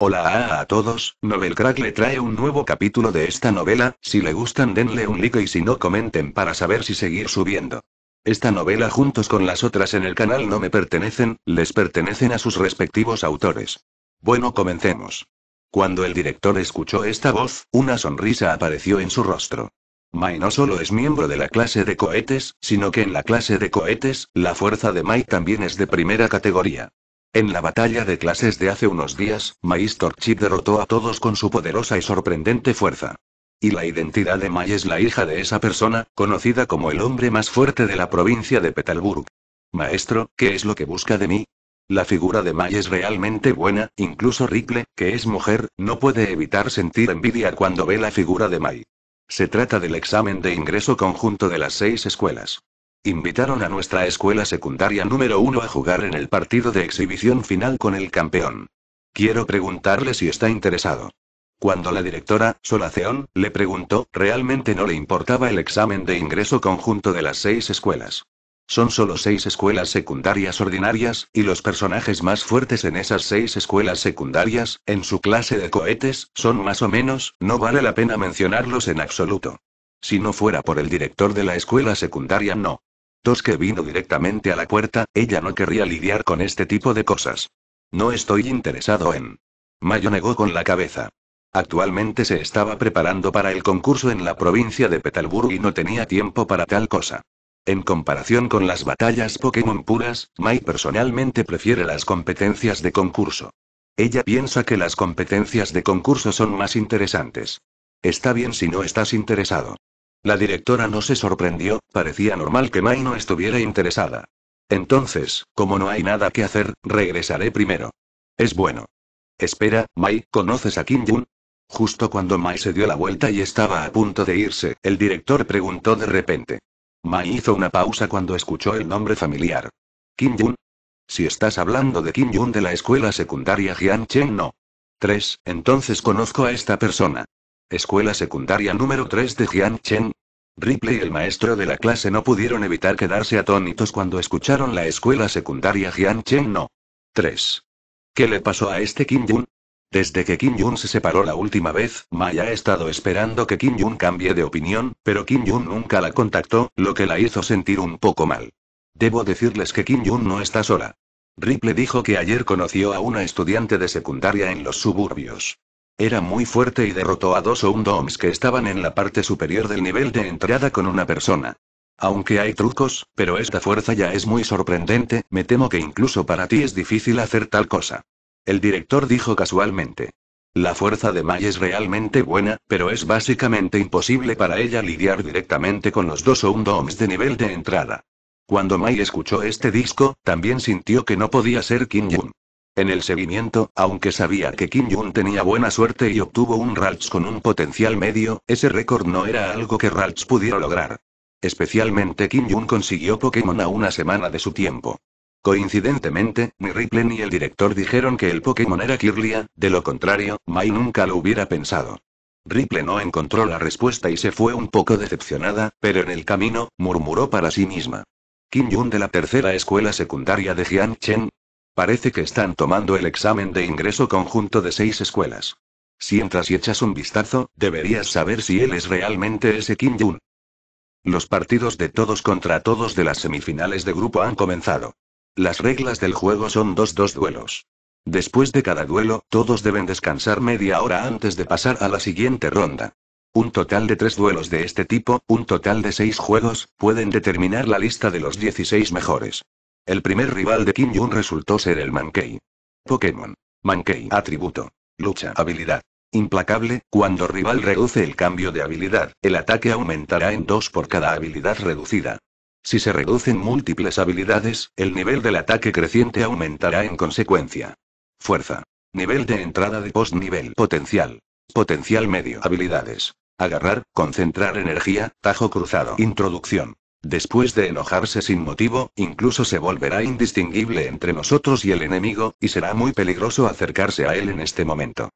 Hola a, todos, Novel Crack le trae un nuevo capítulo de esta novela, si le gustan denle un like y si no comenten para saber si seguir subiendo. Esta novela juntos con las otras en el canal no me pertenecen, les pertenecen a sus respectivos autores. Bueno, comencemos. Cuando el director escuchó esta voz, una sonrisa apareció en su rostro. Mai no solo es miembro de la clase de cohetes, sino que en la clase de cohetes, la fuerza de Mai también es de primera categoría. En la batalla de clases de hace unos días, Maestro Chip derrotó a todos con su poderosa y sorprendente fuerza. Y la identidad de May es la hija de esa persona, conocida como el hombre más fuerte de la provincia de Petalburg. Maestro, ¿qué es lo que busca de mí? La figura de May es realmente buena, incluso Rickle, que es mujer, no puede evitar sentir envidia cuando ve la figura de May. Se trata del examen de ingreso conjunto de las seis escuelas. Invitaron a nuestra escuela secundaria número uno a jugar en el partido de exhibición final con el campeón. Quiero preguntarle si está interesado. Cuando la directora, Solaceón, le preguntó, realmente no le importaba el examen de ingreso conjunto de las seis escuelas. Son solo seis escuelas secundarias ordinarias, y los personajes más fuertes en esas seis escuelas secundarias, en su clase de cohetes, son más o menos, no vale la pena mencionarlos en absoluto. Si no fuera por el director de la escuela secundaria no que vino directamente a la puerta, ella no querría lidiar con este tipo de cosas. No estoy interesado en. Mayo negó con la cabeza. Actualmente se estaba preparando para el concurso en la provincia de Petalburg y no tenía tiempo para tal cosa. En comparación con las batallas Pokémon puras, Mai personalmente prefiere las competencias de concurso. Ella piensa que las competencias de concurso son más interesantes. Está bien si no estás interesado. La directora no se sorprendió, parecía normal que Mai no estuviera interesada. Entonces, como no hay nada que hacer, regresaré primero. Es bueno. Espera, Mai, ¿conoces a Kim Jun? Justo cuando Mai se dio la vuelta y estaba a punto de irse, el director preguntó de repente. Mai hizo una pausa cuando escuchó el nombre familiar. Kim Jun. Si estás hablando de Kim Jun de la escuela secundaria Jian Cheng, no. 3. Entonces conozco a esta persona. Escuela secundaria número 3 de Chen. Ripley y el maestro de la clase no pudieron evitar quedarse atónitos cuando escucharon la escuela secundaria Chen no. 3. ¿Qué le pasó a este Kim Jun? Desde que Kim Jun se separó la última vez, Maya ha estado esperando que Kim Jun cambie de opinión, pero Kim Jun nunca la contactó, lo que la hizo sentir un poco mal. Debo decirles que Kim Jun no está sola. Ripley dijo que ayer conoció a una estudiante de secundaria en los suburbios. Era muy fuerte y derrotó a dos doms que estaban en la parte superior del nivel de entrada con una persona. Aunque hay trucos, pero esta fuerza ya es muy sorprendente, me temo que incluso para ti es difícil hacer tal cosa. El director dijo casualmente. La fuerza de Mai es realmente buena, pero es básicamente imposible para ella lidiar directamente con los dos doms de nivel de entrada. Cuando Mai escuchó este disco, también sintió que no podía ser Kim Jun. En el seguimiento, aunque sabía que Kim Jun tenía buena suerte y obtuvo un Ralts con un potencial medio, ese récord no era algo que Ralts pudiera lograr. Especialmente Kim Jun consiguió Pokémon a una semana de su tiempo. Coincidentemente, ni Ripley ni el director dijeron que el Pokémon era Kirlia, de lo contrario, Mai nunca lo hubiera pensado. Ripley no encontró la respuesta y se fue un poco decepcionada, pero en el camino, murmuró para sí misma. Kim Jun de la tercera escuela secundaria de Chen. Parece que están tomando el examen de ingreso conjunto de seis escuelas. Si entras y echas un vistazo, deberías saber si él es realmente ese Kim Jun. Los partidos de todos contra todos de las semifinales de grupo han comenzado. Las reglas del juego son dos dos duelos. Después de cada duelo, todos deben descansar media hora antes de pasar a la siguiente ronda. Un total de tres duelos de este tipo, un total de seis juegos, pueden determinar la lista de los 16 mejores. El primer rival de Kim Jun resultó ser el Mankey. Pokémon. Mankey. Atributo. Lucha. Habilidad. Implacable, cuando rival reduce el cambio de habilidad, el ataque aumentará en 2 por cada habilidad reducida. Si se reducen múltiples habilidades, el nivel del ataque creciente aumentará en consecuencia. Fuerza. Nivel de entrada de post nivel. Potencial. Potencial medio. Habilidades. Agarrar, concentrar energía, tajo cruzado. Introducción. Después de enojarse sin motivo, incluso se volverá indistinguible entre nosotros y el enemigo, y será muy peligroso acercarse a él en este momento.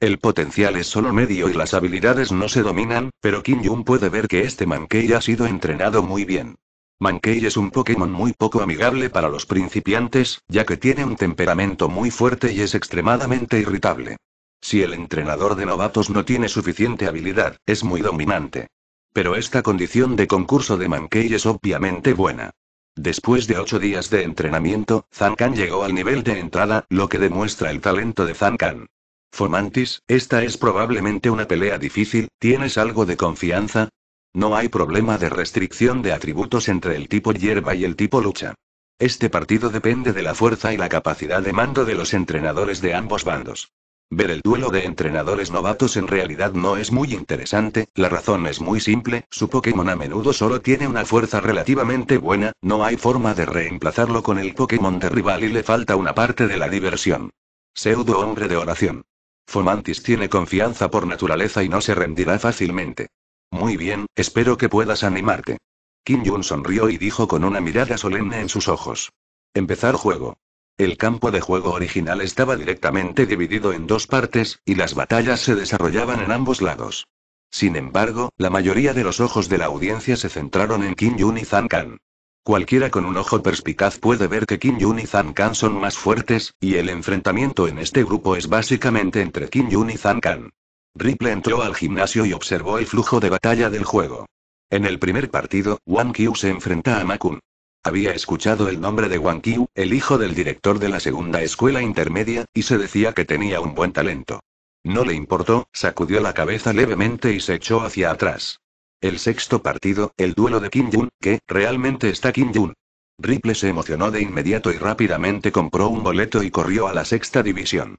El potencial es solo medio y las habilidades no se dominan, pero Kim Jung puede ver que este Mankey ha sido entrenado muy bien. Mankey es un Pokémon muy poco amigable para los principiantes, ya que tiene un temperamento muy fuerte y es extremadamente irritable. Si el entrenador de novatos no tiene suficiente habilidad, es muy dominante. Pero esta condición de concurso de Mankey es obviamente buena. Después de ocho días de entrenamiento, Zankan llegó al nivel de entrada, lo que demuestra el talento de Zankan. Fomantis, esta es probablemente una pelea difícil, ¿tienes algo de confianza? No hay problema de restricción de atributos entre el tipo hierba y el tipo lucha. Este partido depende de la fuerza y la capacidad de mando de los entrenadores de ambos bandos. Ver el duelo de entrenadores novatos en realidad no es muy interesante, la razón es muy simple, su Pokémon a menudo solo tiene una fuerza relativamente buena, no hay forma de reemplazarlo con el Pokémon de rival y le falta una parte de la diversión. Pseudo hombre de oración. Fomantis tiene confianza por naturaleza y no se rendirá fácilmente. Muy bien, espero que puedas animarte. Kim Jun sonrió y dijo con una mirada solemne en sus ojos. Empezar juego. El campo de juego original estaba directamente dividido en dos partes, y las batallas se desarrollaban en ambos lados. Sin embargo, la mayoría de los ojos de la audiencia se centraron en Kim Yun y Zhang Kan. Cualquiera con un ojo perspicaz puede ver que Kim Yun y Zhang Kan son más fuertes, y el enfrentamiento en este grupo es básicamente entre Kim Yun y Zhang Kan. Ripple entró al gimnasio y observó el flujo de batalla del juego. En el primer partido, Wang Qiu se enfrenta a Makun. Había escuchado el nombre de Wang Qiu, el hijo del director de la segunda escuela intermedia, y se decía que tenía un buen talento. No le importó, sacudió la cabeza levemente y se echó hacia atrás. El sexto partido, el duelo de Kim Jun, que realmente está Kim Jun. Ripley se emocionó de inmediato y rápidamente compró un boleto y corrió a la sexta división.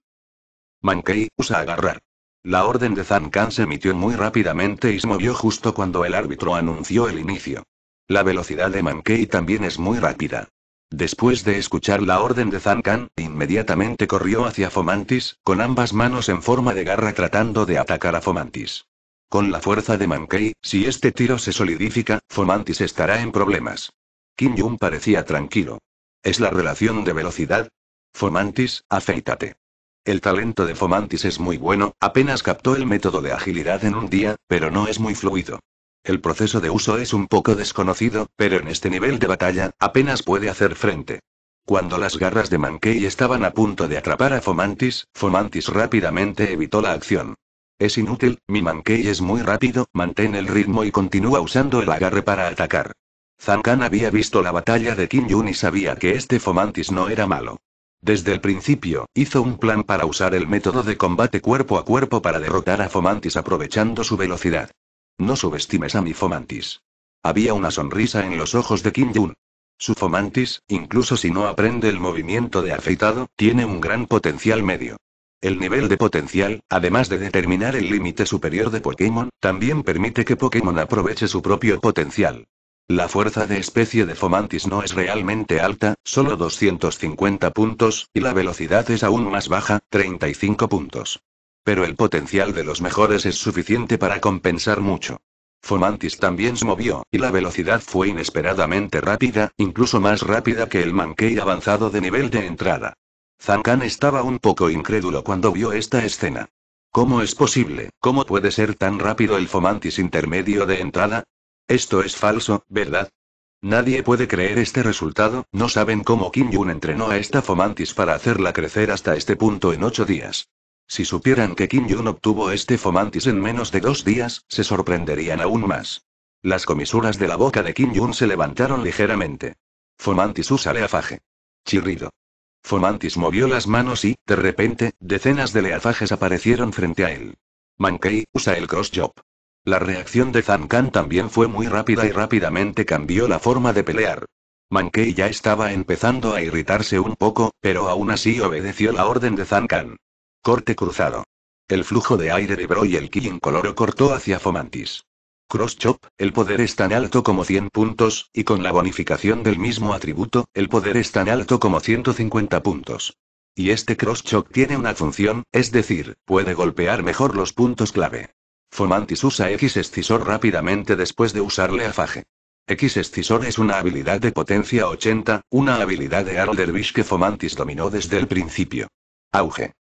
Mankei, usa agarrar. La orden de Kan se emitió muy rápidamente y se movió justo cuando el árbitro anunció el inicio. La velocidad de Mankey también es muy rápida. Después de escuchar la orden de Zankan, inmediatamente corrió hacia Fomantis, con ambas manos en forma de garra tratando de atacar a Fomantis. Con la fuerza de Mankey, si este tiro se solidifica, Fomantis estará en problemas. Kim Jung parecía tranquilo. ¿Es la relación de velocidad? Fomantis, afeítate. El talento de Fomantis es muy bueno, apenas captó el método de agilidad en un día, pero no es muy fluido. El proceso de uso es un poco desconocido, pero en este nivel de batalla, apenas puede hacer frente. Cuando las garras de Mankey estaban a punto de atrapar a Fomantis, Fomantis rápidamente evitó la acción. Es inútil, mi Mankey es muy rápido, mantén el ritmo y continúa usando el agarre para atacar. Zankan había visto la batalla de Kim Jun y sabía que este Fomantis no era malo. Desde el principio, hizo un plan para usar el método de combate cuerpo a cuerpo para derrotar a Fomantis aprovechando su velocidad. No subestimes a mi Fomantis. Había una sonrisa en los ojos de Kim Jun. Su Fomantis, incluso si no aprende el movimiento de afeitado, tiene un gran potencial medio. El nivel de potencial, además de determinar el límite superior de Pokémon, también permite que Pokémon aproveche su propio potencial. La fuerza de especie de Fomantis no es realmente alta, solo 250 puntos, y la velocidad es aún más baja, 35 puntos. Pero el potencial de los mejores es suficiente para compensar mucho. Fomantis también se movió, y la velocidad fue inesperadamente rápida, incluso más rápida que el Mankey avanzado de nivel de entrada. Zankan estaba un poco incrédulo cuando vio esta escena. ¿Cómo es posible? ¿Cómo puede ser tan rápido el Fomantis intermedio de entrada? Esto es falso, ¿verdad? Nadie puede creer este resultado, no saben cómo Kim Yun entrenó a esta Fomantis para hacerla crecer hasta este punto en ocho días. Si supieran que Kim jung obtuvo este Fomantis en menos de dos días, se sorprenderían aún más. Las comisuras de la boca de Kim jung se levantaron ligeramente. Fomantis usa leafaje. Chirrido. Fomantis movió las manos y, de repente, decenas de leafajes aparecieron frente a él. Mankei usa el cross job. La reacción de Zankan también fue muy rápida y rápidamente cambió la forma de pelear. Mankei ya estaba empezando a irritarse un poco, pero aún así obedeció la orden de Zankan. Corte cruzado. El flujo de aire vibró y el ki incoloro cortó hacia Fomantis. Cross-chop, el poder es tan alto como 100 puntos, y con la bonificación del mismo atributo, el poder es tan alto como 150 puntos. Y este cross-chop tiene una función, es decir, puede golpear mejor los puntos clave. Fomantis usa X Escisor rápidamente después de usarle a Faje. X Escisor es una habilidad de potencia 80, una habilidad de Arl que Fomantis dominó desde el principio. Auge.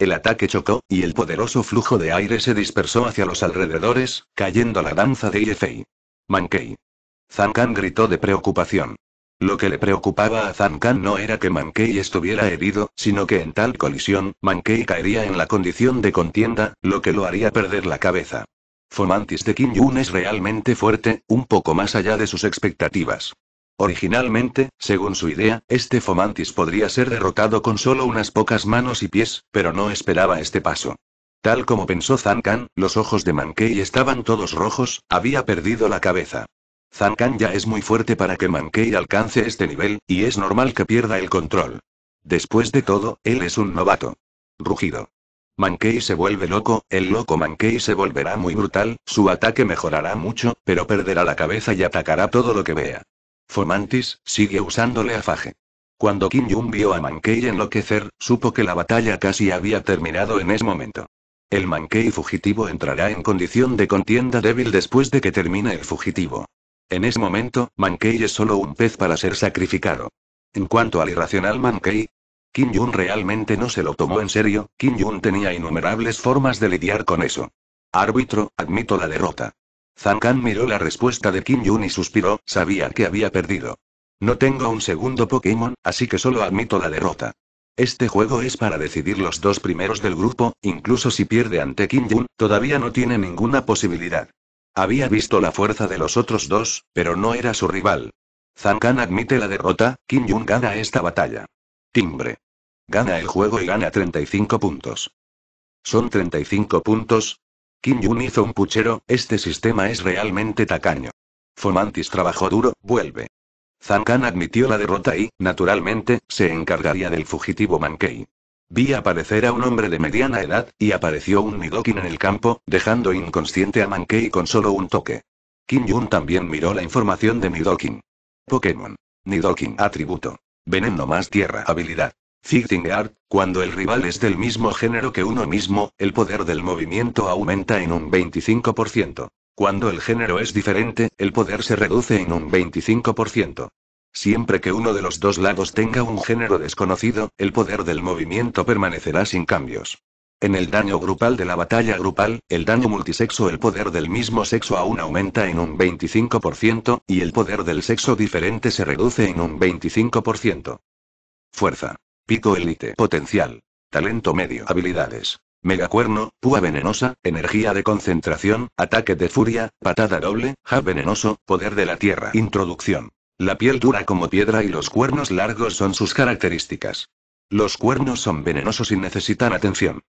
El ataque chocó, y el poderoso flujo de aire se dispersó hacia los alrededores, cayendo la danza de Yefei. Mankei. Zankan gritó de preocupación. Lo que le preocupaba a Zankan no era que Mankei estuviera herido, sino que en tal colisión, Mankei caería en la condición de contienda, lo que lo haría perder la cabeza. Fomantis de Kim Yun es realmente fuerte, un poco más allá de sus expectativas. Originalmente, según su idea, este Fomantis podría ser derrotado con solo unas pocas manos y pies, pero no esperaba este paso. Tal como pensó Zankan, los ojos de Mankey estaban todos rojos, había perdido la cabeza. Zankan ya es muy fuerte para que Mankey alcance este nivel, y es normal que pierda el control. Después de todo, él es un novato. Rugido. Mankey se vuelve loco, el loco Mankey se volverá muy brutal, su ataque mejorará mucho, pero perderá la cabeza y atacará todo lo que vea. Fomantis, sigue usándole a faje. Cuando Kim Jung vio a Mankei enloquecer, supo que la batalla casi había terminado en ese momento. El Mankei fugitivo entrará en condición de contienda débil después de que termine el fugitivo. En ese momento, Mankei es solo un pez para ser sacrificado. En cuanto al irracional Mankei, Kim Jun realmente no se lo tomó en serio, Kim Jun tenía innumerables formas de lidiar con eso. Árbitro, admito la derrota. Zankan miró la respuesta de Kim Jun y suspiró, sabía que había perdido. No tengo un segundo Pokémon, así que solo admito la derrota. Este juego es para decidir los dos primeros del grupo, incluso si pierde ante Kim Jun, todavía no tiene ninguna posibilidad. Había visto la fuerza de los otros dos, pero no era su rival. Zankan admite la derrota, Kim Jun gana esta batalla. Timbre. Gana el juego y gana 35 puntos. Son 35 puntos, Kim Yun hizo un puchero, este sistema es realmente tacaño. Fomantis trabajó duro, vuelve. Zankan admitió la derrota y, naturalmente, se encargaría del fugitivo Mankei. Vi aparecer a un hombre de mediana edad, y apareció un Nidokin en el campo, dejando inconsciente a Mankei con solo un toque. Kim Yun también miró la información de Nidokin. Pokémon. Nidokin atributo. Veneno más tierra habilidad. Art, cuando el rival es del mismo género que uno mismo, el poder del movimiento aumenta en un 25%. Cuando el género es diferente, el poder se reduce en un 25%. Siempre que uno de los dos lados tenga un género desconocido, el poder del movimiento permanecerá sin cambios. En el daño grupal de la batalla grupal, el daño multisexo el poder del mismo sexo aún aumenta en un 25%, y el poder del sexo diferente se reduce en un 25%. Fuerza. Pico élite. Potencial. Talento medio. Habilidades. Megacuerno, púa venenosa, energía de concentración, ataque de furia, patada doble, jab venenoso, poder de la tierra. Introducción. La piel dura como piedra y los cuernos largos son sus características. Los cuernos son venenosos y necesitan atención.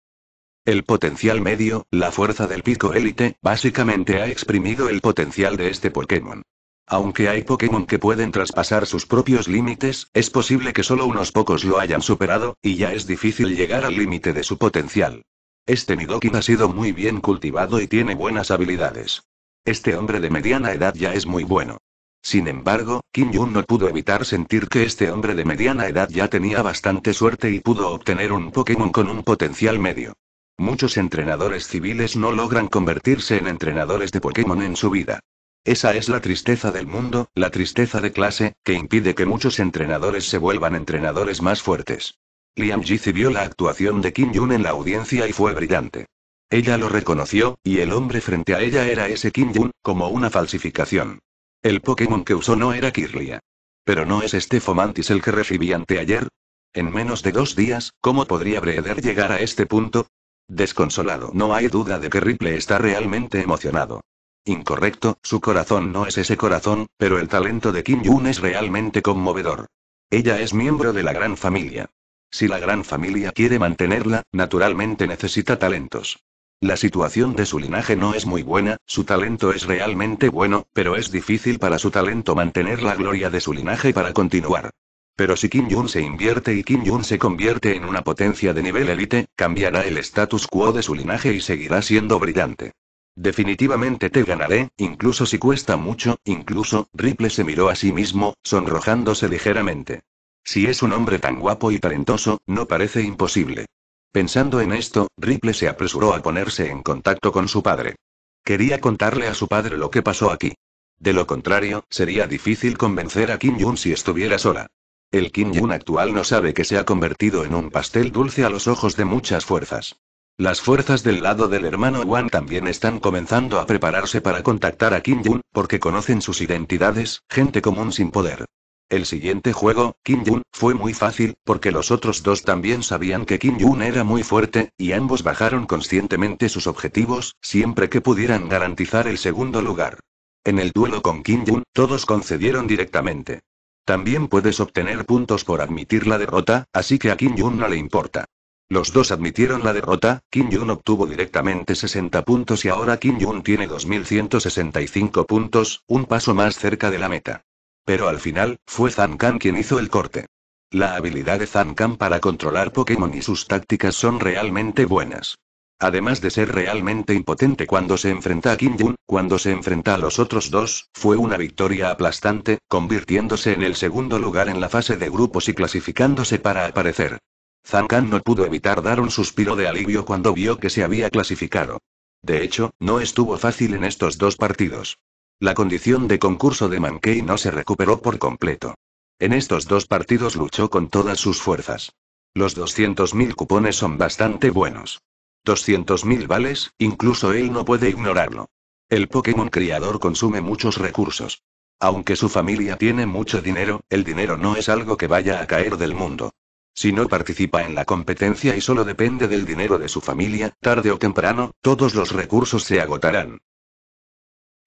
El potencial medio, la fuerza del pico élite, básicamente ha exprimido el potencial de este Pokémon. Aunque hay Pokémon que pueden traspasar sus propios límites, es posible que solo unos pocos lo hayan superado, y ya es difícil llegar al límite de su potencial. Este Nidoking ha sido muy bien cultivado y tiene buenas habilidades. Este hombre de mediana edad ya es muy bueno. Sin embargo, Kim Jun no pudo evitar sentir que este hombre de mediana edad ya tenía bastante suerte y pudo obtener un Pokémon con un potencial medio. Muchos entrenadores civiles no logran convertirse en entrenadores de Pokémon en su vida. Esa es la tristeza del mundo, la tristeza de clase, que impide que muchos entrenadores se vuelvan entrenadores más fuertes. Liam Jici vio la actuación de Kim Jun en la audiencia y fue brillante. Ella lo reconoció, y el hombre frente a ella era ese Kim Jun, como una falsificación. El Pokémon que usó no era Kirlia. Pero no es este Fomantis el que recibí anteayer. En menos de dos días, ¿cómo podría Breeder llegar a este punto? Desconsolado, no hay duda de que Ripley está realmente emocionado. Incorrecto, su corazón no es ese corazón, pero el talento de Kim Jun es realmente conmovedor. Ella es miembro de la gran familia. Si la gran familia quiere mantenerla, naturalmente necesita talentos. La situación de su linaje no es muy buena, su talento es realmente bueno, pero es difícil para su talento mantener la gloria de su linaje para continuar. Pero si Kim Jun se invierte y Kim Jun se convierte en una potencia de nivel élite, cambiará el status quo de su linaje y seguirá siendo brillante. Definitivamente te ganaré, incluso si cuesta mucho, incluso, Ripley se miró a sí mismo, sonrojándose ligeramente. Si es un hombre tan guapo y talentoso, no parece imposible. Pensando en esto, Ripley se apresuró a ponerse en contacto con su padre. Quería contarle a su padre lo que pasó aquí. De lo contrario, sería difícil convencer a Kim Jun si estuviera sola. El Kim Jun actual no sabe que se ha convertido en un pastel dulce a los ojos de muchas fuerzas. Las fuerzas del lado del hermano Wan también están comenzando a prepararse para contactar a Kim Jun, porque conocen sus identidades, gente común sin poder. El siguiente juego, Kim Jun, fue muy fácil, porque los otros dos también sabían que Kim Jun era muy fuerte, y ambos bajaron conscientemente sus objetivos, siempre que pudieran garantizar el segundo lugar. En el duelo con Kim Jun, todos concedieron directamente. También puedes obtener puntos por admitir la derrota, así que a Kim Jun no le importa. Los dos admitieron la derrota, Kim Jun obtuvo directamente 60 puntos y ahora Kim Jun tiene 2.165 puntos, un paso más cerca de la meta. Pero al final, fue Zankan quien hizo el corte. La habilidad de Kang para controlar Pokémon y sus tácticas son realmente buenas. Además de ser realmente impotente cuando se enfrenta a Kim Jun, cuando se enfrenta a los otros dos, fue una victoria aplastante, convirtiéndose en el segundo lugar en la fase de grupos y clasificándose para aparecer Zankan no pudo evitar dar un suspiro de alivio cuando vio que se había clasificado. De hecho, no estuvo fácil en estos dos partidos. La condición de concurso de Mankey no se recuperó por completo. En estos dos partidos luchó con todas sus fuerzas. Los 200.000 cupones son bastante buenos. 200.000 vales, incluso él no puede ignorarlo. El Pokémon criador consume muchos recursos. Aunque su familia tiene mucho dinero, el dinero no es algo que vaya a caer del mundo. Si no participa en la competencia y solo depende del dinero de su familia, tarde o temprano, todos los recursos se agotarán.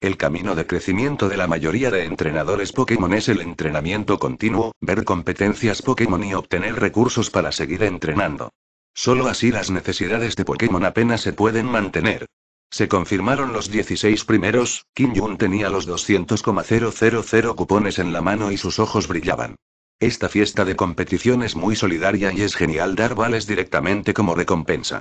El camino de crecimiento de la mayoría de entrenadores Pokémon es el entrenamiento continuo, ver competencias Pokémon y obtener recursos para seguir entrenando. Solo así las necesidades de Pokémon apenas se pueden mantener. Se confirmaron los 16 primeros, Kim Jun tenía los 200,000 cupones en la mano y sus ojos brillaban. Esta fiesta de competición es muy solidaria y es genial dar vales directamente como recompensa.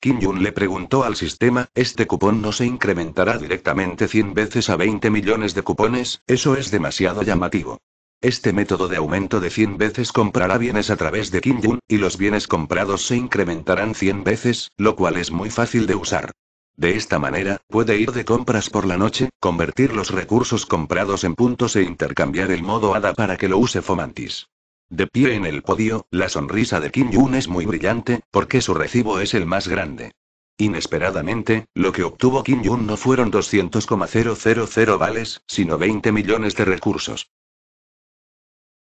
Kim Jun le preguntó al sistema, ¿este cupón no se incrementará directamente 100 veces a 20 millones de cupones? Eso es demasiado llamativo. Este método de aumento de 100 veces comprará bienes a través de Kim Jun, y los bienes comprados se incrementarán 100 veces, lo cual es muy fácil de usar. De esta manera, puede ir de compras por la noche, convertir los recursos comprados en puntos e intercambiar el modo hada para que lo use Fomantis. De pie en el podio, la sonrisa de Kim jung es muy brillante, porque su recibo es el más grande. Inesperadamente, lo que obtuvo Kim jung no fueron 200,000 vales, sino 20 millones de recursos.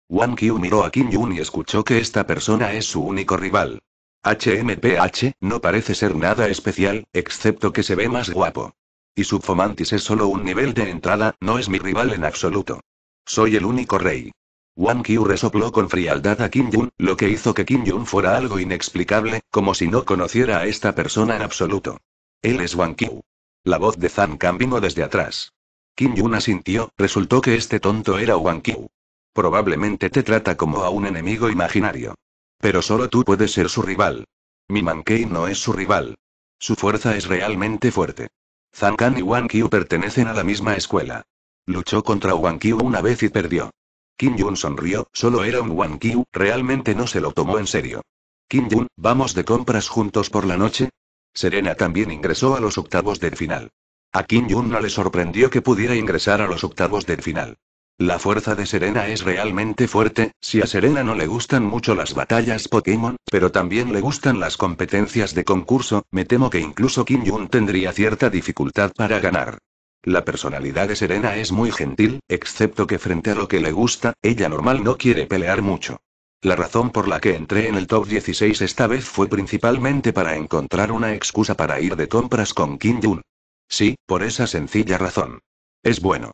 Wang Q miró a Kim jung y escuchó que esta persona es su único rival. HMPH, no parece ser nada especial, excepto que se ve más guapo. Y Subfomantis es solo un nivel de entrada, no es mi rival en absoluto. Soy el único rey. Wang Qiu resopló con frialdad a Kim Yun, lo que hizo que Kim Yun fuera algo inexplicable, como si no conociera a esta persona en absoluto. Él es Wang Qiu. La voz de Zhang Kang vino desde atrás. Kim Yun asintió, resultó que este tonto era Wang Qiu. Probablemente te trata como a un enemigo imaginario. Pero solo tú puedes ser su rival. Mi Mankei no es su rival. Su fuerza es realmente fuerte. Zhang y Wang Qiu pertenecen a la misma escuela. Luchó contra Wang Qiu una vez y perdió. Kim Jun sonrió, solo era un Wang Qiu, realmente no se lo tomó en serio. Kim Jun, ¿vamos de compras juntos por la noche? Serena también ingresó a los octavos del final. A Kim Jun no le sorprendió que pudiera ingresar a los octavos del final. La fuerza de Serena es realmente fuerte, si a Serena no le gustan mucho las batallas Pokémon, pero también le gustan las competencias de concurso, me temo que incluso Kim Jun tendría cierta dificultad para ganar. La personalidad de Serena es muy gentil, excepto que frente a lo que le gusta, ella normal no quiere pelear mucho. La razón por la que entré en el top 16 esta vez fue principalmente para encontrar una excusa para ir de compras con Kim Jun. Sí, por esa sencilla razón. Es bueno.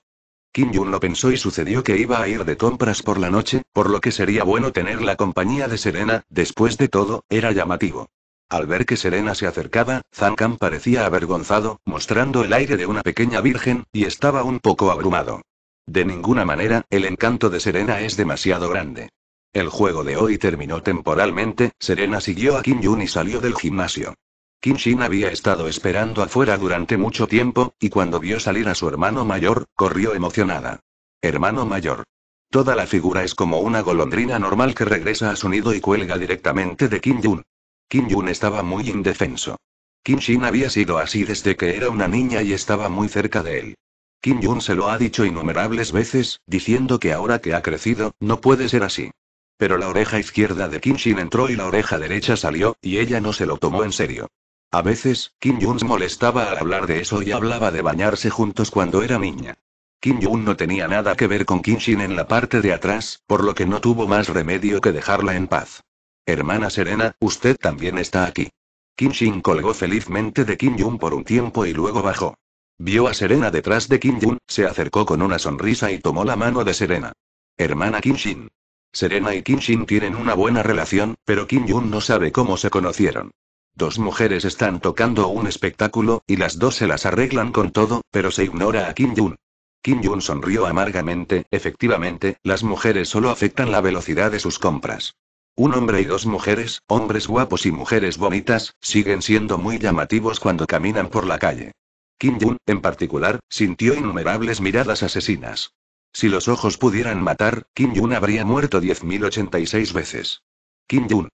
Kim Jun lo pensó y sucedió que iba a ir de compras por la noche, por lo que sería bueno tener la compañía de Serena, después de todo, era llamativo. Al ver que Serena se acercaba, Zankan parecía avergonzado, mostrando el aire de una pequeña virgen, y estaba un poco abrumado. De ninguna manera, el encanto de Serena es demasiado grande. El juego de hoy terminó temporalmente, Serena siguió a Kim Jun y salió del gimnasio. Kim Shin había estado esperando afuera durante mucho tiempo, y cuando vio salir a su hermano mayor, corrió emocionada. Hermano mayor. Toda la figura es como una golondrina normal que regresa a su nido y cuelga directamente de Kim Jun. Kim Jun estaba muy indefenso. Kim Shin había sido así desde que era una niña y estaba muy cerca de él. Kim Jun se lo ha dicho innumerables veces, diciendo que ahora que ha crecido, no puede ser así. Pero la oreja izquierda de Kim Shin entró y la oreja derecha salió, y ella no se lo tomó en serio. A veces, Kim Jun molestaba al hablar de eso y hablaba de bañarse juntos cuando era niña. Kim Jun no tenía nada que ver con Kim Shin en la parte de atrás, por lo que no tuvo más remedio que dejarla en paz. Hermana Serena, usted también está aquí. Kim Shin colgó felizmente de Kim Jun por un tiempo y luego bajó. Vio a Serena detrás de Kim Jun, se acercó con una sonrisa y tomó la mano de Serena. Hermana Kim Shin. Serena y Kim Shin tienen una buena relación, pero Kim Jun no sabe cómo se conocieron. Dos mujeres están tocando un espectáculo, y las dos se las arreglan con todo, pero se ignora a Kim Jun. Kim Jun sonrió amargamente, efectivamente, las mujeres solo afectan la velocidad de sus compras. Un hombre y dos mujeres, hombres guapos y mujeres bonitas, siguen siendo muy llamativos cuando caminan por la calle. Kim Jun, en particular, sintió innumerables miradas asesinas. Si los ojos pudieran matar, Kim Jun habría muerto 10.086 veces. Kim Jun,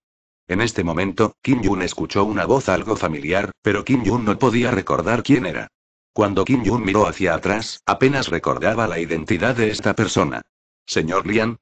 en este momento, Kim Jun escuchó una voz algo familiar, pero Kim Jun no podía recordar quién era. Cuando Kim Jun miró hacia atrás, apenas recordaba la identidad de esta persona. Señor Lian.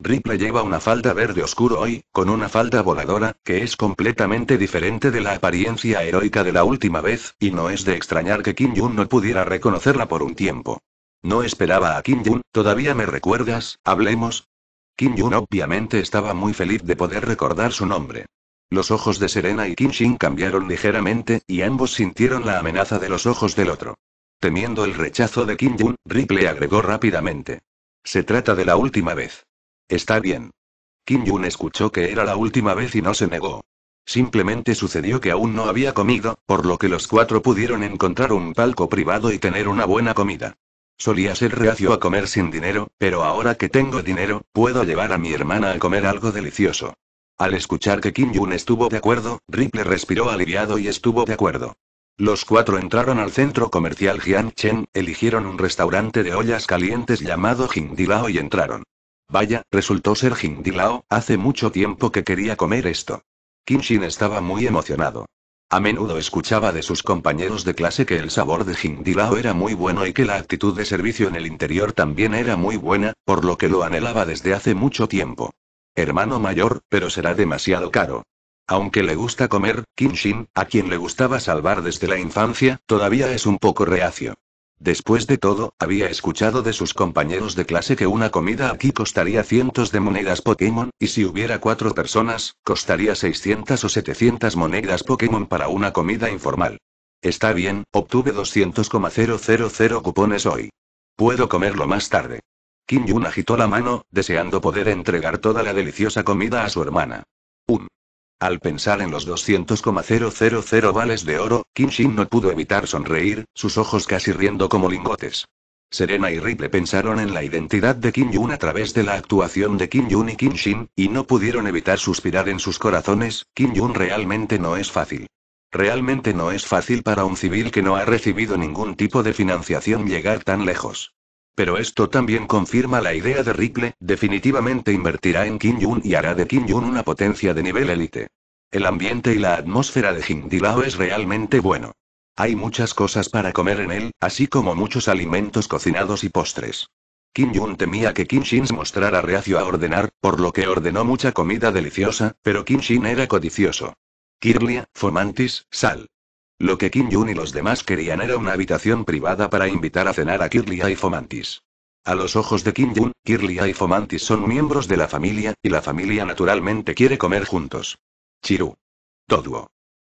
Ripley lleva una falda verde oscuro hoy, con una falda voladora, que es completamente diferente de la apariencia heroica de la última vez, y no es de extrañar que Kim Jun no pudiera reconocerla por un tiempo. No esperaba a Kim Jun, todavía me recuerdas, hablemos, Kim Jun obviamente estaba muy feliz de poder recordar su nombre. Los ojos de Serena y Kim Shin cambiaron ligeramente, y ambos sintieron la amenaza de los ojos del otro. Temiendo el rechazo de Kim Jun, Ripley agregó rápidamente. Se trata de la última vez. Está bien. Kim Jun escuchó que era la última vez y no se negó. Simplemente sucedió que aún no había comido, por lo que los cuatro pudieron encontrar un palco privado y tener una buena comida. Solía ser reacio a comer sin dinero, pero ahora que tengo dinero, puedo llevar a mi hermana a comer algo delicioso. Al escuchar que Kim Jun estuvo de acuerdo, Ripley respiró aliviado y estuvo de acuerdo. Los cuatro entraron al centro comercial Chen, eligieron un restaurante de ollas calientes llamado Jingdilao y entraron. Vaya, resultó ser Jingdilao, hace mucho tiempo que quería comer esto. Kim Shin estaba muy emocionado. A menudo escuchaba de sus compañeros de clase que el sabor de jindilao era muy bueno y que la actitud de servicio en el interior también era muy buena, por lo que lo anhelaba desde hace mucho tiempo. Hermano mayor, pero será demasiado caro. Aunque le gusta comer, Shin, a quien le gustaba salvar desde la infancia, todavía es un poco reacio. Después de todo, había escuchado de sus compañeros de clase que una comida aquí costaría cientos de monedas Pokémon, y si hubiera cuatro personas, costaría 600 o 700 monedas Pokémon para una comida informal. Está bien, obtuve 200,000 cupones hoy. Puedo comerlo más tarde. Kim Yun agitó la mano, deseando poder entregar toda la deliciosa comida a su hermana. Un al pensar en los 200,000 vales de oro, Kim Shin no pudo evitar sonreír, sus ojos casi riendo como lingotes. Serena y Ripple pensaron en la identidad de Kim Yun a través de la actuación de Kim Yun y Kim Shin, y no pudieron evitar suspirar en sus corazones, Kim Yun realmente no es fácil. Realmente no es fácil para un civil que no ha recibido ningún tipo de financiación llegar tan lejos. Pero esto también confirma la idea de Ripley, definitivamente invertirá en Kim Jun y hará de Kim Jun una potencia de nivel élite. El ambiente y la atmósfera de Jindilao es realmente bueno. Hay muchas cosas para comer en él, así como muchos alimentos cocinados y postres. Kim Jun temía que Kim Shin mostrara reacio a ordenar, por lo que ordenó mucha comida deliciosa, pero Kim Shin era codicioso. Kirlia, Fomantis, sal. Lo que Kim Jun y los demás querían era una habitación privada para invitar a cenar a Kirlia y Fomantis. A los ojos de Kim Jun, Kirlia y Fomantis son miembros de la familia, y la familia naturalmente quiere comer juntos. Chiru. Toduo.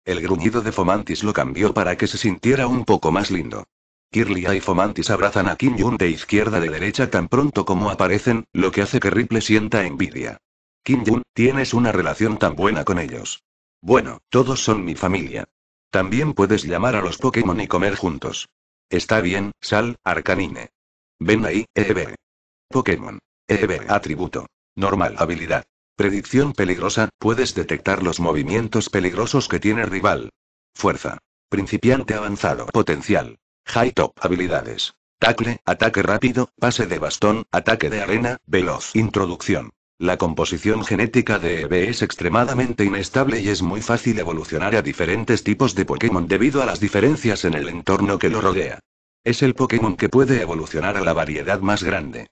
El gruñido de Fomantis lo cambió para que se sintiera un poco más lindo. Kirlia y Fomantis abrazan a Kim Jun de izquierda de derecha tan pronto como aparecen, lo que hace que Ripley sienta envidia. Kim Jun, tienes una relación tan buena con ellos. Bueno, todos son mi familia. También puedes llamar a los Pokémon y comer juntos. Está bien, Sal, Arcanine. Ven ahí, EB. Pokémon. EB. Atributo. Normal. Habilidad. Predicción peligrosa, puedes detectar los movimientos peligrosos que tiene rival. Fuerza. Principiante avanzado. Potencial. High top. Habilidades. Tacle, ataque rápido, pase de bastón, ataque de arena, veloz. Introducción. La composición genética de E.B. es extremadamente inestable y es muy fácil evolucionar a diferentes tipos de Pokémon debido a las diferencias en el entorno que lo rodea. Es el Pokémon que puede evolucionar a la variedad más grande.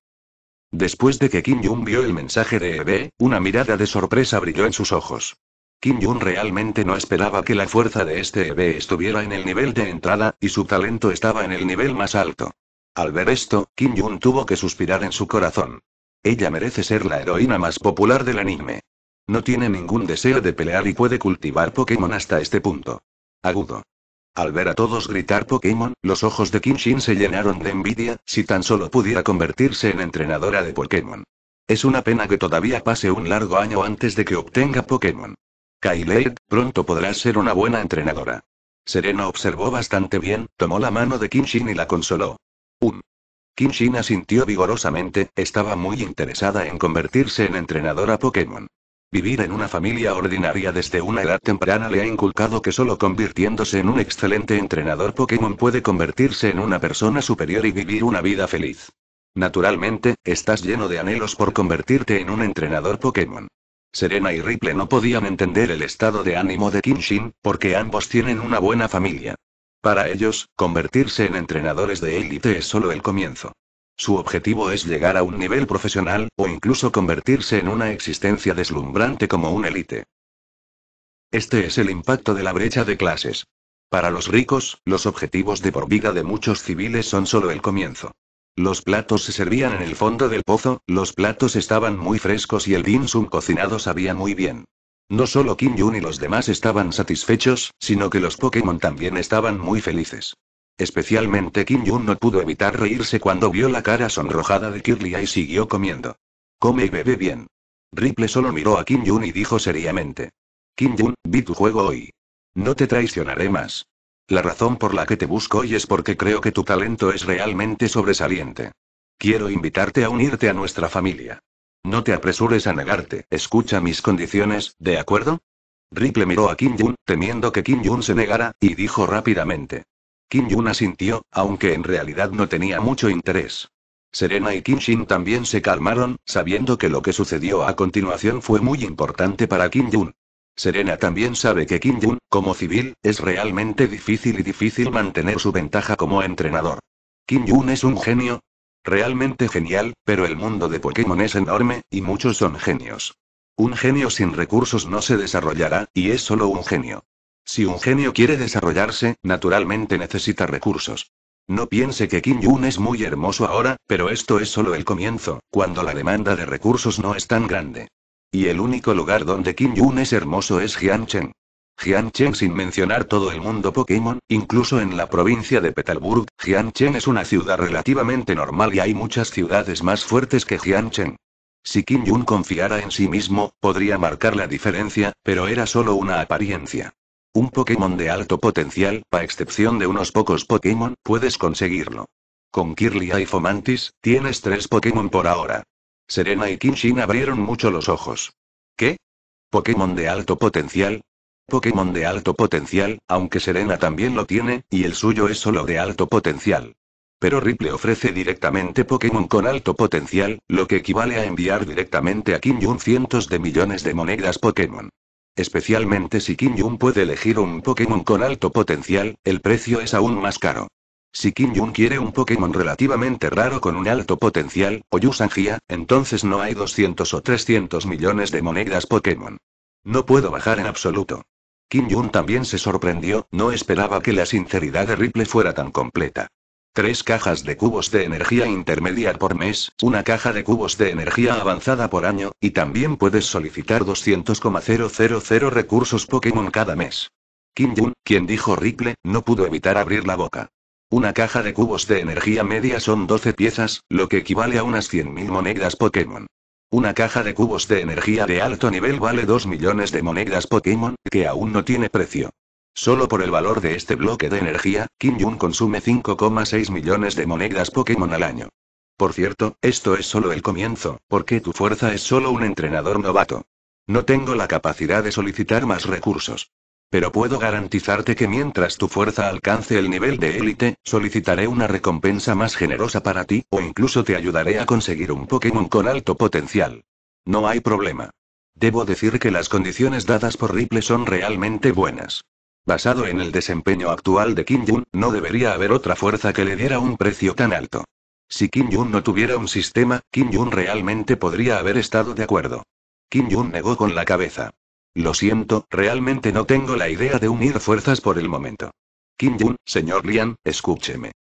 Después de que Kim Jun vio el mensaje de EB, una mirada de sorpresa brilló en sus ojos. Kim Jun realmente no esperaba que la fuerza de este EB estuviera en el nivel de entrada, y su talento estaba en el nivel más alto. Al ver esto, Kim Jun tuvo que suspirar en su corazón. Ella merece ser la heroína más popular del anime. No tiene ningún deseo de pelear y puede cultivar Pokémon hasta este punto. Agudo. Al ver a todos gritar Pokémon, los ojos de Kinshin se llenaron de envidia, si tan solo pudiera convertirse en entrenadora de Pokémon. Es una pena que todavía pase un largo año antes de que obtenga Pokémon. kyle pronto podrá ser una buena entrenadora. Serena observó bastante bien, tomó la mano de Kinshin y la consoló. Un Kim Shin asintió vigorosamente, estaba muy interesada en convertirse en entrenadora Pokémon. Vivir en una familia ordinaria desde una edad temprana le ha inculcado que solo convirtiéndose en un excelente entrenador Pokémon puede convertirse en una persona superior y vivir una vida feliz. Naturalmente, estás lleno de anhelos por convertirte en un entrenador Pokémon. Serena y Ripley no podían entender el estado de ánimo de Kim porque ambos tienen una buena familia. Para ellos, convertirse en entrenadores de élite es solo el comienzo. Su objetivo es llegar a un nivel profesional, o incluso convertirse en una existencia deslumbrante como un élite. Este es el impacto de la brecha de clases. Para los ricos, los objetivos de por vida de muchos civiles son solo el comienzo. Los platos se servían en el fondo del pozo, los platos estaban muy frescos y el dim sum cocinado sabía muy bien. No solo Kim Jun y los demás estaban satisfechos, sino que los Pokémon también estaban muy felices. Especialmente Kim Jun no pudo evitar reírse cuando vio la cara sonrojada de Kirlia y siguió comiendo. Come y bebe bien. Ripley solo miró a Kim Jun y dijo seriamente. Kim Jun, vi tu juego hoy. No te traicionaré más. La razón por la que te busco hoy es porque creo que tu talento es realmente sobresaliente. Quiero invitarte a unirte a nuestra familia. No te apresures a negarte, escucha mis condiciones, ¿de acuerdo? Rick miró a Kim Jun, temiendo que Kim Jun se negara, y dijo rápidamente. Kim Jun asintió, aunque en realidad no tenía mucho interés. Serena y Kim Shin también se calmaron, sabiendo que lo que sucedió a continuación fue muy importante para Kim Jun. Serena también sabe que Kim Jun, como civil, es realmente difícil y difícil mantener su ventaja como entrenador. Kim Jun es un genio, Realmente genial, pero el mundo de Pokémon es enorme, y muchos son genios. Un genio sin recursos no se desarrollará, y es solo un genio. Si un genio quiere desarrollarse, naturalmente necesita recursos. No piense que Kim Yun es muy hermoso ahora, pero esto es solo el comienzo, cuando la demanda de recursos no es tan grande. Y el único lugar donde Kim Yun es hermoso es Jianchen. Jian sin mencionar todo el mundo Pokémon, incluso en la provincia de Petalburg, Jianchen es una ciudad relativamente normal y hay muchas ciudades más fuertes que Jianchen. Si Kim Yun confiara en sí mismo, podría marcar la diferencia, pero era solo una apariencia. Un Pokémon de alto potencial, a excepción de unos pocos Pokémon, puedes conseguirlo. Con Kirlia y Fomantis, tienes tres Pokémon por ahora. Serena y Kinshin abrieron mucho los ojos. ¿Qué? Pokémon de alto potencial, Pokémon de alto potencial, aunque Serena también lo tiene, y el suyo es solo de alto potencial. Pero Ripley ofrece directamente Pokémon con alto potencial, lo que equivale a enviar directamente a Kim jung cientos de millones de monedas Pokémon. Especialmente si Kim jung puede elegir un Pokémon con alto potencial, el precio es aún más caro. Si Kim jung quiere un Pokémon relativamente raro con un alto potencial, o Yusangia, entonces no hay 200 o 300 millones de monedas Pokémon. No puedo bajar en absoluto. Kim Jun también se sorprendió, no esperaba que la sinceridad de Ripple fuera tan completa. Tres cajas de cubos de energía intermedia por mes, una caja de cubos de energía avanzada por año, y también puedes solicitar 200,000 recursos Pokémon cada mes. Kim Jun, quien dijo Ripple, no pudo evitar abrir la boca. Una caja de cubos de energía media son 12 piezas, lo que equivale a unas 100.000 monedas Pokémon. Una caja de cubos de energía de alto nivel vale 2 millones de monedas Pokémon, que aún no tiene precio. Solo por el valor de este bloque de energía, Kim Jun consume 5,6 millones de monedas Pokémon al año. Por cierto, esto es solo el comienzo, porque tu fuerza es solo un entrenador novato. No tengo la capacidad de solicitar más recursos pero puedo garantizarte que mientras tu fuerza alcance el nivel de élite, solicitaré una recompensa más generosa para ti, o incluso te ayudaré a conseguir un Pokémon con alto potencial. No hay problema. Debo decir que las condiciones dadas por Ripple son realmente buenas. Basado en el desempeño actual de Kim Jun, no debería haber otra fuerza que le diera un precio tan alto. Si Kim Jun no tuviera un sistema, Kim Jun realmente podría haber estado de acuerdo. Kim Jun negó con la cabeza. Lo siento, realmente no tengo la idea de unir fuerzas por el momento. Kim Jun, señor Lian, escúcheme.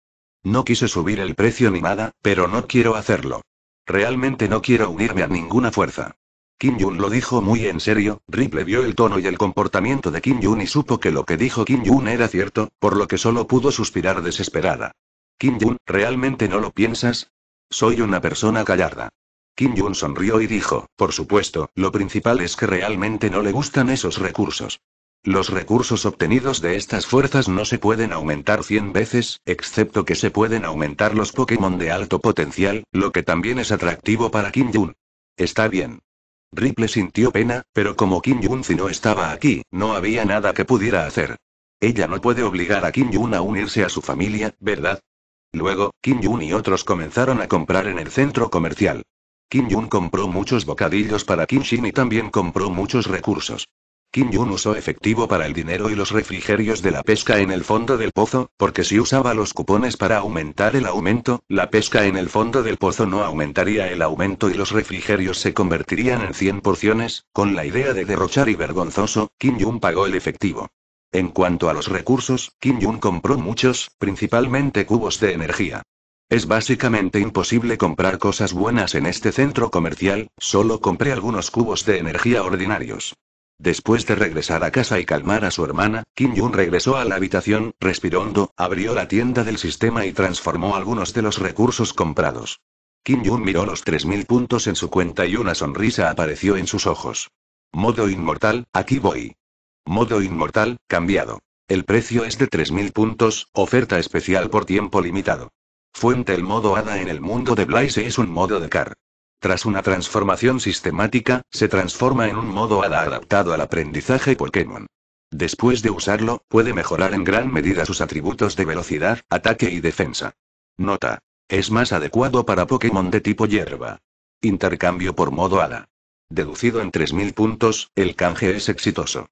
No quise subir el precio ni nada, pero no quiero hacerlo. Realmente no quiero unirme a ninguna fuerza. Kim Jun lo dijo muy en serio, Rip vio el tono y el comportamiento de Kim Jun y supo que lo que dijo Kim Jun era cierto, por lo que solo pudo suspirar desesperada. Kim Jun, ¿realmente no lo piensas? Soy una persona gallarda. Kim Jun sonrió y dijo, por supuesto, lo principal es que realmente no le gustan esos recursos. Los recursos obtenidos de estas fuerzas no se pueden aumentar 100 veces, excepto que se pueden aumentar los Pokémon de alto potencial, lo que también es atractivo para Kim Jun. Está bien. Ripple sintió pena, pero como Kim Jun-si no estaba aquí, no había nada que pudiera hacer. Ella no puede obligar a Kim Jun a unirse a su familia, ¿verdad? Luego, Kim Jun y otros comenzaron a comprar en el centro comercial. Kim Jun compró muchos bocadillos para Kim Shin y también compró muchos recursos. Kim Jun usó efectivo para el dinero y los refrigerios de la pesca en el fondo del pozo, porque si usaba los cupones para aumentar el aumento, la pesca en el fondo del pozo no aumentaría el aumento y los refrigerios se convertirían en 100 porciones, con la idea de derrochar y vergonzoso, Kim Jun pagó el efectivo. En cuanto a los recursos, Kim Jun compró muchos, principalmente cubos de energía. Es básicamente imposible comprar cosas buenas en este centro comercial, solo compré algunos cubos de energía ordinarios. Después de regresar a casa y calmar a su hermana, Kim Jun regresó a la habitación, respiró hondo, abrió la tienda del sistema y transformó algunos de los recursos comprados. Kim Jun miró los 3.000 puntos en su cuenta y una sonrisa apareció en sus ojos. Modo inmortal, aquí voy. Modo inmortal, cambiado. El precio es de 3.000 puntos, oferta especial por tiempo limitado. Fuente El modo hada en el mundo de Blaze es un modo de car. Tras una transformación sistemática, se transforma en un modo hada adaptado al aprendizaje Pokémon. Después de usarlo, puede mejorar en gran medida sus atributos de velocidad, ataque y defensa. Nota. Es más adecuado para Pokémon de tipo hierba. Intercambio por modo Hada. Deducido en 3.000 puntos, el canje es exitoso.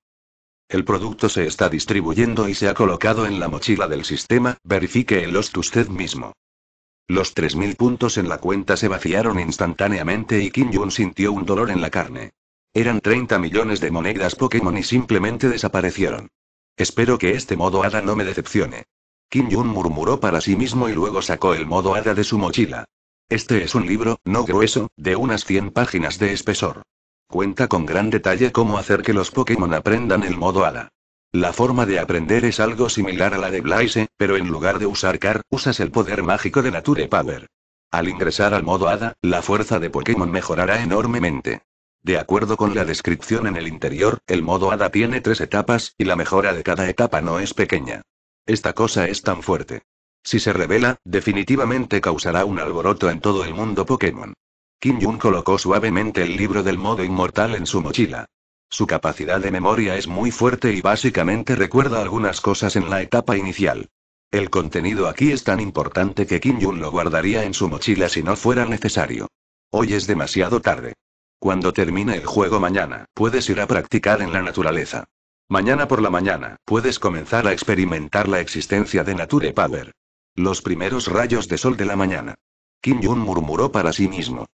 El producto se está distribuyendo y se ha colocado en la mochila del sistema, verifique el host usted mismo. Los 3.000 puntos en la cuenta se vaciaron instantáneamente y Kim Jun sintió un dolor en la carne. Eran 30 millones de monedas Pokémon y simplemente desaparecieron. Espero que este modo hada no me decepcione. Kim Jun murmuró para sí mismo y luego sacó el modo hada de su mochila. Este es un libro, no grueso, de unas 100 páginas de espesor. Cuenta con gran detalle cómo hacer que los Pokémon aprendan el modo hada. La forma de aprender es algo similar a la de Blaise, pero en lugar de usar Car, usas el poder mágico de Nature Power. Al ingresar al modo Hada, la fuerza de Pokémon mejorará enormemente. De acuerdo con la descripción en el interior, el modo Hada tiene tres etapas, y la mejora de cada etapa no es pequeña. Esta cosa es tan fuerte. Si se revela, definitivamente causará un alboroto en todo el mundo Pokémon. Kim Jun colocó suavemente el libro del modo inmortal en su mochila. Su capacidad de memoria es muy fuerte y básicamente recuerda algunas cosas en la etapa inicial. El contenido aquí es tan importante que Kim Jun lo guardaría en su mochila si no fuera necesario. Hoy es demasiado tarde. Cuando termine el juego mañana, puedes ir a practicar en la naturaleza. Mañana por la mañana, puedes comenzar a experimentar la existencia de Nature Power. Los primeros rayos de sol de la mañana. Kim Jun murmuró para sí mismo.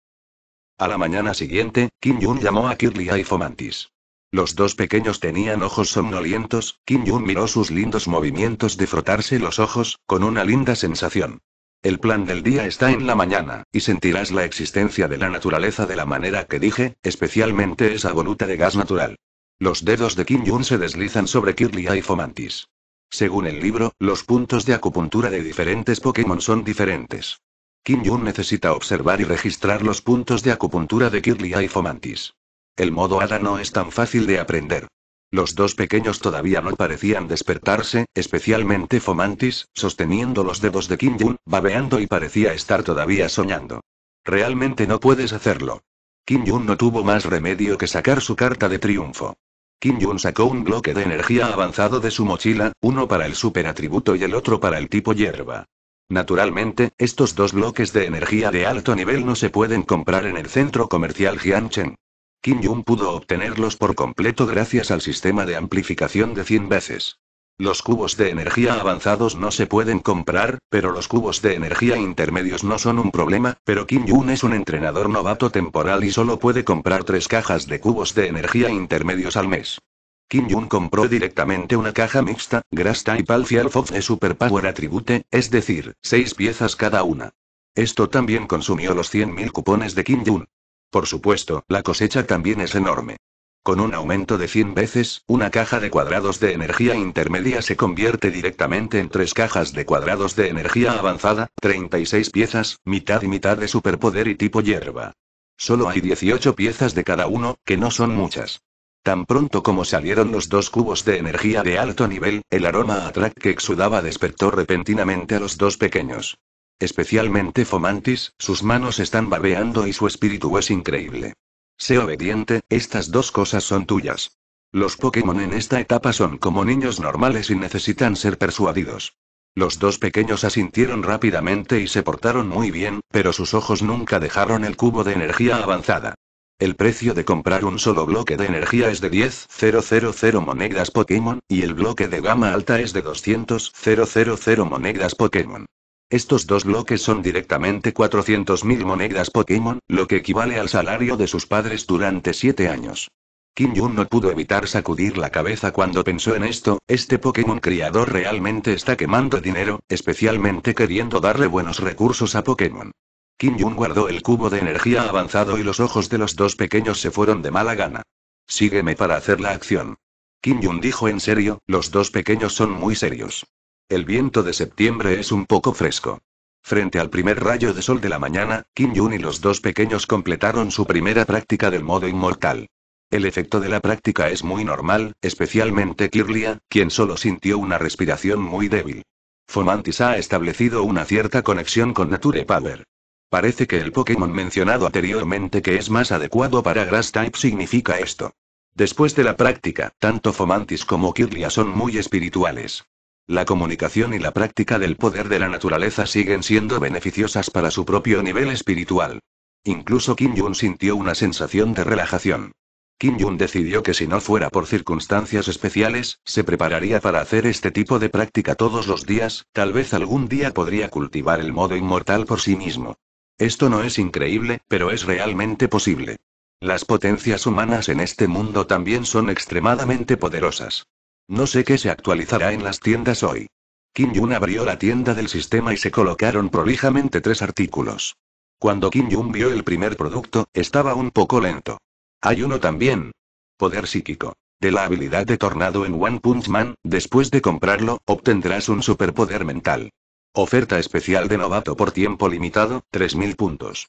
A la mañana siguiente, Kim Jun llamó a Kirlia y Fomantis. Los dos pequeños tenían ojos somnolientos, Kim jung miró sus lindos movimientos de frotarse los ojos, con una linda sensación. El plan del día está en la mañana, y sentirás la existencia de la naturaleza de la manera que dije, especialmente esa voluta de gas natural. Los dedos de Kim jung se deslizan sobre Kirlia y Fomantis. Según el libro, los puntos de acupuntura de diferentes Pokémon son diferentes. Kim jung necesita observar y registrar los puntos de acupuntura de Kirlia y Fomantis. El modo Ada no es tan fácil de aprender. Los dos pequeños todavía no parecían despertarse, especialmente Fomantis, sosteniendo los dedos de Kim Jun, babeando y parecía estar todavía soñando. Realmente no puedes hacerlo. Kim Jun no tuvo más remedio que sacar su carta de triunfo. Kim Jun sacó un bloque de energía avanzado de su mochila, uno para el atributo y el otro para el tipo hierba. Naturalmente, estos dos bloques de energía de alto nivel no se pueden comprar en el centro comercial Jianchen. Kim jung pudo obtenerlos por completo gracias al sistema de amplificación de 100 veces. Los cubos de energía avanzados no se pueden comprar, pero los cubos de energía intermedios no son un problema, pero Kim Jun es un entrenador novato temporal y solo puede comprar tres cajas de cubos de energía intermedios al mes. Kim Jun compró directamente una caja mixta, Grass Type Alpha Fox Super Power Atribute, es decir, seis piezas cada una. Esto también consumió los 100.000 cupones de Kim Jun. Por supuesto, la cosecha también es enorme. Con un aumento de 100 veces, una caja de cuadrados de energía intermedia se convierte directamente en tres cajas de cuadrados de energía avanzada, 36 piezas, mitad y mitad de superpoder y tipo hierba. Solo hay 18 piezas de cada uno, que no son muchas. Tan pronto como salieron los dos cubos de energía de alto nivel, el aroma a track que exudaba despertó repentinamente a los dos pequeños. Especialmente Fomantis, sus manos están babeando y su espíritu es increíble. Sé obediente, estas dos cosas son tuyas. Los Pokémon en esta etapa son como niños normales y necesitan ser persuadidos. Los dos pequeños asintieron rápidamente y se portaron muy bien, pero sus ojos nunca dejaron el cubo de energía avanzada. El precio de comprar un solo bloque de energía es de 10.000 monedas Pokémon, y el bloque de gama alta es de 200.000 monedas Pokémon. Estos dos bloques son directamente 400.000 monedas Pokémon, lo que equivale al salario de sus padres durante 7 años. Kim Jun no pudo evitar sacudir la cabeza cuando pensó en esto, este Pokémon criador realmente está quemando dinero, especialmente queriendo darle buenos recursos a Pokémon. Kim Jun guardó el cubo de energía avanzado y los ojos de los dos pequeños se fueron de mala gana. Sígueme para hacer la acción. Kim Jun dijo en serio, los dos pequeños son muy serios. El viento de septiembre es un poco fresco. Frente al primer rayo de sol de la mañana, Kim Jun y los dos pequeños completaron su primera práctica del modo inmortal. El efecto de la práctica es muy normal, especialmente Kirlia, quien solo sintió una respiración muy débil. Fomantis ha establecido una cierta conexión con Nature Power. Parece que el Pokémon mencionado anteriormente que es más adecuado para Grass Type significa esto. Después de la práctica, tanto Fomantis como Kirlia son muy espirituales. La comunicación y la práctica del poder de la naturaleza siguen siendo beneficiosas para su propio nivel espiritual. Incluso Kim Jun sintió una sensación de relajación. Kim Jun decidió que si no fuera por circunstancias especiales, se prepararía para hacer este tipo de práctica todos los días, tal vez algún día podría cultivar el modo inmortal por sí mismo. Esto no es increíble, pero es realmente posible. Las potencias humanas en este mundo también son extremadamente poderosas. No sé qué se actualizará en las tiendas hoy. Kim Jun abrió la tienda del sistema y se colocaron prolijamente tres artículos. Cuando Kim Jun vio el primer producto, estaba un poco lento. Hay uno también. Poder psíquico. De la habilidad de Tornado en One Punch Man, después de comprarlo, obtendrás un superpoder mental. Oferta especial de novato por tiempo limitado, 3.000 puntos.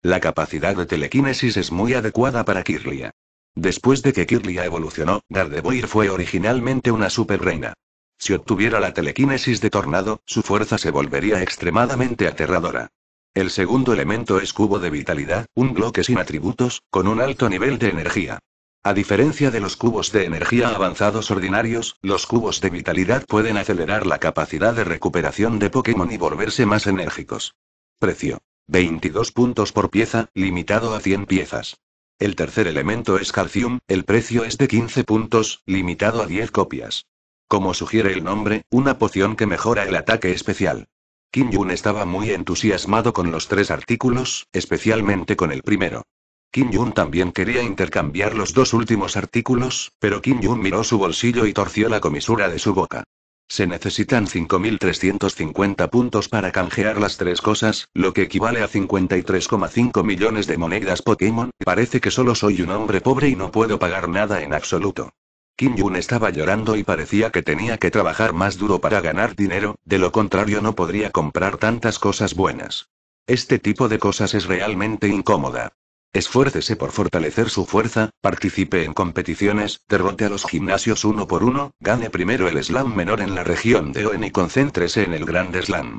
La capacidad de telequinesis es muy adecuada para Kirlia. Después de que Kirlia evolucionó, Gardevoir fue originalmente una superreina. Si obtuviera la telequinesis de Tornado, su fuerza se volvería extremadamente aterradora. El segundo elemento es cubo de vitalidad, un bloque sin atributos, con un alto nivel de energía. A diferencia de los cubos de energía avanzados ordinarios, los cubos de vitalidad pueden acelerar la capacidad de recuperación de Pokémon y volverse más enérgicos. Precio. 22 puntos por pieza, limitado a 100 piezas. El tercer elemento es calcium, el precio es de 15 puntos, limitado a 10 copias. Como sugiere el nombre, una poción que mejora el ataque especial. Kim Jun estaba muy entusiasmado con los tres artículos, especialmente con el primero. Kim Jun también quería intercambiar los dos últimos artículos, pero Kim Jun miró su bolsillo y torció la comisura de su boca. Se necesitan 5.350 puntos para canjear las tres cosas, lo que equivale a 53,5 millones de monedas Pokémon. Parece que solo soy un hombre pobre y no puedo pagar nada en absoluto. Kim Jun estaba llorando y parecía que tenía que trabajar más duro para ganar dinero, de lo contrario no podría comprar tantas cosas buenas. Este tipo de cosas es realmente incómoda. Esfuércese por fortalecer su fuerza, participe en competiciones, derrote a los gimnasios uno por uno, gane primero el slam menor en la región de Oen y concéntrese en el Grand Slam.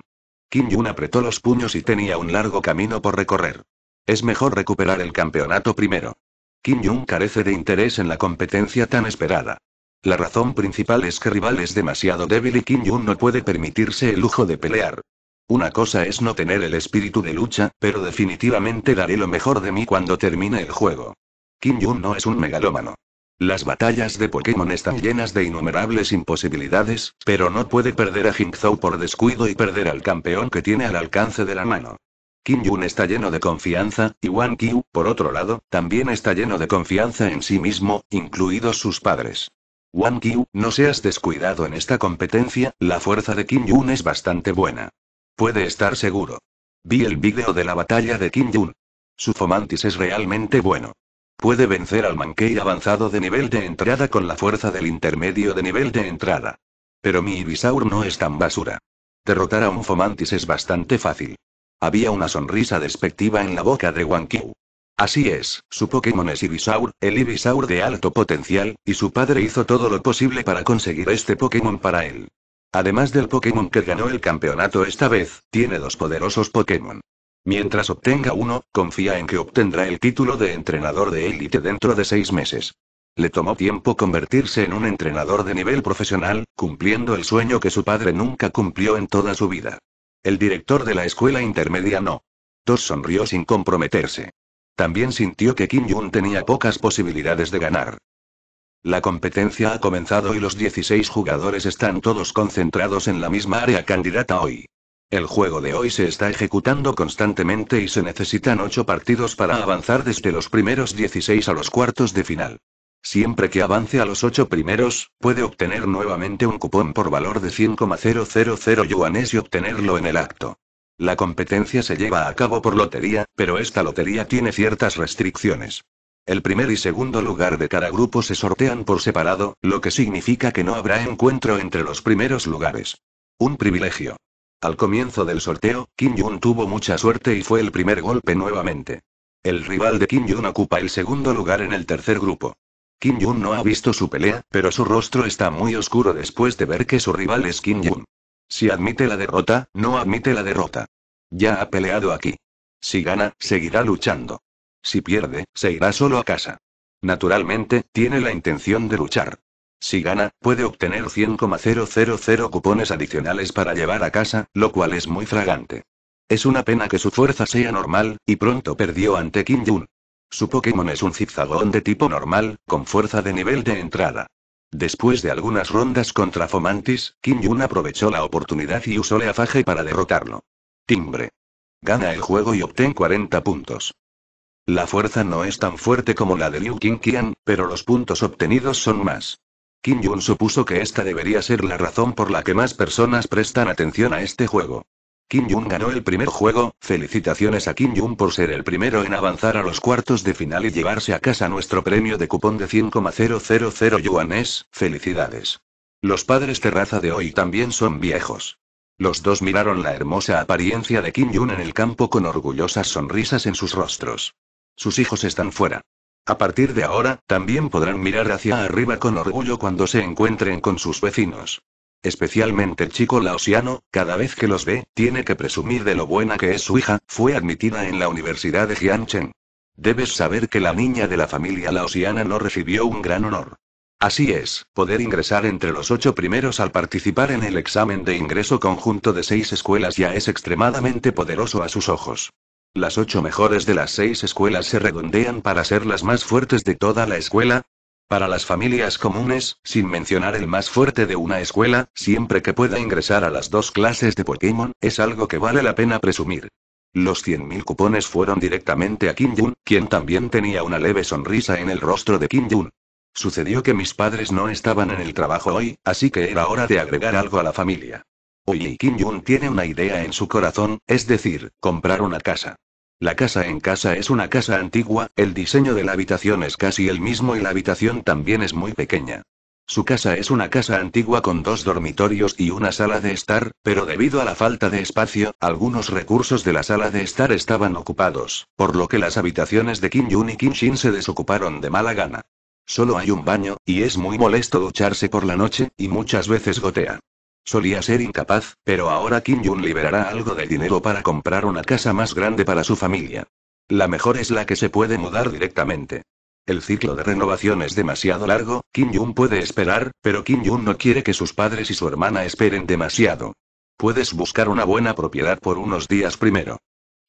Kim Yun apretó los puños y tenía un largo camino por recorrer. Es mejor recuperar el campeonato primero. Kim Jong carece de interés en la competencia tan esperada. La razón principal es que rival es demasiado débil y Kim Jong no puede permitirse el lujo de pelear. Una cosa es no tener el espíritu de lucha, pero definitivamente daré lo mejor de mí cuando termine el juego. Kim Jun no es un megalómano. Las batallas de Pokémon están llenas de innumerables imposibilidades, pero no puede perder a Jinzhou por descuido y perder al campeón que tiene al alcance de la mano. Kim Jun está lleno de confianza, y Wang Qiu, por otro lado, también está lleno de confianza en sí mismo, incluidos sus padres. Wang Qiu, no seas descuidado en esta competencia, la fuerza de Kim Jun es bastante buena. Puede estar seguro. Vi el vídeo de la batalla de Kim Jun. Su Fomantis es realmente bueno. Puede vencer al Mankey avanzado de nivel de entrada con la fuerza del intermedio de nivel de entrada. Pero mi Ibisaur no es tan basura. Derrotar a un Fomantis es bastante fácil. Había una sonrisa despectiva en la boca de Wankyu. Así es, su Pokémon es Ibisaur, el Ibisaur de alto potencial, y su padre hizo todo lo posible para conseguir este Pokémon para él. Además del Pokémon que ganó el campeonato esta vez, tiene dos poderosos Pokémon. Mientras obtenga uno, confía en que obtendrá el título de entrenador de élite dentro de seis meses. Le tomó tiempo convertirse en un entrenador de nivel profesional, cumpliendo el sueño que su padre nunca cumplió en toda su vida. El director de la escuela intermedia no. Dos sonrió sin comprometerse. También sintió que Kim Jun tenía pocas posibilidades de ganar. La competencia ha comenzado y los 16 jugadores están todos concentrados en la misma área candidata hoy. El juego de hoy se está ejecutando constantemente y se necesitan 8 partidos para avanzar desde los primeros 16 a los cuartos de final. Siempre que avance a los 8 primeros, puede obtener nuevamente un cupón por valor de 100,000 yuanes y obtenerlo en el acto. La competencia se lleva a cabo por lotería, pero esta lotería tiene ciertas restricciones. El primer y segundo lugar de cada grupo se sortean por separado, lo que significa que no habrá encuentro entre los primeros lugares. Un privilegio. Al comienzo del sorteo, Kim Jun tuvo mucha suerte y fue el primer golpe nuevamente. El rival de Kim Jun ocupa el segundo lugar en el tercer grupo. Kim Jun no ha visto su pelea, pero su rostro está muy oscuro después de ver que su rival es Kim Jun. Si admite la derrota, no admite la derrota. Ya ha peleado aquí. Si gana, seguirá luchando. Si pierde, se irá solo a casa. Naturalmente, tiene la intención de luchar. Si gana, puede obtener 100,000 cupones adicionales para llevar a casa, lo cual es muy fragante. Es una pena que su fuerza sea normal, y pronto perdió ante Kim Jun. Su Pokémon es un zigzagón de tipo normal, con fuerza de nivel de entrada. Después de algunas rondas contra Fomantis, Kim Jun aprovechó la oportunidad y usó Leafage para derrotarlo. Timbre. Gana el juego y obtén 40 puntos. La fuerza no es tan fuerte como la de Liu Qingqian, pero los puntos obtenidos son más. Kim Jun supuso que esta debería ser la razón por la que más personas prestan atención a este juego. Kim Jun ganó el primer juego, felicitaciones a Kim Jun por ser el primero en avanzar a los cuartos de final y llevarse a casa nuestro premio de cupón de 100,000 yuanes, felicidades. Los padres terraza de hoy también son viejos. Los dos miraron la hermosa apariencia de Kim Jun en el campo con orgullosas sonrisas en sus rostros. Sus hijos están fuera. A partir de ahora, también podrán mirar hacia arriba con orgullo cuando se encuentren con sus vecinos. Especialmente el chico laosiano, cada vez que los ve, tiene que presumir de lo buena que es su hija, fue admitida en la Universidad de Jiancheng. Debes saber que la niña de la familia laosiana no recibió un gran honor. Así es, poder ingresar entre los ocho primeros al participar en el examen de ingreso conjunto de seis escuelas ya es extremadamente poderoso a sus ojos. Las ocho mejores de las seis escuelas se redondean para ser las más fuertes de toda la escuela. Para las familias comunes, sin mencionar el más fuerte de una escuela, siempre que pueda ingresar a las dos clases de Pokémon, es algo que vale la pena presumir. Los 100.000 cupones fueron directamente a Kim Jun, quien también tenía una leve sonrisa en el rostro de Kim Jun. Sucedió que mis padres no estaban en el trabajo hoy, así que era hora de agregar algo a la familia. Oye, Kim Jun tiene una idea en su corazón, es decir, comprar una casa. La casa en casa es una casa antigua, el diseño de la habitación es casi el mismo y la habitación también es muy pequeña. Su casa es una casa antigua con dos dormitorios y una sala de estar, pero debido a la falta de espacio, algunos recursos de la sala de estar estaban ocupados, por lo que las habitaciones de Kim Yun y Kim Shin se desocuparon de mala gana. Solo hay un baño, y es muy molesto ducharse por la noche, y muchas veces gotea. Solía ser incapaz, pero ahora Kim Jun liberará algo de dinero para comprar una casa más grande para su familia. La mejor es la que se puede mudar directamente. El ciclo de renovación es demasiado largo, Kim Jun puede esperar, pero Kim Jun no quiere que sus padres y su hermana esperen demasiado. Puedes buscar una buena propiedad por unos días primero.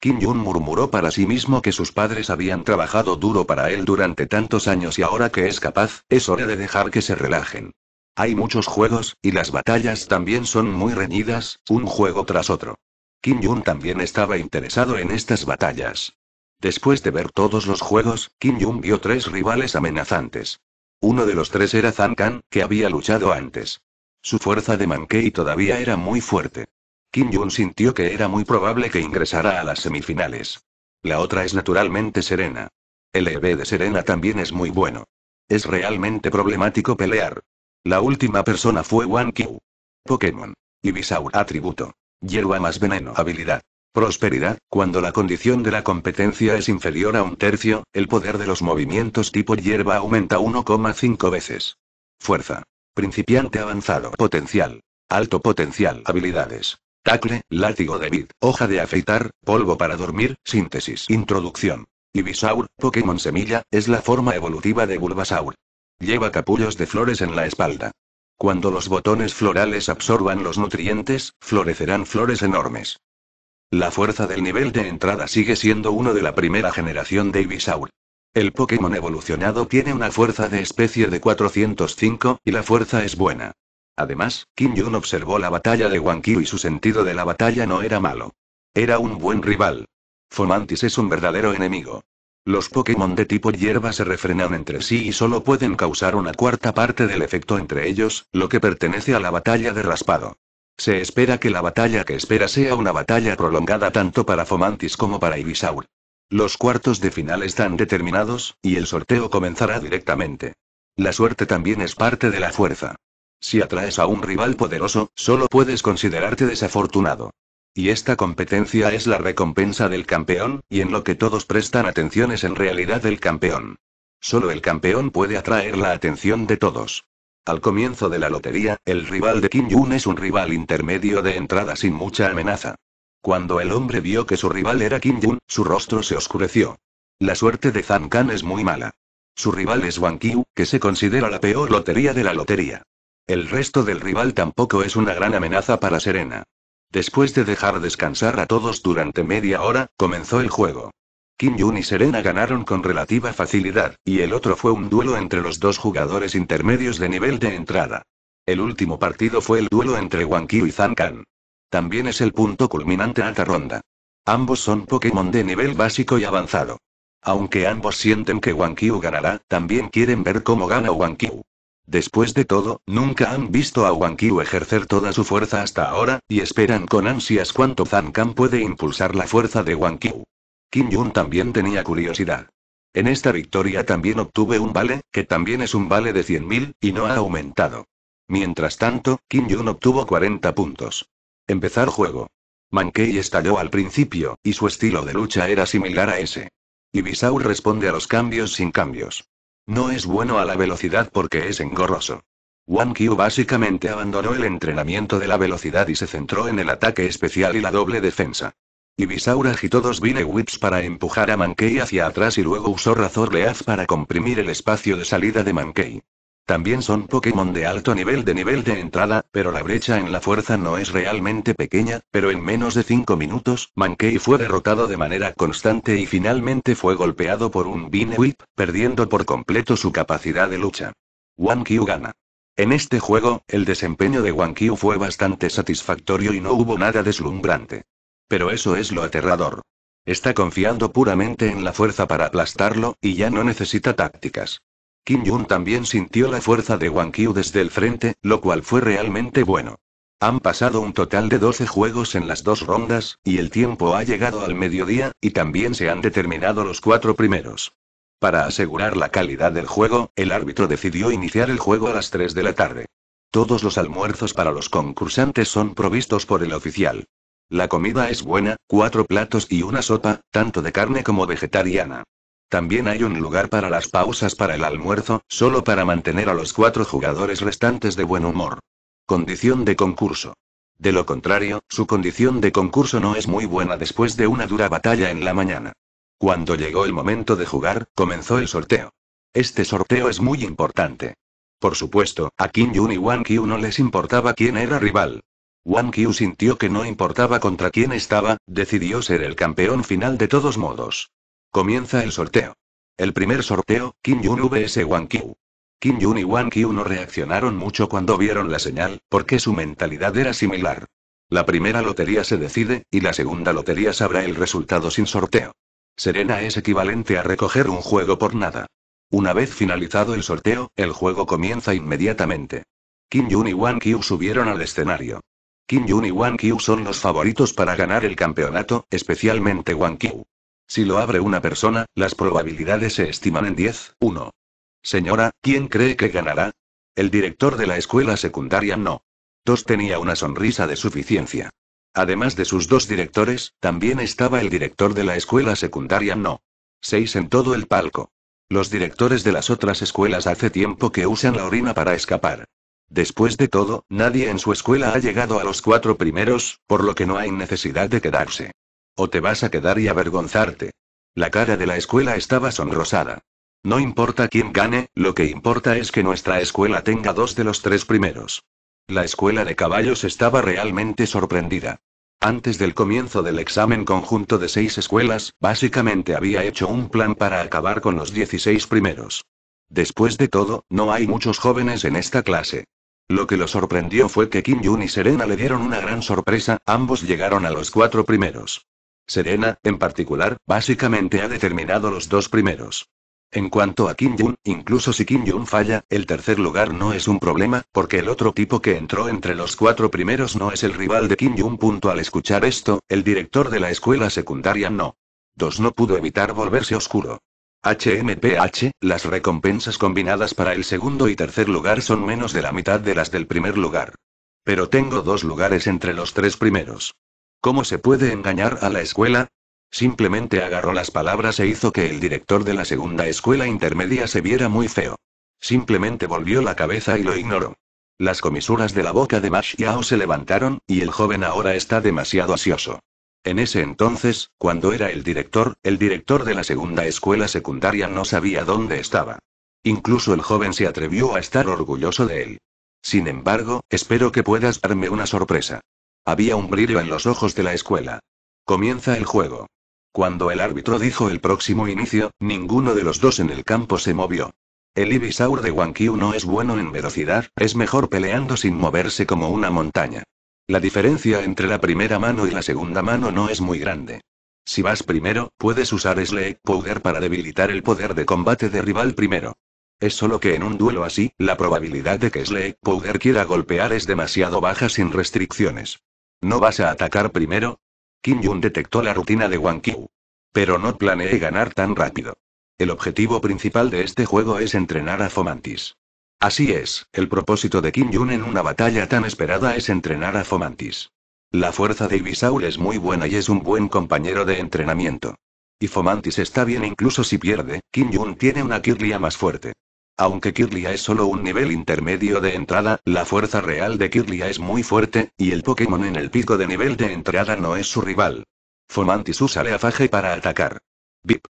Kim Jun murmuró para sí mismo que sus padres habían trabajado duro para él durante tantos años y ahora que es capaz, es hora de dejar que se relajen. Hay muchos juegos, y las batallas también son muy reñidas, un juego tras otro. Kim Jun también estaba interesado en estas batallas. Después de ver todos los juegos, Kim Jun vio tres rivales amenazantes. Uno de los tres era Zan que había luchado antes. Su fuerza de Mankei todavía era muy fuerte. Kim Jun sintió que era muy probable que ingresara a las semifinales. La otra es naturalmente Serena. El EV de Serena también es muy bueno. Es realmente problemático pelear. La última persona fue Wankyu. Pokémon. Ibisaur atributo. Hierba más veneno habilidad. Prosperidad, cuando la condición de la competencia es inferior a un tercio, el poder de los movimientos tipo hierba aumenta 1,5 veces. Fuerza. Principiante avanzado. Potencial. Alto potencial. Habilidades. Tacle, látigo de vid, hoja de afeitar, polvo para dormir, síntesis. Introducción. Ibisaur, Pokémon semilla, es la forma evolutiva de Bulbasaur. Lleva capullos de flores en la espalda. Cuando los botones florales absorban los nutrientes, florecerán flores enormes. La fuerza del nivel de entrada sigue siendo uno de la primera generación de Ibisaur. El Pokémon evolucionado tiene una fuerza de especie de 405, y la fuerza es buena. Además, Kim Jun observó la batalla de Wankyu y su sentido de la batalla no era malo. Era un buen rival. Fomantis es un verdadero enemigo. Los Pokémon de tipo hierba se refrenan entre sí y solo pueden causar una cuarta parte del efecto entre ellos, lo que pertenece a la batalla de raspado. Se espera que la batalla que espera sea una batalla prolongada tanto para Fomantis como para Ibisaur. Los cuartos de final están determinados, y el sorteo comenzará directamente. La suerte también es parte de la fuerza. Si atraes a un rival poderoso, solo puedes considerarte desafortunado. Y esta competencia es la recompensa del campeón, y en lo que todos prestan atención es en realidad el campeón. Solo el campeón puede atraer la atención de todos. Al comienzo de la lotería, el rival de Kim Jun es un rival intermedio de entrada sin mucha amenaza. Cuando el hombre vio que su rival era Kim Jun, su rostro se oscureció. La suerte de Zhang Kan es muy mala. Su rival es Wang Qiu, que se considera la peor lotería de la lotería. El resto del rival tampoco es una gran amenaza para Serena. Después de dejar descansar a todos durante media hora, comenzó el juego. Kim Jun y Serena ganaron con relativa facilidad, y el otro fue un duelo entre los dos jugadores intermedios de nivel de entrada. El último partido fue el duelo entre Wang y Zhang También es el punto culminante a la ronda. Ambos son Pokémon de nivel básico y avanzado. Aunque ambos sienten que Wang ganará, también quieren ver cómo gana Wang Después de todo, nunca han visto a Wang Qiu ejercer toda su fuerza hasta ahora, y esperan con ansias cuánto Zankan puede impulsar la fuerza de Wang Qiu. Kim Yun también tenía curiosidad. En esta victoria también obtuve un vale, que también es un vale de 100.000, y no ha aumentado. Mientras tanto, Kim Yun obtuvo 40 puntos. Empezar juego. Mankei estalló al principio, y su estilo de lucha era similar a ese. Ibisau responde a los cambios sin cambios. No es bueno a la velocidad porque es engorroso. Wang Q básicamente abandonó el entrenamiento de la velocidad y se centró en el ataque especial y la doble defensa. Ibisaur agitó dos Vine Whips para empujar a Mankey hacia atrás y luego usó Razor Leaf para comprimir el espacio de salida de Mankey. También son Pokémon de alto nivel de nivel de entrada, pero la brecha en la fuerza no es realmente pequeña, pero en menos de 5 minutos, Mankey fue derrotado de manera constante y finalmente fue golpeado por un Whip, perdiendo por completo su capacidad de lucha. Wang gana. En este juego, el desempeño de Wankyu fue bastante satisfactorio y no hubo nada deslumbrante. Pero eso es lo aterrador. Está confiando puramente en la fuerza para aplastarlo, y ya no necesita tácticas. Kim Jun también sintió la fuerza de Wang Kyu desde el frente, lo cual fue realmente bueno. Han pasado un total de 12 juegos en las dos rondas, y el tiempo ha llegado al mediodía, y también se han determinado los cuatro primeros. Para asegurar la calidad del juego, el árbitro decidió iniciar el juego a las 3 de la tarde. Todos los almuerzos para los concursantes son provistos por el oficial. La comida es buena, cuatro platos y una sopa, tanto de carne como vegetariana. También hay un lugar para las pausas para el almuerzo, solo para mantener a los cuatro jugadores restantes de buen humor. Condición de concurso. De lo contrario, su condición de concurso no es muy buena después de una dura batalla en la mañana. Cuando llegó el momento de jugar, comenzó el sorteo. Este sorteo es muy importante. Por supuesto, a Kim Jun y Wang Qiu no les importaba quién era rival. Wang Qiu sintió que no importaba contra quién estaba, decidió ser el campeón final de todos modos. Comienza el sorteo. El primer sorteo, Kim Jun vs Wang Kim Jun y Wang Kyu no reaccionaron mucho cuando vieron la señal, porque su mentalidad era similar. La primera lotería se decide, y la segunda lotería sabrá el resultado sin sorteo. Serena es equivalente a recoger un juego por nada. Una vez finalizado el sorteo, el juego comienza inmediatamente. Kim Jun y Wang subieron al escenario. Kim Jun y Wang son los favoritos para ganar el campeonato, especialmente Wang si lo abre una persona, las probabilidades se estiman en 10, 1. Señora, ¿quién cree que ganará? El director de la escuela secundaria no. Dos tenía una sonrisa de suficiencia. Además de sus dos directores, también estaba el director de la escuela secundaria no. Seis en todo el palco. Los directores de las otras escuelas hace tiempo que usan la orina para escapar. Después de todo, nadie en su escuela ha llegado a los cuatro primeros, por lo que no hay necesidad de quedarse. O te vas a quedar y avergonzarte. La cara de la escuela estaba sonrosada. No importa quién gane, lo que importa es que nuestra escuela tenga dos de los tres primeros. La escuela de caballos estaba realmente sorprendida. Antes del comienzo del examen conjunto de seis escuelas, básicamente había hecho un plan para acabar con los 16 primeros. Después de todo, no hay muchos jóvenes en esta clase. Lo que lo sorprendió fue que Kim Jun y Serena le dieron una gran sorpresa, ambos llegaron a los cuatro primeros. Serena, en particular, básicamente ha determinado los dos primeros. En cuanto a Kim Jun, incluso si Kim Jun falla, el tercer lugar no es un problema, porque el otro tipo que entró entre los cuatro primeros no es el rival de Kim Jong. Al escuchar esto, el director de la escuela secundaria no. 2 no pudo evitar volverse oscuro. HMPH, las recompensas combinadas para el segundo y tercer lugar son menos de la mitad de las del primer lugar. Pero tengo dos lugares entre los tres primeros. ¿Cómo se puede engañar a la escuela? Simplemente agarró las palabras e hizo que el director de la segunda escuela intermedia se viera muy feo. Simplemente volvió la cabeza y lo ignoró. Las comisuras de la boca de Mash Yao se levantaron, y el joven ahora está demasiado ansioso. En ese entonces, cuando era el director, el director de la segunda escuela secundaria no sabía dónde estaba. Incluso el joven se atrevió a estar orgulloso de él. Sin embargo, espero que puedas darme una sorpresa. Había un brillo en los ojos de la escuela. Comienza el juego. Cuando el árbitro dijo el próximo inicio, ninguno de los dos en el campo se movió. El Ibisaur de Wankyu no es bueno en velocidad, es mejor peleando sin moverse como una montaña. La diferencia entre la primera mano y la segunda mano no es muy grande. Si vas primero, puedes usar Slake Powder para debilitar el poder de combate de rival primero. Es solo que en un duelo así, la probabilidad de que Slake Powder quiera golpear es demasiado baja sin restricciones. ¿No vas a atacar primero? Kim Jun detectó la rutina de Wang Qiu. Pero no planeé ganar tan rápido. El objetivo principal de este juego es entrenar a Fomantis. Así es, el propósito de Kim Jun en una batalla tan esperada es entrenar a Fomantis. La fuerza de Ibisaur es muy buena y es un buen compañero de entrenamiento. Y Fomantis está bien incluso si pierde, Kim Jun tiene una Kirlia más fuerte. Aunque Kirlia es solo un nivel intermedio de entrada, la fuerza real de Kirlia es muy fuerte, y el Pokémon en el pico de nivel de entrada no es su rival. Fomantis usa Leafage para atacar. Bip.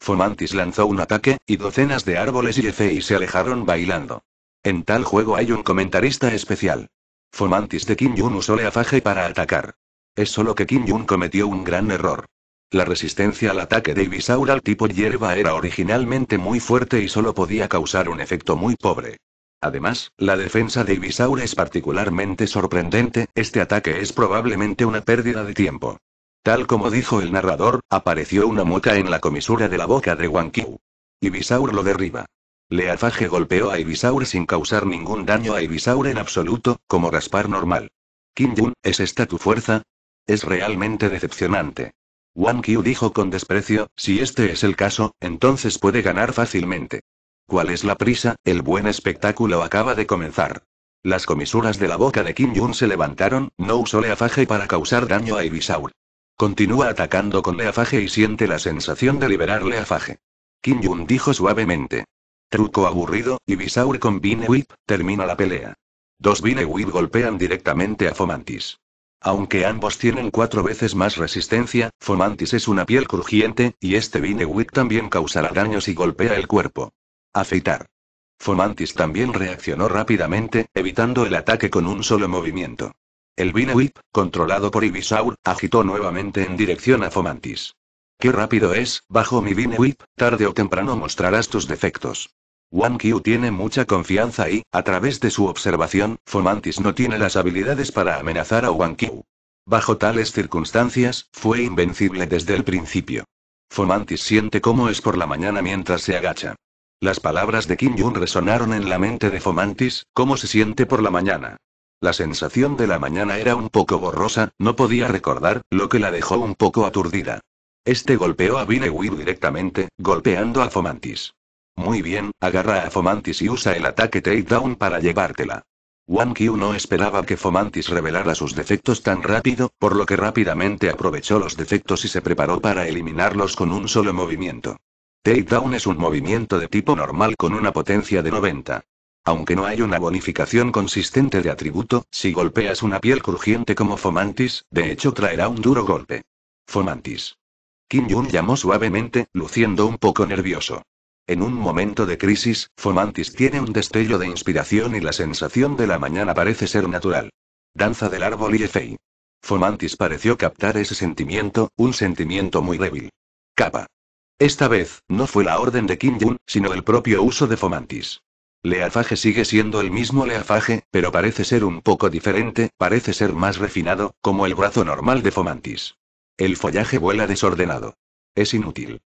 Fomantis lanzó un ataque, y docenas de árboles y Efei se alejaron bailando. En tal juego hay un comentarista especial. Fomantis de Kim Jun usó Leafage para atacar. Es solo que Kim Jun cometió un gran error. La resistencia al ataque de al tipo hierba era originalmente muy fuerte y solo podía causar un efecto muy pobre. Además, la defensa de Ibisaur es particularmente sorprendente, este ataque es probablemente una pérdida de tiempo. Tal como dijo el narrador, apareció una mueca en la comisura de la boca de Wankiu. Ibisaur lo derriba. Leafage golpeó a Ibisaur sin causar ningún daño a Ibisaur en absoluto, como raspar normal. Kim Jun, ¿es esta tu fuerza? Es realmente decepcionante. Wang Qiu dijo con desprecio, si este es el caso, entonces puede ganar fácilmente. ¿Cuál es la prisa? El buen espectáculo acaba de comenzar. Las comisuras de la boca de Kim Jun se levantaron, no usó leafaje para causar daño a Ibisaur. Continúa atacando con leafaje y siente la sensación de liberar leafaje. Kim Jun dijo suavemente. Truco aburrido, Ibisaur con Bine Whip, termina la pelea. Dos Bine Whip golpean directamente a Fomantis. Aunque ambos tienen cuatro veces más resistencia, Fomantis es una piel crujiente, y este Vine Whip también causará daños y golpea el cuerpo. Afeitar. Fomantis también reaccionó rápidamente, evitando el ataque con un solo movimiento. El Vine Whip, controlado por Ibisaur, agitó nuevamente en dirección a Fomantis. Qué rápido es, bajo mi Vine Whip, tarde o temprano mostrarás tus defectos. Wang Qiu tiene mucha confianza y, a través de su observación, Fomantis no tiene las habilidades para amenazar a Wang Qiu. Bajo tales circunstancias, fue invencible desde el principio. Fomantis siente cómo es por la mañana mientras se agacha. Las palabras de Kim Jun resonaron en la mente de Fomantis, cómo se siente por la mañana. La sensación de la mañana era un poco borrosa, no podía recordar, lo que la dejó un poco aturdida. Este golpeó a Wu directamente, golpeando a Fomantis. Muy bien, agarra a Fomantis y usa el ataque takedown para llevártela. Wang Q no esperaba que Fomantis revelara sus defectos tan rápido, por lo que rápidamente aprovechó los defectos y se preparó para eliminarlos con un solo movimiento. Takedown es un movimiento de tipo normal con una potencia de 90. Aunque no hay una bonificación consistente de atributo, si golpeas una piel crujiente como Fomantis, de hecho traerá un duro golpe. Fomantis. Kim Jun llamó suavemente, luciendo un poco nervioso. En un momento de crisis, Fomantis tiene un destello de inspiración y la sensación de la mañana parece ser natural. Danza del árbol y Efei. Fomantis pareció captar ese sentimiento, un sentimiento muy débil. Capa. Esta vez, no fue la orden de Kim Jun, sino el propio uso de Fomantis. Leafaje sigue siendo el mismo Leafaje, pero parece ser un poco diferente, parece ser más refinado, como el brazo normal de Fomantis. El follaje vuela desordenado. Es inútil.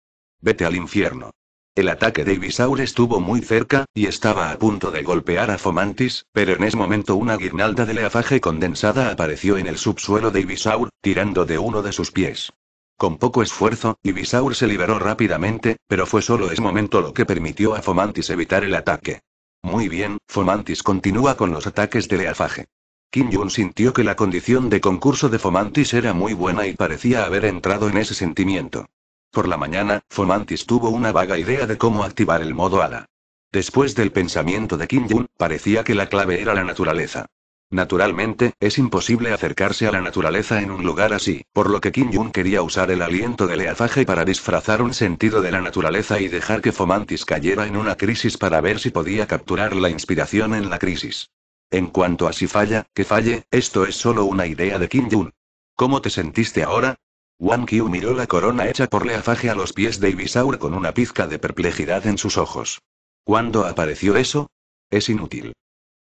Vete al infierno. El ataque de Ibisaur estuvo muy cerca, y estaba a punto de golpear a Fomantis, pero en ese momento una guirnalda de leafaje condensada apareció en el subsuelo de Ibisaur, tirando de uno de sus pies. Con poco esfuerzo, Ibisaur se liberó rápidamente, pero fue solo ese momento lo que permitió a Fomantis evitar el ataque. Muy bien, Fomantis continúa con los ataques de leafaje. Kim Jun sintió que la condición de concurso de Fomantis era muy buena y parecía haber entrado en ese sentimiento. Por la mañana, Fomantis tuvo una vaga idea de cómo activar el modo ala. Después del pensamiento de Kim Jun, parecía que la clave era la naturaleza. Naturalmente, es imposible acercarse a la naturaleza en un lugar así, por lo que Kim Jun quería usar el aliento de Leafaje para disfrazar un sentido de la naturaleza y dejar que Fomantis cayera en una crisis para ver si podía capturar la inspiración en la crisis. En cuanto a si falla, que falle, esto es solo una idea de Kim Jun. ¿Cómo te sentiste ahora? Wang miró la corona hecha por Leafaje a los pies de Ibisaur con una pizca de perplejidad en sus ojos. ¿Cuándo apareció eso? Es inútil.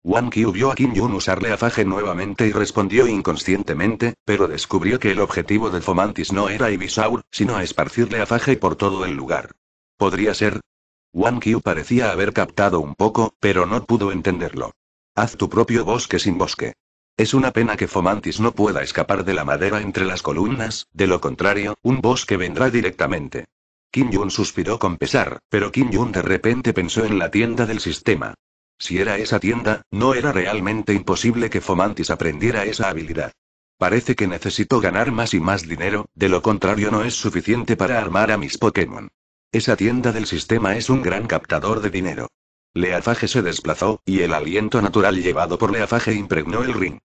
Wang Qiu vio a Kim Yun usar Leafaje nuevamente y respondió inconscientemente, pero descubrió que el objetivo de Fomantis no era Ibisaur, sino esparcir Leafaje por todo el lugar. ¿Podría ser? Wang Qiu parecía haber captado un poco, pero no pudo entenderlo. Haz tu propio bosque sin bosque. Es una pena que Fomantis no pueda escapar de la madera entre las columnas, de lo contrario, un bosque vendrá directamente. Kim Jun suspiró con pesar, pero Kim Jun de repente pensó en la tienda del sistema. Si era esa tienda, no era realmente imposible que Fomantis aprendiera esa habilidad. Parece que necesito ganar más y más dinero, de lo contrario no es suficiente para armar a mis Pokémon. Esa tienda del sistema es un gran captador de dinero. Leafage se desplazó, y el aliento natural llevado por Leafage impregnó el ring.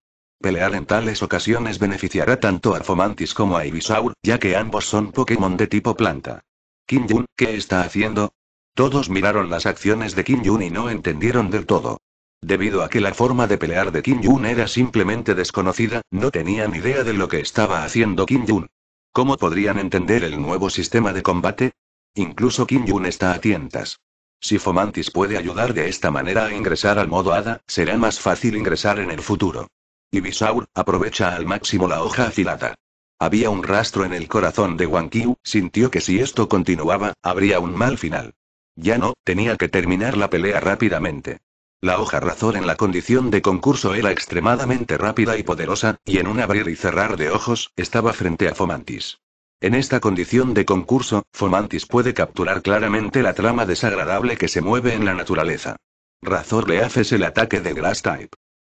Pelear en tales ocasiones beneficiará tanto a Fomantis como a Ibisaur, ya que ambos son Pokémon de tipo planta. Kim Jun, ¿qué está haciendo? Todos miraron las acciones de Kim Jun y no entendieron del todo. Debido a que la forma de pelear de Kim Jun era simplemente desconocida, no tenían idea de lo que estaba haciendo Kim Jun. ¿Cómo podrían entender el nuevo sistema de combate? Incluso Kim Jun está a tientas. Si Fomantis puede ayudar de esta manera a ingresar al modo hada, será más fácil ingresar en el futuro. Ibisaur, aprovecha al máximo la hoja afilada. Había un rastro en el corazón de Wang sintió que si esto continuaba, habría un mal final. Ya no, tenía que terminar la pelea rápidamente. La hoja razor en la condición de concurso era extremadamente rápida y poderosa, y en un abrir y cerrar de ojos, estaba frente a Fomantis. En esta condición de concurso, Fomantis puede capturar claramente la trama desagradable que se mueve en la naturaleza. Razor le haces el ataque de Grass Type.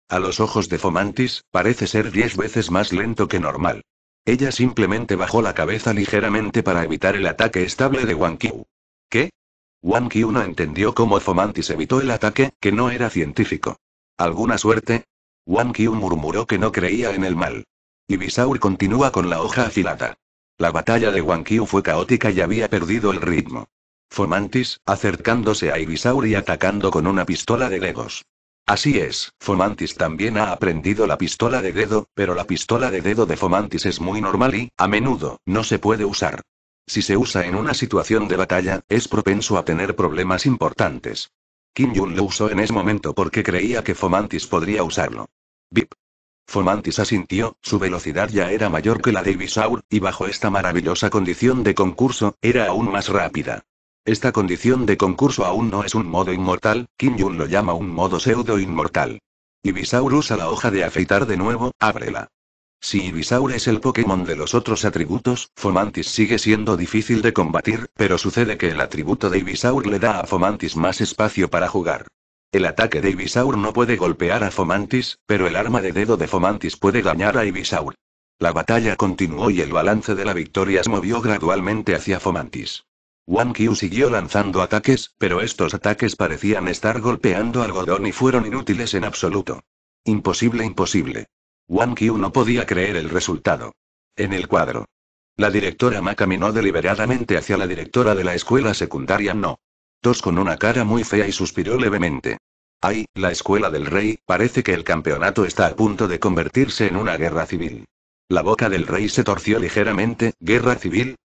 A los ojos de Fomantis, parece ser diez veces más lento que normal. Ella simplemente bajó la cabeza ligeramente para evitar el ataque estable de Wang Qiu. ¿Qué? Wang Qiu no entendió cómo Fomantis evitó el ataque, que no era científico. ¿Alguna suerte? Wang Qiu murmuró que no creía en el mal. Y Bisaur continúa con la hoja afilada. La batalla de Wanqiu fue caótica y había perdido el ritmo. Fomantis, acercándose a Ibisaur y atacando con una pistola de dedos. Así es, Fomantis también ha aprendido la pistola de dedo, pero la pistola de dedo de Fomantis es muy normal y, a menudo, no se puede usar. Si se usa en una situación de batalla, es propenso a tener problemas importantes. Kim Jun lo usó en ese momento porque creía que Fomantis podría usarlo. Bip. Fomantis asintió, su velocidad ya era mayor que la de Ibisaur, y bajo esta maravillosa condición de concurso, era aún más rápida. Esta condición de concurso aún no es un modo inmortal, Kim Jun lo llama un modo pseudo-inmortal. Ibizaur usa la hoja de afeitar de nuevo, ábrela. Si Ibisaur es el Pokémon de los otros atributos, Fomantis sigue siendo difícil de combatir, pero sucede que el atributo de Ibisaur le da a Fomantis más espacio para jugar. El ataque de Ibisaur no puede golpear a Fomantis, pero el arma de dedo de Fomantis puede dañar a Ibisaur. La batalla continuó y el balance de la victoria se movió gradualmente hacia Fomantis. Wang siguió lanzando ataques, pero estos ataques parecían estar golpeando algodón y fueron inútiles en absoluto. Imposible, imposible. Wang Qiu no podía creer el resultado. En el cuadro. La directora Ma caminó deliberadamente hacia la directora de la escuela secundaria No con una cara muy fea y suspiró levemente. Ay, la escuela del rey, parece que el campeonato está a punto de convertirse en una guerra civil. La boca del rey se torció ligeramente, ¿guerra civil?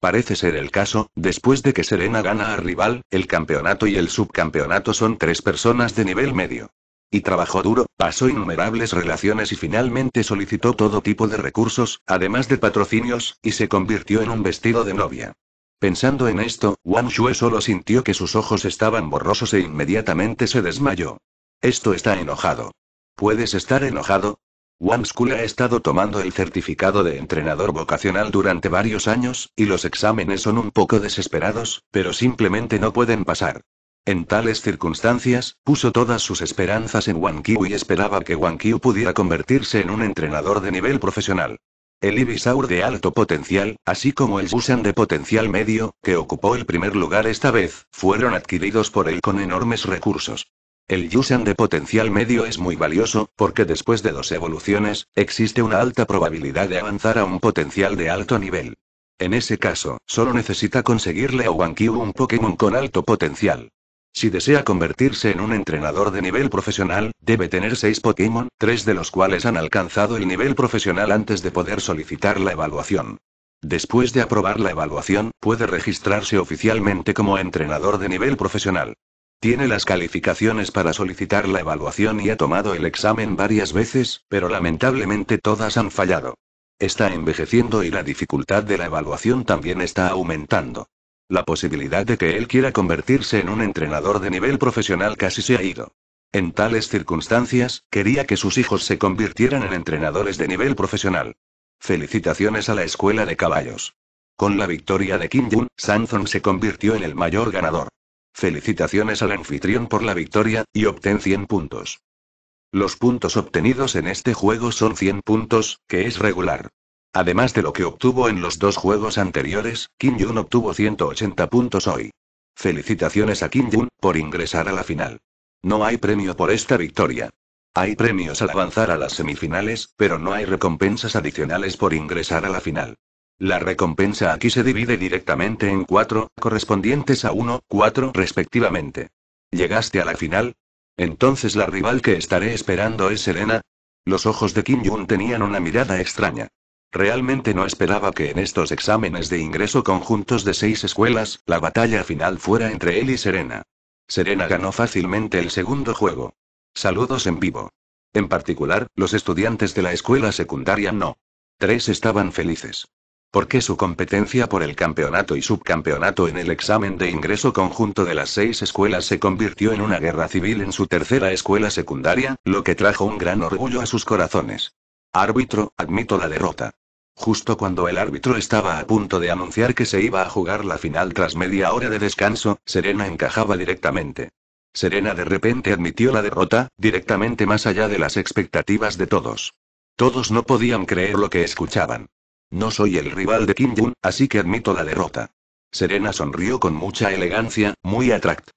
Parece ser el caso, después de que Serena gana a rival, el campeonato y el subcampeonato son tres personas de nivel medio. Y trabajó duro, pasó innumerables relaciones y finalmente solicitó todo tipo de recursos, además de patrocinios, y se convirtió en un vestido de novia. Pensando en esto, Wang Xue solo sintió que sus ojos estaban borrosos e inmediatamente se desmayó. Esto está enojado. ¿Puedes estar enojado? Wang School ha estado tomando el certificado de entrenador vocacional durante varios años, y los exámenes son un poco desesperados, pero simplemente no pueden pasar. En tales circunstancias, puso todas sus esperanzas en Wang Qiu y esperaba que Wang Qiu pudiera convertirse en un entrenador de nivel profesional. El Ibisaur de alto potencial, así como el Busan de potencial medio, que ocupó el primer lugar esta vez, fueron adquiridos por él con enormes recursos. El Yusan de potencial medio es muy valioso, porque después de dos evoluciones, existe una alta probabilidad de avanzar a un potencial de alto nivel. En ese caso, solo necesita conseguirle a Wankyu un Pokémon con alto potencial. Si desea convertirse en un entrenador de nivel profesional, debe tener seis Pokémon, tres de los cuales han alcanzado el nivel profesional antes de poder solicitar la evaluación. Después de aprobar la evaluación, puede registrarse oficialmente como entrenador de nivel profesional. Tiene las calificaciones para solicitar la evaluación y ha tomado el examen varias veces, pero lamentablemente todas han fallado. Está envejeciendo y la dificultad de la evaluación también está aumentando. La posibilidad de que él quiera convertirse en un entrenador de nivel profesional casi se ha ido. En tales circunstancias, quería que sus hijos se convirtieran en entrenadores de nivel profesional. Felicitaciones a la escuela de caballos. Con la victoria de Kim Jun, Sanson se convirtió en el mayor ganador. Felicitaciones al anfitrión por la victoria, y obtén 100 puntos. Los puntos obtenidos en este juego son 100 puntos, que es regular. Además de lo que obtuvo en los dos juegos anteriores, Kim Jun obtuvo 180 puntos hoy. Felicitaciones a Kim Jun por ingresar a la final. No hay premio por esta victoria. Hay premios al avanzar a las semifinales, pero no hay recompensas adicionales por ingresar a la final. La recompensa aquí se divide directamente en cuatro, correspondientes a uno, cuatro respectivamente. ¿Llegaste a la final? Entonces la rival que estaré esperando es Serena. Los ojos de Kim Jun tenían una mirada extraña. Realmente no esperaba que en estos exámenes de ingreso conjuntos de seis escuelas, la batalla final fuera entre él y Serena. Serena ganó fácilmente el segundo juego. Saludos en vivo. En particular, los estudiantes de la escuela secundaria no. Tres estaban felices. Porque su competencia por el campeonato y subcampeonato en el examen de ingreso conjunto de las seis escuelas se convirtió en una guerra civil en su tercera escuela secundaria, lo que trajo un gran orgullo a sus corazones. Árbitro, admito la derrota. Justo cuando el árbitro estaba a punto de anunciar que se iba a jugar la final tras media hora de descanso, Serena encajaba directamente. Serena de repente admitió la derrota, directamente más allá de las expectativas de todos. Todos no podían creer lo que escuchaban. No soy el rival de Kim Jun, así que admito la derrota. Serena sonrió con mucha elegancia, muy atract.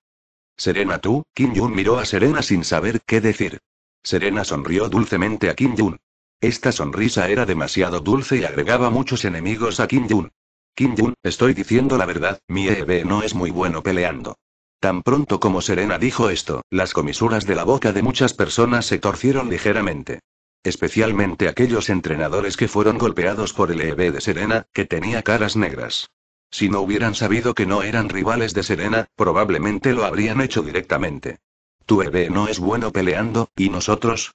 Serena tú, Kim Jun miró a Serena sin saber qué decir. Serena sonrió dulcemente a Kim Jun. Esta sonrisa era demasiado dulce y agregaba muchos enemigos a Kim Jun. Kim Jun, estoy diciendo la verdad, mi EB no es muy bueno peleando. Tan pronto como Serena dijo esto, las comisuras de la boca de muchas personas se torcieron ligeramente. Especialmente aquellos entrenadores que fueron golpeados por el EB de Serena, que tenía caras negras. Si no hubieran sabido que no eran rivales de Serena, probablemente lo habrían hecho directamente. Tu E.B. no es bueno peleando, ¿y nosotros?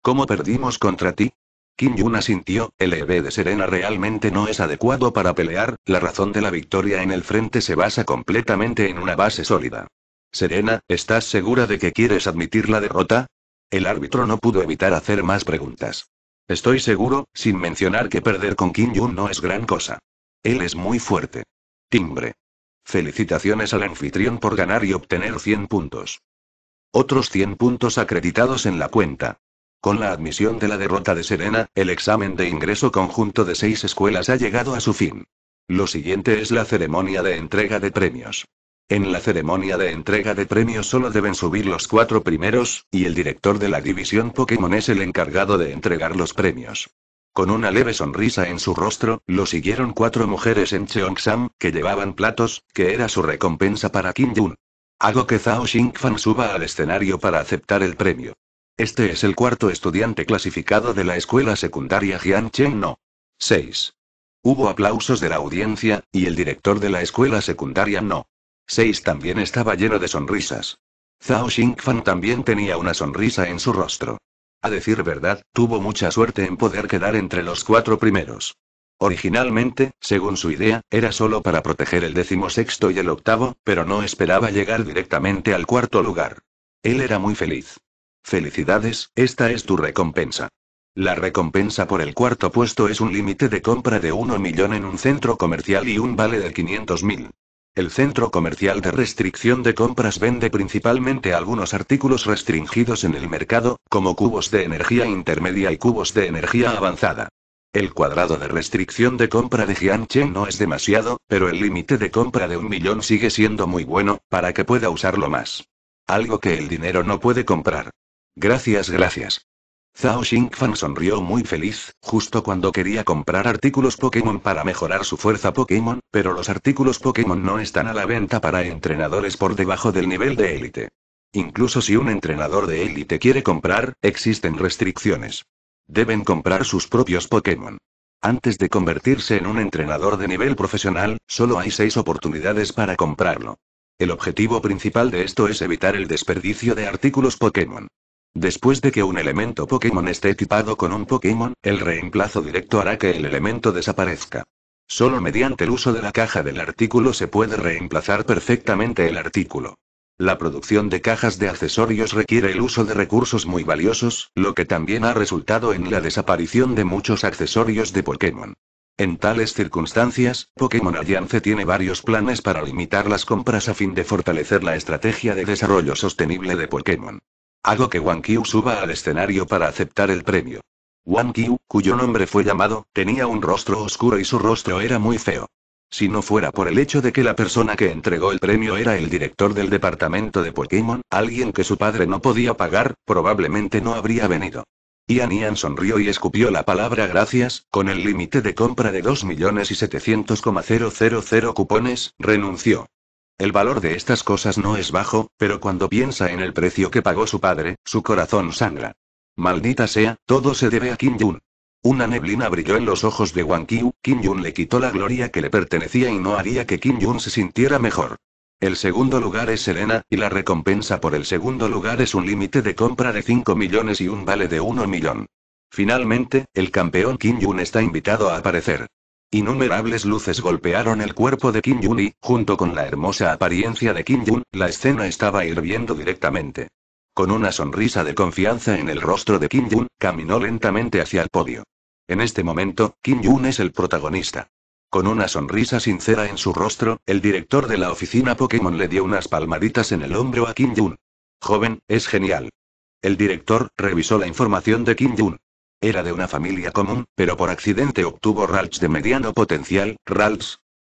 ¿Cómo perdimos contra ti? Kim Yun asintió, el EV de Serena realmente no es adecuado para pelear, la razón de la victoria en el frente se basa completamente en una base sólida. Serena, ¿estás segura de que quieres admitir la derrota? El árbitro no pudo evitar hacer más preguntas. Estoy seguro, sin mencionar que perder con Kim Yun no es gran cosa. Él es muy fuerte. Timbre. Felicitaciones al anfitrión por ganar y obtener 100 puntos. Otros 100 puntos acreditados en la cuenta. Con la admisión de la derrota de Serena, el examen de ingreso conjunto de seis escuelas ha llegado a su fin. Lo siguiente es la ceremonia de entrega de premios. En la ceremonia de entrega de premios solo deben subir los cuatro primeros, y el director de la división Pokémon es el encargado de entregar los premios. Con una leve sonrisa en su rostro, lo siguieron cuatro mujeres en Cheongsam, que llevaban platos, que era su recompensa para Kim Jun. Hago que Zhao Fan suba al escenario para aceptar el premio. Este es el cuarto estudiante clasificado de la escuela secundaria Jiancheng No. 6. Hubo aplausos de la audiencia, y el director de la escuela secundaria No. 6 también estaba lleno de sonrisas. Zhao Xingfan también tenía una sonrisa en su rostro. A decir verdad, tuvo mucha suerte en poder quedar entre los cuatro primeros. Originalmente, según su idea, era solo para proteger el decimosexto y el octavo, pero no esperaba llegar directamente al cuarto lugar. Él era muy feliz. Felicidades, esta es tu recompensa. La recompensa por el cuarto puesto es un límite de compra de 1 millón en un centro comercial y un vale de 500 mil. El centro comercial de restricción de compras vende principalmente algunos artículos restringidos en el mercado, como cubos de energía intermedia y cubos de energía avanzada. El cuadrado de restricción de compra de Jianchen no es demasiado, pero el límite de compra de un millón sigue siendo muy bueno, para que pueda usarlo más. Algo que el dinero no puede comprar. Gracias, gracias. Zhao Xingfang sonrió muy feliz, justo cuando quería comprar artículos Pokémon para mejorar su fuerza Pokémon, pero los artículos Pokémon no están a la venta para entrenadores por debajo del nivel de élite. Incluso si un entrenador de élite quiere comprar, existen restricciones. Deben comprar sus propios Pokémon. Antes de convertirse en un entrenador de nivel profesional, solo hay seis oportunidades para comprarlo. El objetivo principal de esto es evitar el desperdicio de artículos Pokémon. Después de que un elemento Pokémon esté equipado con un Pokémon, el reemplazo directo hará que el elemento desaparezca. Solo mediante el uso de la caja del artículo se puede reemplazar perfectamente el artículo. La producción de cajas de accesorios requiere el uso de recursos muy valiosos, lo que también ha resultado en la desaparición de muchos accesorios de Pokémon. En tales circunstancias, Pokémon Alliance tiene varios planes para limitar las compras a fin de fortalecer la estrategia de desarrollo sostenible de Pokémon. Hago que Wang Qiu suba al escenario para aceptar el premio. Wang Qiu, cuyo nombre fue llamado, tenía un rostro oscuro y su rostro era muy feo. Si no fuera por el hecho de que la persona que entregó el premio era el director del departamento de Pokémon, alguien que su padre no podía pagar, probablemente no habría venido. Ian Ian sonrió y escupió la palabra gracias, con el límite de compra de 2.700.000 cupones, renunció. El valor de estas cosas no es bajo, pero cuando piensa en el precio que pagó su padre, su corazón sangra. Maldita sea, todo se debe a Kim Jun. Una neblina brilló en los ojos de Wang Qiu, Kim Jun le quitó la gloria que le pertenecía y no haría que Kim Jun se sintiera mejor. El segundo lugar es Serena, y la recompensa por el segundo lugar es un límite de compra de 5 millones y un vale de 1 millón. Finalmente, el campeón Kim Jun está invitado a aparecer. Innumerables luces golpearon el cuerpo de Kim Jun y, junto con la hermosa apariencia de Kim Jun, la escena estaba hirviendo directamente. Con una sonrisa de confianza en el rostro de Kim Jun, caminó lentamente hacia el podio. En este momento, Kim Jun es el protagonista. Con una sonrisa sincera en su rostro, el director de la oficina Pokémon le dio unas palmaditas en el hombro a Kim Jun. Joven, es genial. El director revisó la información de Kim Jun. Era de una familia común, pero por accidente obtuvo Ralts de mediano potencial, Ralts.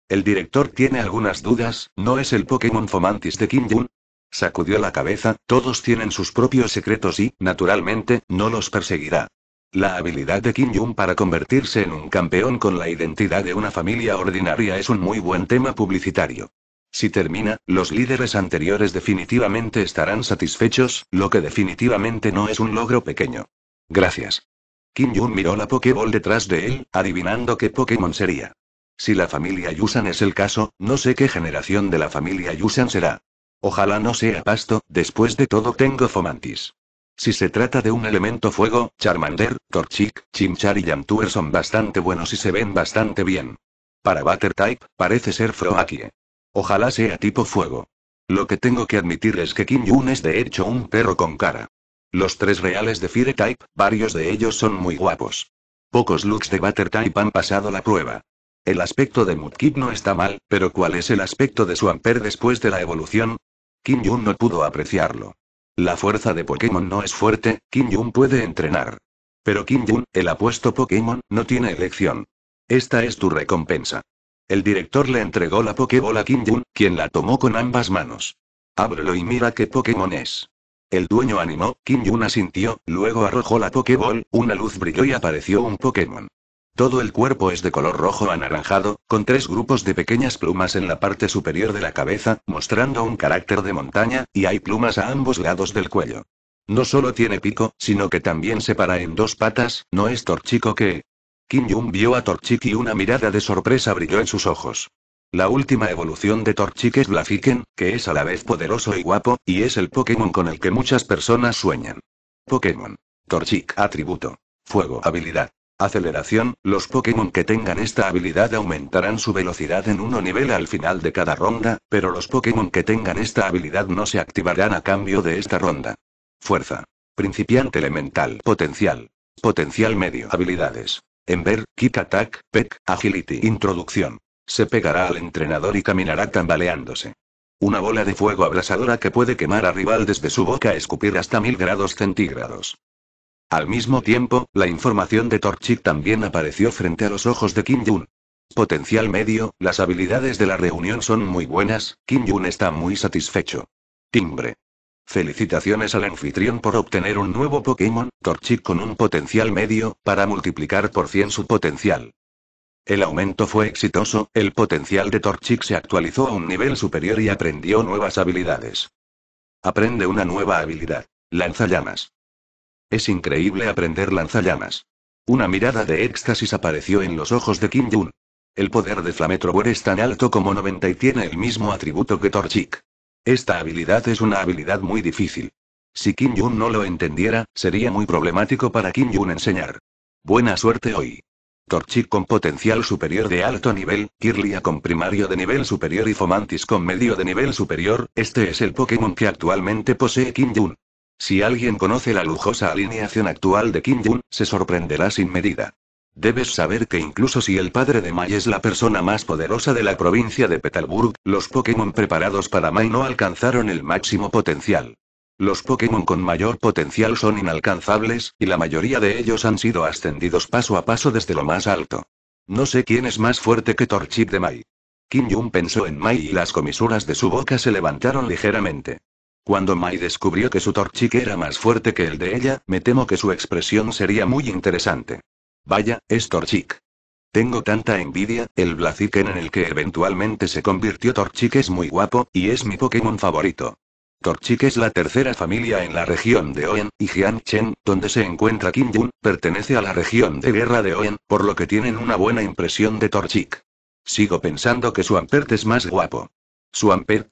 El director tiene algunas dudas, ¿no es el Pokémon Fomantis de Kim Jun? Sacudió la cabeza, todos tienen sus propios secretos y, naturalmente, no los perseguirá. La habilidad de Kim Jun para convertirse en un campeón con la identidad de una familia ordinaria es un muy buen tema publicitario. Si termina, los líderes anteriores definitivamente estarán satisfechos, lo que definitivamente no es un logro pequeño. Gracias. Kim Jun miró la Pokéball detrás de él, adivinando qué Pokémon sería. Si la familia Yusan es el caso, no sé qué generación de la familia Yusan será. Ojalá no sea pasto, después de todo tengo Fomantis. Si se trata de un elemento fuego, Charmander, Torchic, Chimchar y Yantuer son bastante buenos y se ven bastante bien. Para Butter Type, parece ser Froakie. Ojalá sea tipo fuego. Lo que tengo que admitir es que Kim Jun es de hecho un perro con cara. Los tres reales de Fire Type, varios de ellos son muy guapos. Pocos looks de Butter Type han pasado la prueba. El aspecto de Mudkip no está mal, pero ¿cuál es el aspecto de su Amper después de la evolución? Kim Jun no pudo apreciarlo. La fuerza de Pokémon no es fuerte, Kim Jun puede entrenar. Pero Kim Jun, el apuesto Pokémon, no tiene elección. Esta es tu recompensa. El director le entregó la Pokébola a Kim Jun, quien la tomó con ambas manos. Ábrelo y mira qué Pokémon es. El dueño animó, Kim Yun asintió, luego arrojó la Pokéball, una luz brilló y apareció un Pokémon. Todo el cuerpo es de color rojo anaranjado, con tres grupos de pequeñas plumas en la parte superior de la cabeza, mostrando un carácter de montaña, y hay plumas a ambos lados del cuello. No solo tiene pico, sino que también se para en dos patas, no es Torchico que... Kim Yun vio a Torchic y una mirada de sorpresa brilló en sus ojos. La última evolución de Torchic es Blaziken, que es a la vez poderoso y guapo, y es el Pokémon con el que muchas personas sueñan. Pokémon. Torchic. Atributo. Fuego. Habilidad. Aceleración. Los Pokémon que tengan esta habilidad aumentarán su velocidad en uno nivel al final de cada ronda, pero los Pokémon que tengan esta habilidad no se activarán a cambio de esta ronda. Fuerza. Principiante elemental. Potencial. Potencial medio. Habilidades. Ember, Kick Attack, Peck, Agility. Introducción. Se pegará al entrenador y caminará tambaleándose. Una bola de fuego abrasadora que puede quemar a rival desde su boca a escupir hasta mil grados centígrados. Al mismo tiempo, la información de Torchic también apareció frente a los ojos de Kim Jun. Potencial medio, las habilidades de la reunión son muy buenas, Kim Jun está muy satisfecho. Timbre. Felicitaciones al anfitrión por obtener un nuevo Pokémon, Torchic con un potencial medio, para multiplicar por 100 su potencial. El aumento fue exitoso, el potencial de Torchic se actualizó a un nivel superior y aprendió nuevas habilidades. Aprende una nueva habilidad. Lanzallamas. Es increíble aprender lanzallamas. Una mirada de éxtasis apareció en los ojos de Kim Jun. El poder de Flametrower es tan alto como 90 y tiene el mismo atributo que Torchic. Esta habilidad es una habilidad muy difícil. Si Kim Jun no lo entendiera, sería muy problemático para Kim Jun enseñar. Buena suerte hoy. Torchic con potencial superior de alto nivel, Kirlia con primario de nivel superior y Fomantis con medio de nivel superior, este es el Pokémon que actualmente posee Kim Si alguien conoce la lujosa alineación actual de Kim Jun, se sorprenderá sin medida. Debes saber que incluso si el padre de Mai es la persona más poderosa de la provincia de Petalburg, los Pokémon preparados para Mai no alcanzaron el máximo potencial. Los Pokémon con mayor potencial son inalcanzables, y la mayoría de ellos han sido ascendidos paso a paso desde lo más alto. No sé quién es más fuerte que Torchic de Mai. Kim Jung pensó en Mai y las comisuras de su boca se levantaron ligeramente. Cuando Mai descubrió que su Torchic era más fuerte que el de ella, me temo que su expresión sería muy interesante. Vaya, es Torchic. Tengo tanta envidia, el Blaziken en el que eventualmente se convirtió Torchic es muy guapo, y es mi Pokémon favorito. Torchik es la tercera familia en la región de Oen, y Chen, donde se encuentra Kim Jun. pertenece a la región de guerra de Oen, por lo que tienen una buena impresión de Torchik. Sigo pensando que su es más guapo. ¿Suampert?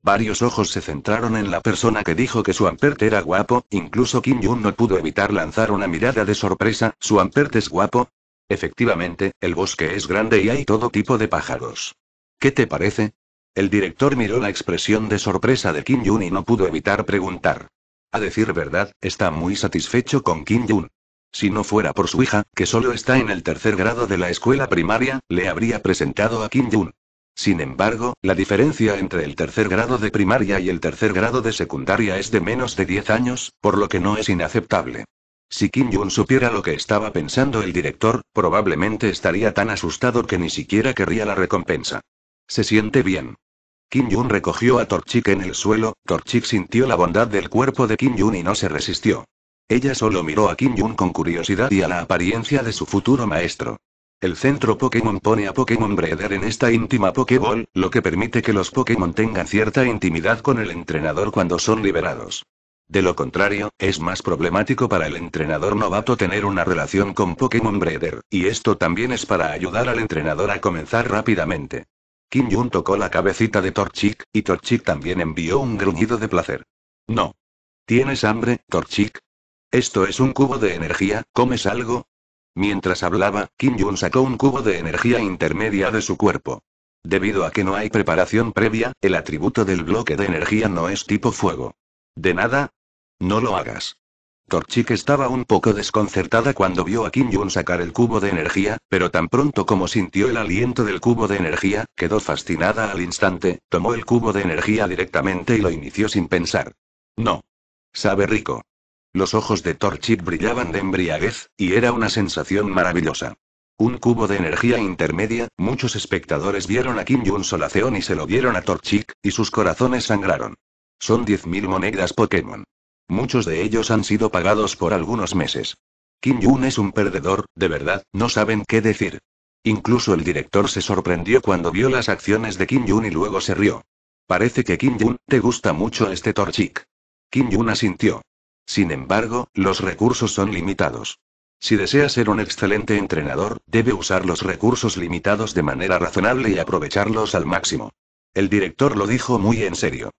Varios ojos se centraron en la persona que dijo que su era guapo, incluso Kim Jun no pudo evitar lanzar una mirada de sorpresa, ¿Suampert es guapo? Efectivamente, el bosque es grande y hay todo tipo de pájaros. ¿Qué te parece? El director miró la expresión de sorpresa de Kim Jun y no pudo evitar preguntar. A decir verdad, está muy satisfecho con Kim Jun. Si no fuera por su hija, que solo está en el tercer grado de la escuela primaria, le habría presentado a Kim Jun. Sin embargo, la diferencia entre el tercer grado de primaria y el tercer grado de secundaria es de menos de 10 años, por lo que no es inaceptable. Si Kim Jun supiera lo que estaba pensando el director, probablemente estaría tan asustado que ni siquiera querría la recompensa. Se siente bien. Kim Jun recogió a Torchik en el suelo, Torchik sintió la bondad del cuerpo de Kim Jun y no se resistió. Ella solo miró a Kim Jun con curiosidad y a la apariencia de su futuro maestro. El centro Pokémon pone a Pokémon Breeder en esta íntima Pokéball, lo que permite que los Pokémon tengan cierta intimidad con el entrenador cuando son liberados. De lo contrario, es más problemático para el entrenador novato tener una relación con Pokémon Breeder, y esto también es para ayudar al entrenador a comenzar rápidamente. Kim Jun tocó la cabecita de Torchik, y Torchik también envió un gruñido de placer. No. ¿Tienes hambre, Torchik? Esto es un cubo de energía, ¿comes algo? Mientras hablaba, Kim Jun sacó un cubo de energía intermedia de su cuerpo. Debido a que no hay preparación previa, el atributo del bloque de energía no es tipo fuego. De nada. No lo hagas. Torchik estaba un poco desconcertada cuando vio a Kim Jun sacar el cubo de energía, pero tan pronto como sintió el aliento del cubo de energía, quedó fascinada al instante, tomó el cubo de energía directamente y lo inició sin pensar. No. Sabe rico. Los ojos de Torchik brillaban de embriaguez, y era una sensación maravillosa. Un cubo de energía intermedia, muchos espectadores vieron a Kim Jun solación y se lo vieron a Torchik, y sus corazones sangraron. Son 10.000 monedas Pokémon. Muchos de ellos han sido pagados por algunos meses. Kim Jun es un perdedor, de verdad, no saben qué decir. Incluso el director se sorprendió cuando vio las acciones de Kim Jun y luego se rió. Parece que Kim Jun, te gusta mucho este Torchic. Kim Jun asintió. Sin embargo, los recursos son limitados. Si desea ser un excelente entrenador, debe usar los recursos limitados de manera razonable y aprovecharlos al máximo. El director lo dijo muy en serio.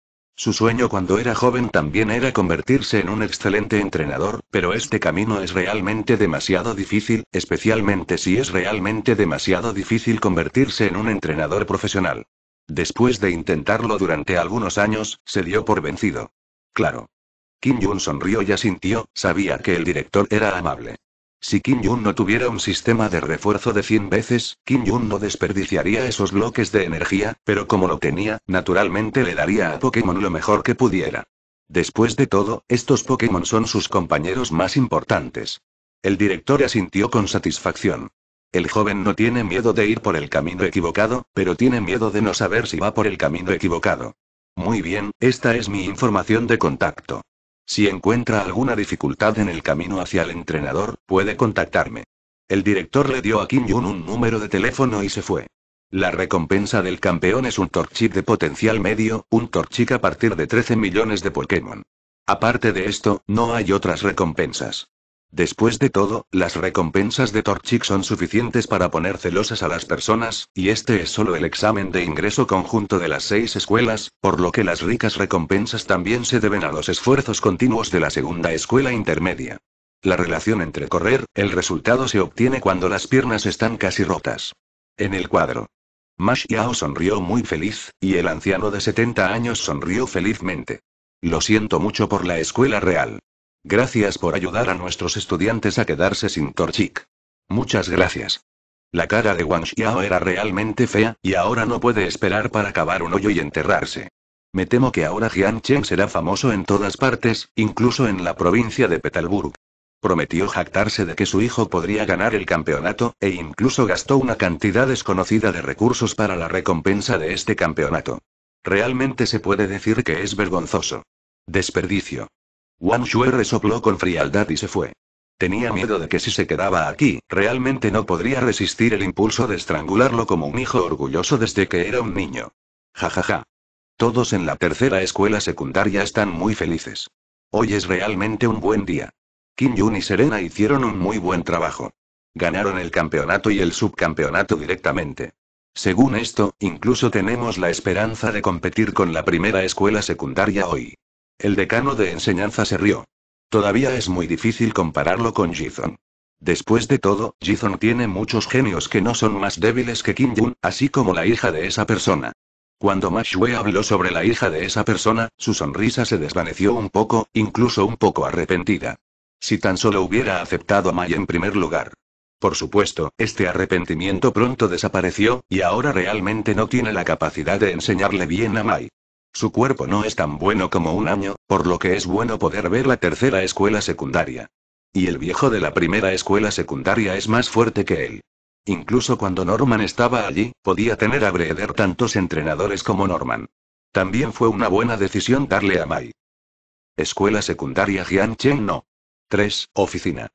Su sueño cuando era joven también era convertirse en un excelente entrenador, pero este camino es realmente demasiado difícil, especialmente si es realmente demasiado difícil convertirse en un entrenador profesional. Después de intentarlo durante algunos años, se dio por vencido. Claro. Kim Jun sonrió y asintió, sabía que el director era amable. Si Kim Jun no tuviera un sistema de refuerzo de 100 veces, Kim Jun no desperdiciaría esos bloques de energía, pero como lo tenía, naturalmente le daría a Pokémon lo mejor que pudiera. Después de todo, estos Pokémon son sus compañeros más importantes. El director asintió con satisfacción. El joven no tiene miedo de ir por el camino equivocado, pero tiene miedo de no saber si va por el camino equivocado. Muy bien, esta es mi información de contacto. Si encuentra alguna dificultad en el camino hacia el entrenador, puede contactarme. El director le dio a Kim Jun un número de teléfono y se fue. La recompensa del campeón es un Torchic de potencial medio, un Torchic a partir de 13 millones de Pokémon. Aparte de esto, no hay otras recompensas. Después de todo, las recompensas de Torchik son suficientes para poner celosas a las personas, y este es solo el examen de ingreso conjunto de las seis escuelas, por lo que las ricas recompensas también se deben a los esfuerzos continuos de la segunda escuela intermedia. La relación entre correr, el resultado se obtiene cuando las piernas están casi rotas. En el cuadro. Mash Yao sonrió muy feliz, y el anciano de 70 años sonrió felizmente. Lo siento mucho por la escuela real. Gracias por ayudar a nuestros estudiantes a quedarse sin Torchic. Muchas gracias. La cara de Wang Xiao era realmente fea, y ahora no puede esperar para cavar un hoyo y enterrarse. Me temo que ahora Jian Cheng será famoso en todas partes, incluso en la provincia de Petalburg. Prometió jactarse de que su hijo podría ganar el campeonato, e incluso gastó una cantidad desconocida de recursos para la recompensa de este campeonato. Realmente se puede decir que es vergonzoso. Desperdicio. Wang Xue resopló con frialdad y se fue. Tenía miedo de que si se quedaba aquí, realmente no podría resistir el impulso de estrangularlo como un hijo orgulloso desde que era un niño. Ja ja ja. Todos en la tercera escuela secundaria están muy felices. Hoy es realmente un buen día. Kim Jun y Serena hicieron un muy buen trabajo. Ganaron el campeonato y el subcampeonato directamente. Según esto, incluso tenemos la esperanza de competir con la primera escuela secundaria hoy. El decano de enseñanza se rió. Todavía es muy difícil compararlo con Jizon. Después de todo, Jizon tiene muchos genios que no son más débiles que Kim Jun, así como la hija de esa persona. Cuando Ma Shui habló sobre la hija de esa persona, su sonrisa se desvaneció un poco, incluso un poco arrepentida. Si tan solo hubiera aceptado a Mai en primer lugar. Por supuesto, este arrepentimiento pronto desapareció, y ahora realmente no tiene la capacidad de enseñarle bien a Mai. Su cuerpo no es tan bueno como un año, por lo que es bueno poder ver la tercera escuela secundaria. Y el viejo de la primera escuela secundaria es más fuerte que él. Incluso cuando Norman estaba allí, podía tener a breeder tantos entrenadores como Norman. También fue una buena decisión darle a Mai. Escuela secundaria Jian no. 3. Oficina.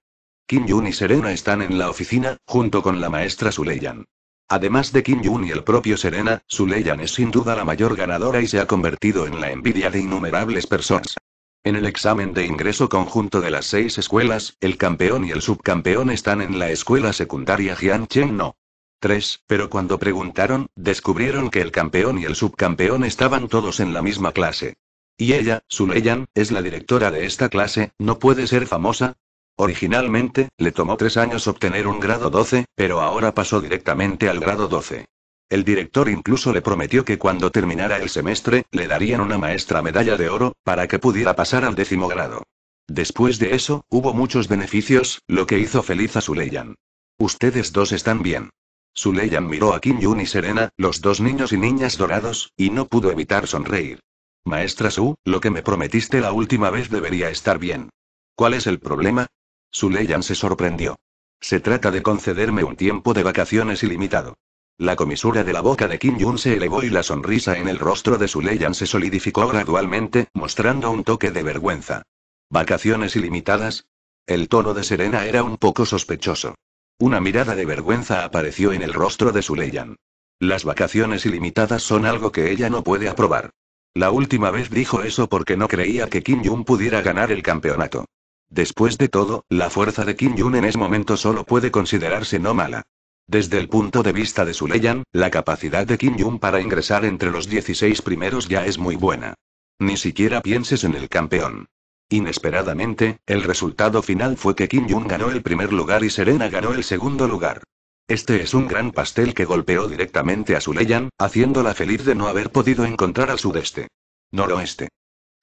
Kim Yun y Serena están en la oficina, junto con la maestra Suleyan. Además de Kim Jun y el propio Serena, Su Leyan es sin duda la mayor ganadora y se ha convertido en la envidia de innumerables personas. En el examen de ingreso conjunto de las seis escuelas, el campeón y el subcampeón están en la escuela secundaria Cheng No. 3, pero cuando preguntaron, descubrieron que el campeón y el subcampeón estaban todos en la misma clase. Y ella, Su Leyan, es la directora de esta clase, no puede ser famosa, Originalmente, le tomó tres años obtener un grado 12, pero ahora pasó directamente al grado 12. El director incluso le prometió que cuando terminara el semestre, le darían una maestra medalla de oro, para que pudiera pasar al décimo grado. Después de eso, hubo muchos beneficios, lo que hizo feliz a Suleyan. Ustedes dos están bien. Suleyan miró a Kim Yun y Serena, los dos niños y niñas dorados, y no pudo evitar sonreír. Maestra Su, lo que me prometiste la última vez debería estar bien. ¿Cuál es el problema? Suleyan se sorprendió. Se trata de concederme un tiempo de vacaciones ilimitado. La comisura de la boca de Kim Jun se elevó y la sonrisa en el rostro de Suleyan se solidificó gradualmente, mostrando un toque de vergüenza. ¿Vacaciones ilimitadas? El tono de Serena era un poco sospechoso. Una mirada de vergüenza apareció en el rostro de Suleyan. Las vacaciones ilimitadas son algo que ella no puede aprobar. La última vez dijo eso porque no creía que Kim Jun pudiera ganar el campeonato. Después de todo, la fuerza de Kim Jun en ese momento solo puede considerarse no mala. Desde el punto de vista de Su Leyan, la capacidad de Kim Jun para ingresar entre los 16 primeros ya es muy buena. Ni siquiera pienses en el campeón. Inesperadamente, el resultado final fue que Kim Jun ganó el primer lugar y Serena ganó el segundo lugar. Este es un gran pastel que golpeó directamente a Suleyan, haciéndola feliz de no haber podido encontrar al sudeste. Noroeste.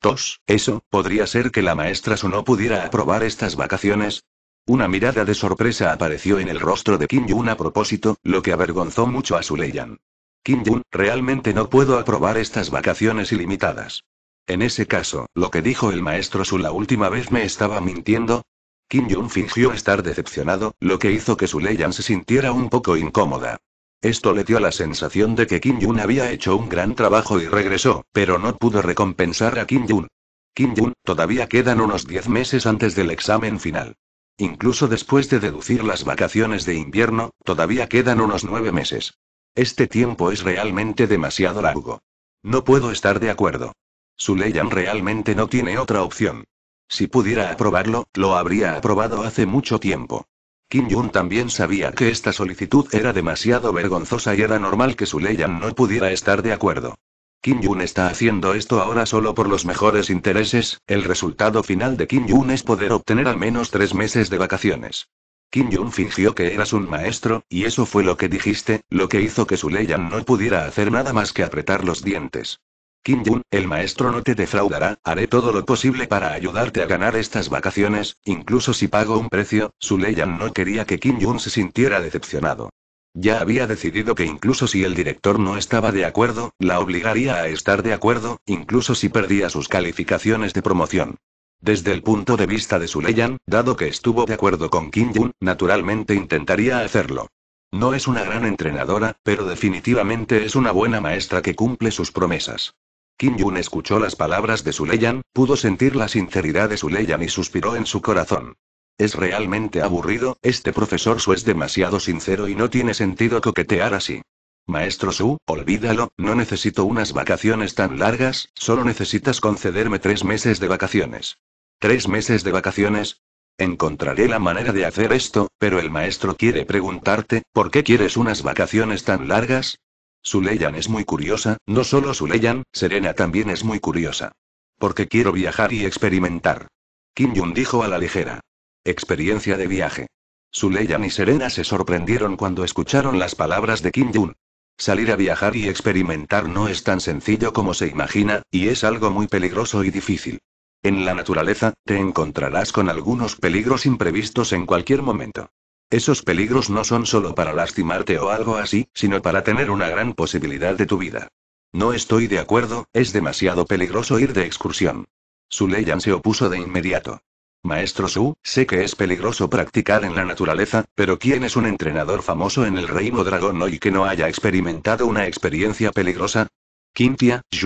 Tos, eso, podría ser que la maestra Su no pudiera aprobar estas vacaciones. Una mirada de sorpresa apareció en el rostro de Kim Jun a propósito, lo que avergonzó mucho a Su Leyan. Kim Jun, realmente no puedo aprobar estas vacaciones ilimitadas. En ese caso, lo que dijo el maestro Su la última vez me estaba mintiendo. Kim Jun fingió estar decepcionado, lo que hizo que Su Leyan se sintiera un poco incómoda. Esto le dio la sensación de que Kim Jun había hecho un gran trabajo y regresó, pero no pudo recompensar a Kim Jun. Kim Jun, todavía quedan unos 10 meses antes del examen final. Incluso después de deducir las vacaciones de invierno, todavía quedan unos 9 meses. Este tiempo es realmente demasiado largo. No puedo estar de acuerdo. Su Leyan realmente no tiene otra opción. Si pudiera aprobarlo, lo habría aprobado hace mucho tiempo. Kim Jun también sabía que esta solicitud era demasiado vergonzosa y era normal que su Leyan no pudiera estar de acuerdo. Kim Jun está haciendo esto ahora solo por los mejores intereses, el resultado final de Kim Jun es poder obtener al menos tres meses de vacaciones. Kim Jun fingió que eras un maestro, y eso fue lo que dijiste, lo que hizo que su Leyan no pudiera hacer nada más que apretar los dientes. Kim Jun, el maestro no te defraudará, haré todo lo posible para ayudarte a ganar estas vacaciones, incluso si pago un precio, Suleyan no quería que Kim Jun se sintiera decepcionado. Ya había decidido que incluso si el director no estaba de acuerdo, la obligaría a estar de acuerdo, incluso si perdía sus calificaciones de promoción. Desde el punto de vista de Suleyan, dado que estuvo de acuerdo con Kim Jun, naturalmente intentaría hacerlo. No es una gran entrenadora, pero definitivamente es una buena maestra que cumple sus promesas. Kim Yun escuchó las palabras de Su Suleyan, pudo sentir la sinceridad de Su Suleyan y suspiró en su corazón. Es realmente aburrido, este profesor Su es demasiado sincero y no tiene sentido coquetear así. Maestro Su, olvídalo, no necesito unas vacaciones tan largas, solo necesitas concederme tres meses de vacaciones. ¿Tres meses de vacaciones? Encontraré la manera de hacer esto, pero el maestro quiere preguntarte, ¿por qué quieres unas vacaciones tan largas? Suleyan es muy curiosa, no solo Suleyan, Serena también es muy curiosa. Porque quiero viajar y experimentar. Kim Jun dijo a la ligera. Experiencia de viaje. Suleyan y Serena se sorprendieron cuando escucharon las palabras de Kim Jun. Salir a viajar y experimentar no es tan sencillo como se imagina, y es algo muy peligroso y difícil. En la naturaleza, te encontrarás con algunos peligros imprevistos en cualquier momento. Esos peligros no son solo para lastimarte o algo así, sino para tener una gran posibilidad de tu vida. No estoy de acuerdo, es demasiado peligroso ir de excursión. Su se opuso de inmediato. Maestro Su, sé que es peligroso practicar en la naturaleza, pero ¿quién es un entrenador famoso en el reino dragón hoy que no haya experimentado una experiencia peligrosa? Quintia, y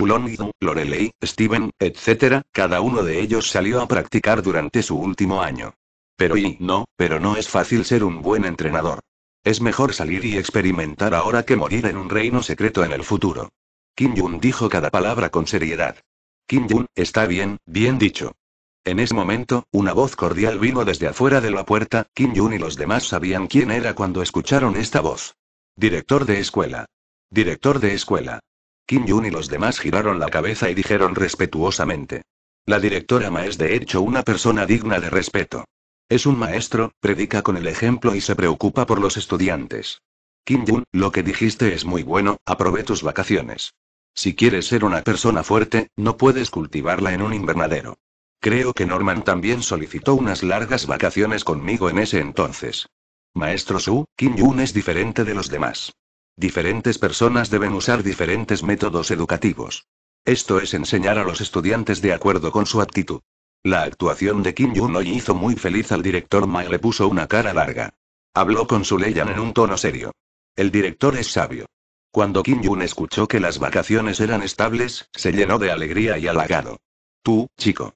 Lorelei, Steven, etc., cada uno de ellos salió a practicar durante su último año. Pero y, no, pero no es fácil ser un buen entrenador. Es mejor salir y experimentar ahora que morir en un reino secreto en el futuro. Kim Jun dijo cada palabra con seriedad. Kim Jun, está bien, bien dicho. En ese momento, una voz cordial vino desde afuera de la puerta, Kim Jun y los demás sabían quién era cuando escucharon esta voz. Director de escuela. Director de escuela. Kim Jun y los demás giraron la cabeza y dijeron respetuosamente. La directora Ma es de hecho una persona digna de respeto. Es un maestro, predica con el ejemplo y se preocupa por los estudiantes. Kim Jun, lo que dijiste es muy bueno, aprobé tus vacaciones. Si quieres ser una persona fuerte, no puedes cultivarla en un invernadero. Creo que Norman también solicitó unas largas vacaciones conmigo en ese entonces. Maestro Su, Kim Jun es diferente de los demás. Diferentes personas deben usar diferentes métodos educativos. Esto es enseñar a los estudiantes de acuerdo con su actitud. La actuación de Kim jun hoy hizo muy feliz al director Ma y le puso una cara larga. Habló con su Leyan en un tono serio. El director es sabio. Cuando Kim Jun escuchó que las vacaciones eran estables, se llenó de alegría y halagado. Tú, chico.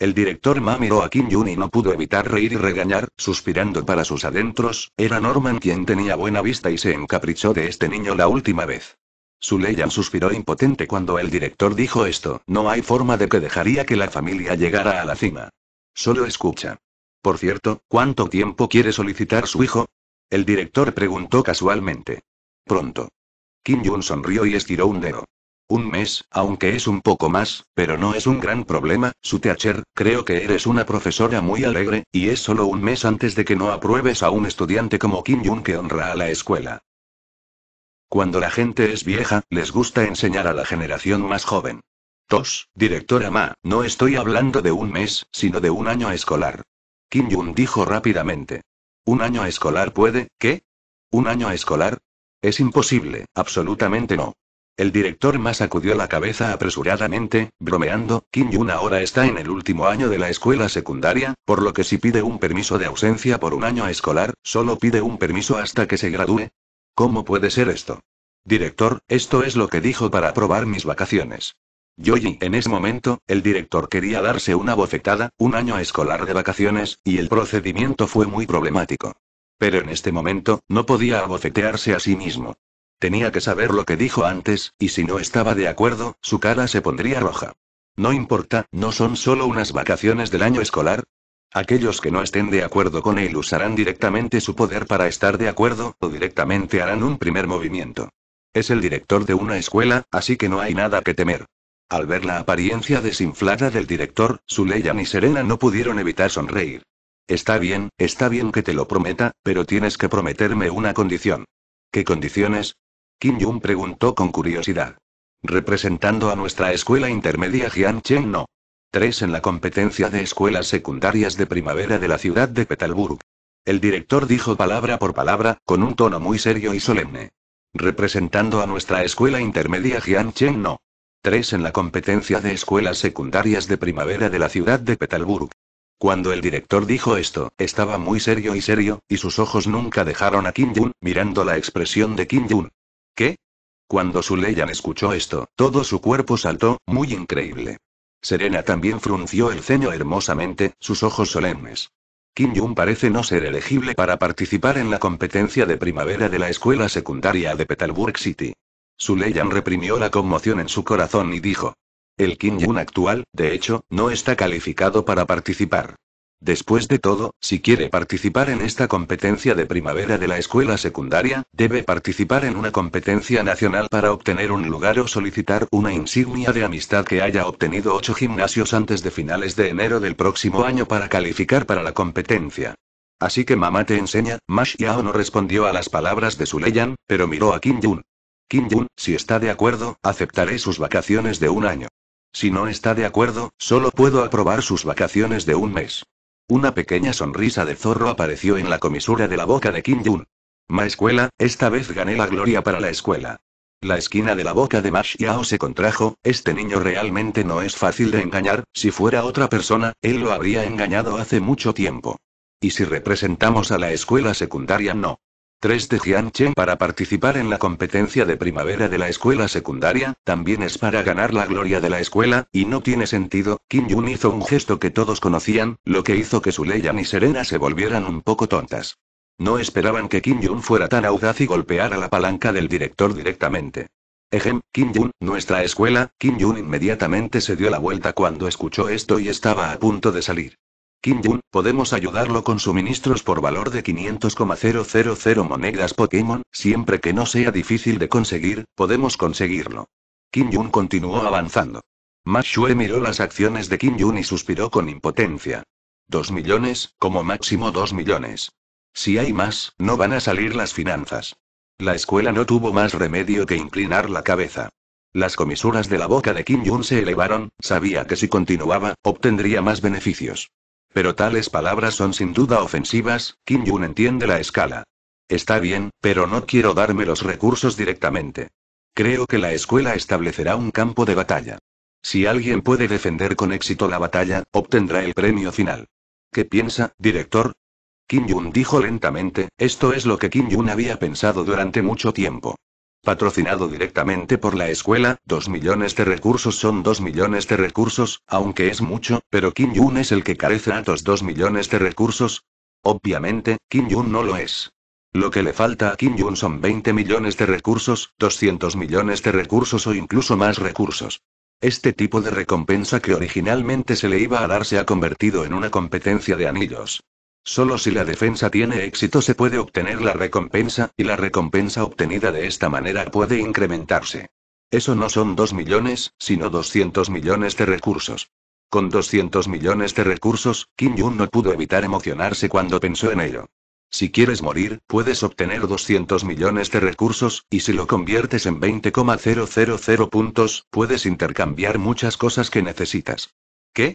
El director Ma miró a Kim Jun y no pudo evitar reír y regañar, suspirando para sus adentros, era Norman quien tenía buena vista y se encaprichó de este niño la última vez. Zuleya suspiró impotente cuando el director dijo esto. No hay forma de que dejaría que la familia llegara a la cima. Solo escucha. Por cierto, ¿cuánto tiempo quiere solicitar su hijo? El director preguntó casualmente. Pronto. Kim Jun sonrió y estiró un dedo. Un mes, aunque es un poco más, pero no es un gran problema, su teacher, creo que eres una profesora muy alegre, y es solo un mes antes de que no apruebes a un estudiante como Kim Jun que honra a la escuela. Cuando la gente es vieja, les gusta enseñar a la generación más joven. Tos, directora Ma, no estoy hablando de un mes, sino de un año escolar. Kim Jun dijo rápidamente. ¿Un año escolar puede, qué? ¿Un año escolar? Es imposible, absolutamente no. El director Ma sacudió la cabeza apresuradamente, bromeando, Kim Yun ahora está en el último año de la escuela secundaria, por lo que si pide un permiso de ausencia por un año escolar, solo pide un permiso hasta que se gradúe, ¿Cómo puede ser esto? Director, esto es lo que dijo para aprobar mis vacaciones. Yoyi, en ese momento, el director quería darse una bofetada, un año escolar de vacaciones, y el procedimiento fue muy problemático. Pero en este momento, no podía abofetearse a sí mismo. Tenía que saber lo que dijo antes, y si no estaba de acuerdo, su cara se pondría roja. No importa, no son solo unas vacaciones del año escolar, Aquellos que no estén de acuerdo con él usarán directamente su poder para estar de acuerdo, o directamente harán un primer movimiento. Es el director de una escuela, así que no hay nada que temer. Al ver la apariencia desinflada del director, Suleyan y Serena no pudieron evitar sonreír. Está bien, está bien que te lo prometa, pero tienes que prometerme una condición. ¿Qué condiciones? Kim Jung preguntó con curiosidad. Representando a nuestra escuela intermedia Jian Chen no. 3 en la competencia de escuelas secundarias de primavera de la ciudad de Petalburg. El director dijo palabra por palabra, con un tono muy serio y solemne. Representando a nuestra escuela intermedia Cheng No. 3 en la competencia de escuelas secundarias de primavera de la ciudad de Petalburg. Cuando el director dijo esto, estaba muy serio y serio, y sus ojos nunca dejaron a Kim Jun, mirando la expresión de Kim Jun. ¿Qué? Cuando Su Suleyan escuchó esto, todo su cuerpo saltó, muy increíble. Serena también frunció el ceño hermosamente, sus ojos solemnes. Kim Jung parece no ser elegible para participar en la competencia de primavera de la escuela secundaria de Petalburg City. Su Leyan reprimió la conmoción en su corazón y dijo. El Kim Jung actual, de hecho, no está calificado para participar. Después de todo, si quiere participar en esta competencia de primavera de la escuela secundaria, debe participar en una competencia nacional para obtener un lugar o solicitar una insignia de amistad que haya obtenido ocho gimnasios antes de finales de enero del próximo año para calificar para la competencia. Así que mamá te enseña, Mash Yao no respondió a las palabras de Suleyan, pero miró a Kim Jun. Kim Jun, si está de acuerdo, aceptaré sus vacaciones de un año. Si no está de acuerdo, solo puedo aprobar sus vacaciones de un mes. Una pequeña sonrisa de zorro apareció en la comisura de la boca de Kim Jun. Ma escuela, esta vez gané la gloria para la escuela. La esquina de la boca de Ma Xiao se contrajo, este niño realmente no es fácil de engañar, si fuera otra persona, él lo habría engañado hace mucho tiempo. Y si representamos a la escuela secundaria no. Tres de Jianchen para participar en la competencia de primavera de la escuela secundaria, también es para ganar la gloria de la escuela, y no tiene sentido. Kim Jun hizo un gesto que todos conocían, lo que hizo que Su Suleyan y Serena se volvieran un poco tontas. No esperaban que Kim Jun fuera tan audaz y golpeara la palanca del director directamente. Ejem, Kim Jun, nuestra escuela, Kim Jun inmediatamente se dio la vuelta cuando escuchó esto y estaba a punto de salir. Kim Jun, podemos ayudarlo con suministros por valor de 500,000 monedas Pokémon, siempre que no sea difícil de conseguir, podemos conseguirlo. Kim Jun continuó avanzando. Mashue miró las acciones de Kim Jun y suspiró con impotencia. Dos millones, como máximo dos millones. Si hay más, no van a salir las finanzas. La escuela no tuvo más remedio que inclinar la cabeza. Las comisuras de la boca de Kim Jun se elevaron, sabía que si continuaba, obtendría más beneficios. Pero tales palabras son sin duda ofensivas, Kim Yun entiende la escala. Está bien, pero no quiero darme los recursos directamente. Creo que la escuela establecerá un campo de batalla. Si alguien puede defender con éxito la batalla, obtendrá el premio final. ¿Qué piensa, director? Kim Yun dijo lentamente, esto es lo que Kim Yun había pensado durante mucho tiempo. Patrocinado directamente por la escuela, 2 millones de recursos son 2 millones de recursos, aunque es mucho, pero Kim Jun es el que carece estos 2 millones de recursos. Obviamente, Kim Jun no lo es. Lo que le falta a Kim Jun son 20 millones de recursos, 200 millones de recursos o incluso más recursos. Este tipo de recompensa que originalmente se le iba a dar se ha convertido en una competencia de anillos. Solo si la defensa tiene éxito se puede obtener la recompensa, y la recompensa obtenida de esta manera puede incrementarse. Eso no son 2 millones, sino 200 millones de recursos. Con 200 millones de recursos, Kim Jun no pudo evitar emocionarse cuando pensó en ello. Si quieres morir, puedes obtener 200 millones de recursos, y si lo conviertes en 20,000 puntos, puedes intercambiar muchas cosas que necesitas. ¿Qué?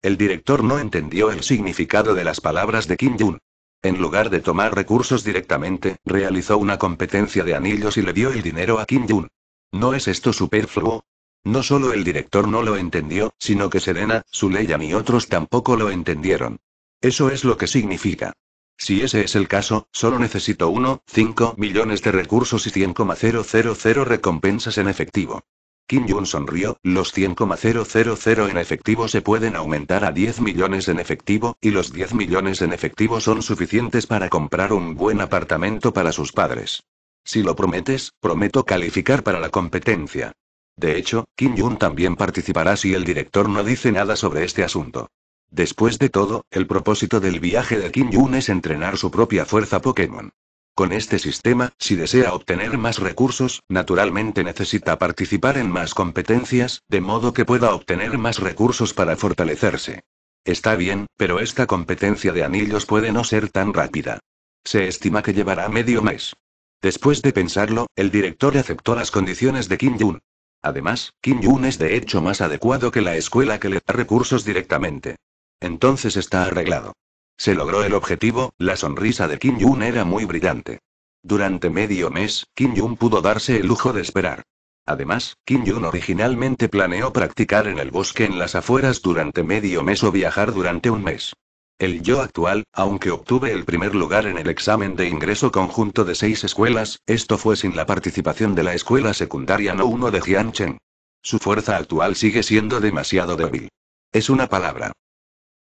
El director no entendió el significado de las palabras de Kim Jun. En lugar de tomar recursos directamente, realizó una competencia de anillos y le dio el dinero a Kim Jun. ¿No es esto superfluo? No solo el director no lo entendió, sino que Serena, Suleyan y otros tampoco lo entendieron. Eso es lo que significa. Si ese es el caso, solo necesito 1,5 millones de recursos y 100,000 recompensas en efectivo. Kim Jun sonrió, los 100,000 en efectivo se pueden aumentar a 10 millones en efectivo, y los 10 millones en efectivo son suficientes para comprar un buen apartamento para sus padres. Si lo prometes, prometo calificar para la competencia. De hecho, Kim Jun también participará si el director no dice nada sobre este asunto. Después de todo, el propósito del viaje de Kim Jun es entrenar su propia fuerza Pokémon. Con este sistema, si desea obtener más recursos, naturalmente necesita participar en más competencias, de modo que pueda obtener más recursos para fortalecerse. Está bien, pero esta competencia de anillos puede no ser tan rápida. Se estima que llevará medio mes. Después de pensarlo, el director aceptó las condiciones de Kim Jun. Además, Kim Jun es de hecho más adecuado que la escuela que le da recursos directamente. Entonces está arreglado. Se logró el objetivo, la sonrisa de Kim Jun era muy brillante. Durante medio mes, Kim Jun pudo darse el lujo de esperar. Además, Kim Jun originalmente planeó practicar en el bosque en las afueras durante medio mes o viajar durante un mes. El yo actual, aunque obtuve el primer lugar en el examen de ingreso conjunto de seis escuelas, esto fue sin la participación de la escuela secundaria no 1 de Jiancheng. Su fuerza actual sigue siendo demasiado débil. Es una palabra.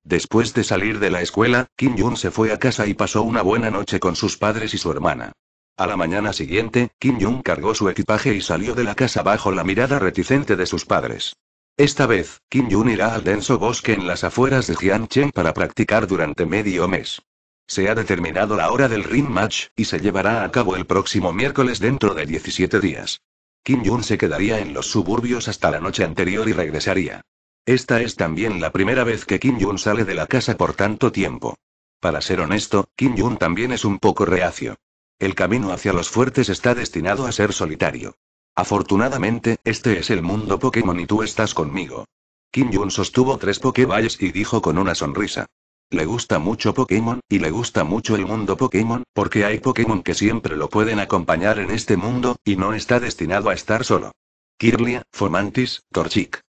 Después de salir de la escuela, Kim Jun se fue a casa y pasó una buena noche con sus padres y su hermana. A la mañana siguiente, Kim Jung cargó su equipaje y salió de la casa bajo la mirada reticente de sus padres. Esta vez, Kim Jun irá al denso bosque en las afueras de Jiancheng para practicar durante medio mes. Se ha determinado la hora del ring match, y se llevará a cabo el próximo miércoles dentro de 17 días. Kim Jun se quedaría en los suburbios hasta la noche anterior y regresaría. Esta es también la primera vez que Kim Jun sale de la casa por tanto tiempo. Para ser honesto, Kim Jun también es un poco reacio. El camino hacia los fuertes está destinado a ser solitario. Afortunadamente, este es el mundo Pokémon y tú estás conmigo. Kim Jun sostuvo tres Pokéballs y dijo con una sonrisa. Le gusta mucho Pokémon, y le gusta mucho el mundo Pokémon, porque hay Pokémon que siempre lo pueden acompañar en este mundo, y no está destinado a estar solo. Kirlia, Fomantis, Torchic.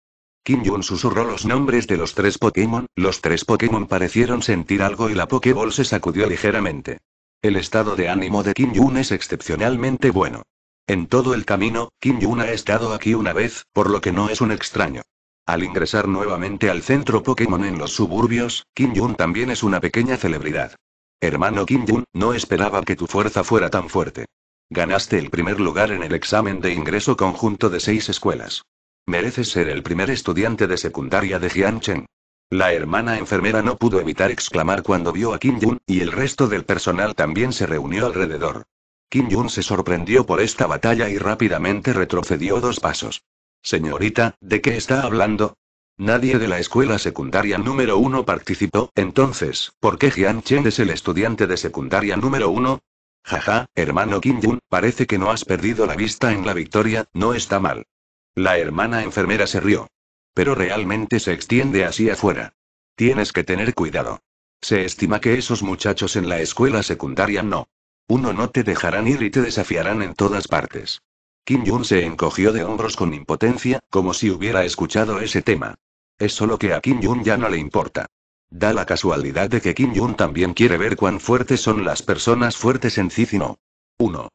Kim Jun susurró los nombres de los tres Pokémon, los tres Pokémon parecieron sentir algo y la Pokéball se sacudió ligeramente. El estado de ánimo de Kim Jun es excepcionalmente bueno. En todo el camino, Kim Jun ha estado aquí una vez, por lo que no es un extraño. Al ingresar nuevamente al centro Pokémon en los suburbios, Kim Jun también es una pequeña celebridad. Hermano Kim Jun, no esperaba que tu fuerza fuera tan fuerte. Ganaste el primer lugar en el examen de ingreso conjunto de seis escuelas. Mereces ser el primer estudiante de secundaria de Cheng. La hermana enfermera no pudo evitar exclamar cuando vio a Kim Jun, y el resto del personal también se reunió alrededor. Kim Jun se sorprendió por esta batalla y rápidamente retrocedió dos pasos. Señorita, ¿de qué está hablando? Nadie de la escuela secundaria número uno participó, entonces, ¿por qué Jian Chen es el estudiante de secundaria número uno? Jaja, hermano Kim Jun, parece que no has perdido la vista en la victoria, no está mal. La hermana enfermera se rió. Pero realmente se extiende así afuera. Tienes que tener cuidado. Se estima que esos muchachos en la escuela secundaria no. Uno no te dejarán ir y te desafiarán en todas partes. Kim Jun se encogió de hombros con impotencia, como si hubiera escuchado ese tema. Es solo que a Kim Jun ya no le importa. Da la casualidad de que Kim Jun también quiere ver cuán fuertes son las personas fuertes en Cicino. Uno.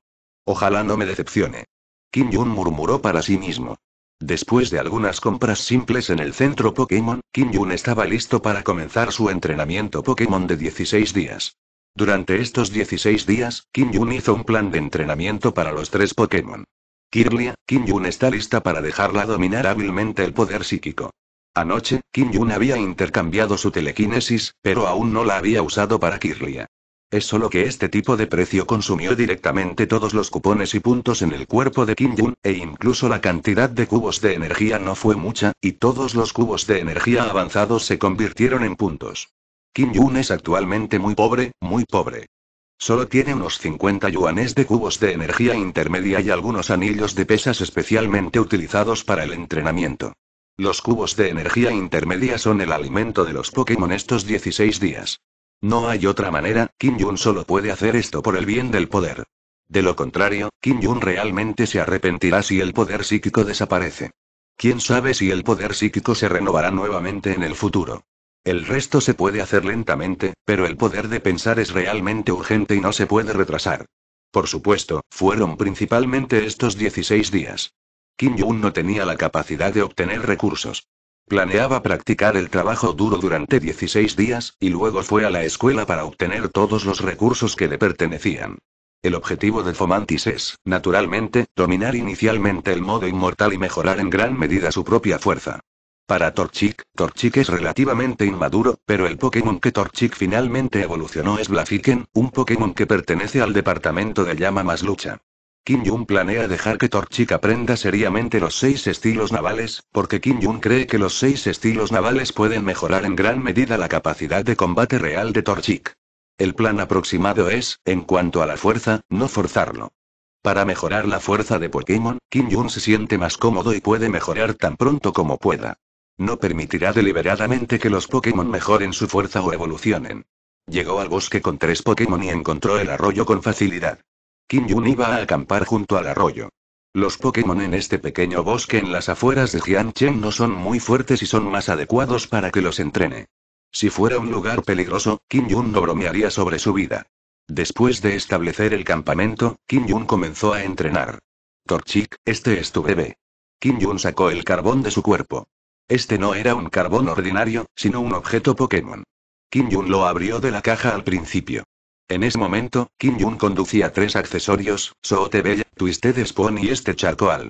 Ojalá no me decepcione. Kim Jun murmuró para sí mismo. Después de algunas compras simples en el centro Pokémon, Kim Jun estaba listo para comenzar su entrenamiento Pokémon de 16 días. Durante estos 16 días, Kim Jun hizo un plan de entrenamiento para los tres Pokémon. Kirlia, Kim Jun está lista para dejarla dominar hábilmente el poder psíquico. Anoche, Kim Jun había intercambiado su telequinesis, pero aún no la había usado para Kirlia. Es solo que este tipo de precio consumió directamente todos los cupones y puntos en el cuerpo de Kim Jun, e incluso la cantidad de cubos de energía no fue mucha, y todos los cubos de energía avanzados se convirtieron en puntos. Kim Jun es actualmente muy pobre, muy pobre. Solo tiene unos 50 yuanes de cubos de energía intermedia y algunos anillos de pesas especialmente utilizados para el entrenamiento. Los cubos de energía intermedia son el alimento de los Pokémon estos 16 días. No hay otra manera, Kim Jun solo puede hacer esto por el bien del poder. De lo contrario, Kim Jun realmente se arrepentirá si el poder psíquico desaparece. Quién sabe si el poder psíquico se renovará nuevamente en el futuro. El resto se puede hacer lentamente, pero el poder de pensar es realmente urgente y no se puede retrasar. Por supuesto, fueron principalmente estos 16 días. Kim jong no tenía la capacidad de obtener recursos. Planeaba practicar el trabajo duro durante 16 días, y luego fue a la escuela para obtener todos los recursos que le pertenecían. El objetivo de Fomantis es, naturalmente, dominar inicialmente el modo inmortal y mejorar en gran medida su propia fuerza. Para Torchic, Torchic es relativamente inmaduro, pero el Pokémon que Torchic finalmente evolucionó es Blaziken, un Pokémon que pertenece al departamento de llama más lucha. Kim Jong planea dejar que Torchik aprenda seriamente los seis estilos navales, porque Kim Jong cree que los seis estilos navales pueden mejorar en gran medida la capacidad de combate real de Torchik. El plan aproximado es, en cuanto a la fuerza, no forzarlo. Para mejorar la fuerza de Pokémon, Kim Jong se siente más cómodo y puede mejorar tan pronto como pueda. No permitirá deliberadamente que los Pokémon mejoren su fuerza o evolucionen. Llegó al bosque con tres Pokémon y encontró el arroyo con facilidad. Kim Yun iba a acampar junto al arroyo. Los Pokémon en este pequeño bosque en las afueras de Jiangchen no son muy fuertes y son más adecuados para que los entrene. Si fuera un lugar peligroso, Kim Yun no bromearía sobre su vida. Después de establecer el campamento, Kim Yun comenzó a entrenar. Torchic, este es tu bebé. Kim Yun sacó el carbón de su cuerpo. Este no era un carbón ordinario, sino un objeto Pokémon. Kim Yun lo abrió de la caja al principio. En ese momento, Kim Jun conducía tres accesorios, Soote Bella, Twisted Spawn y este Charcoal.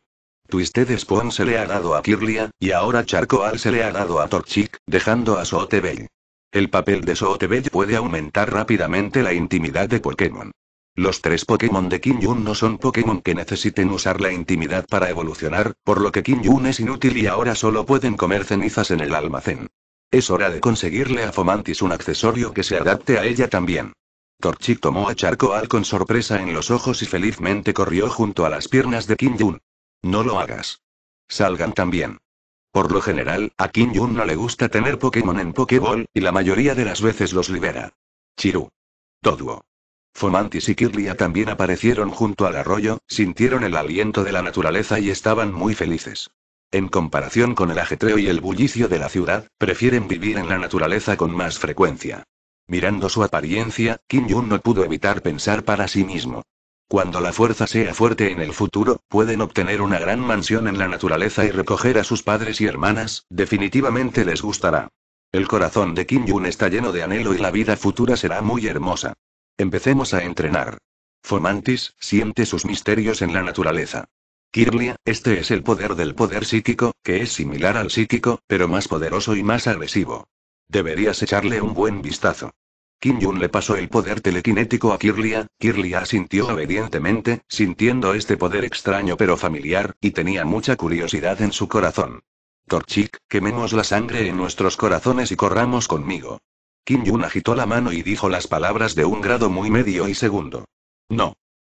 Twisted Spawn se le ha dado a Kirlia, y ahora Charcoal se le ha dado a Torchic, dejando a Soote Bell. El papel de Bell puede aumentar rápidamente la intimidad de Pokémon. Los tres Pokémon de Kim Jun no son Pokémon que necesiten usar la intimidad para evolucionar, por lo que Kim Jun es inútil y ahora solo pueden comer cenizas en el almacén. Es hora de conseguirle a Fomantis un accesorio que se adapte a ella también. Torchic tomó a Charcoal con sorpresa en los ojos y felizmente corrió junto a las piernas de Kim Jun. No lo hagas. Salgan también. Por lo general, a Kim Jun no le gusta tener Pokémon en Pokéball, y la mayoría de las veces los libera. Chiru. Toduo. Fomantis y Kirlia también aparecieron junto al arroyo, sintieron el aliento de la naturaleza y estaban muy felices. En comparación con el ajetreo y el bullicio de la ciudad, prefieren vivir en la naturaleza con más frecuencia. Mirando su apariencia, Kim Jun no pudo evitar pensar para sí mismo. Cuando la fuerza sea fuerte en el futuro, pueden obtener una gran mansión en la naturaleza y recoger a sus padres y hermanas, definitivamente les gustará. El corazón de Kim Jun está lleno de anhelo y la vida futura será muy hermosa. Empecemos a entrenar. Fomantis, siente sus misterios en la naturaleza. Kirlia, este es el poder del poder psíquico, que es similar al psíquico, pero más poderoso y más agresivo. Deberías echarle un buen vistazo. Kim Jun le pasó el poder telequinético a Kirlia, Kirlia asintió obedientemente, sintiendo este poder extraño pero familiar, y tenía mucha curiosidad en su corazón. Torchik, quememos la sangre en nuestros corazones y corramos conmigo. Kim Jun agitó la mano y dijo las palabras de un grado muy medio y segundo. No.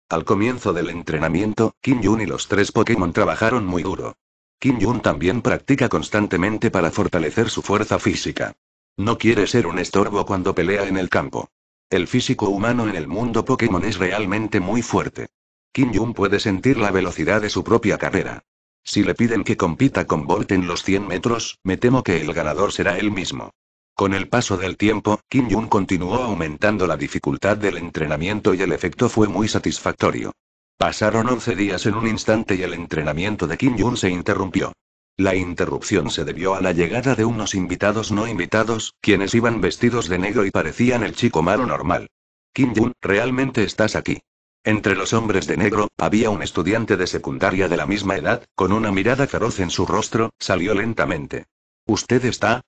Al comienzo del entrenamiento, Kim Jun y los tres Pokémon trabajaron muy duro. Kim Jun también practica constantemente para fortalecer su fuerza física. No quiere ser un estorbo cuando pelea en el campo. El físico humano en el mundo Pokémon es realmente muy fuerte. Kim Jun puede sentir la velocidad de su propia carrera. Si le piden que compita con Bolt en los 100 metros, me temo que el ganador será él mismo. Con el paso del tiempo, Kim Jun continuó aumentando la dificultad del entrenamiento y el efecto fue muy satisfactorio. Pasaron 11 días en un instante y el entrenamiento de Kim Jun se interrumpió. La interrupción se debió a la llegada de unos invitados no invitados, quienes iban vestidos de negro y parecían el chico malo normal. Kim Jun, realmente estás aquí. Entre los hombres de negro, había un estudiante de secundaria de la misma edad, con una mirada feroz en su rostro, salió lentamente. ¿Usted está?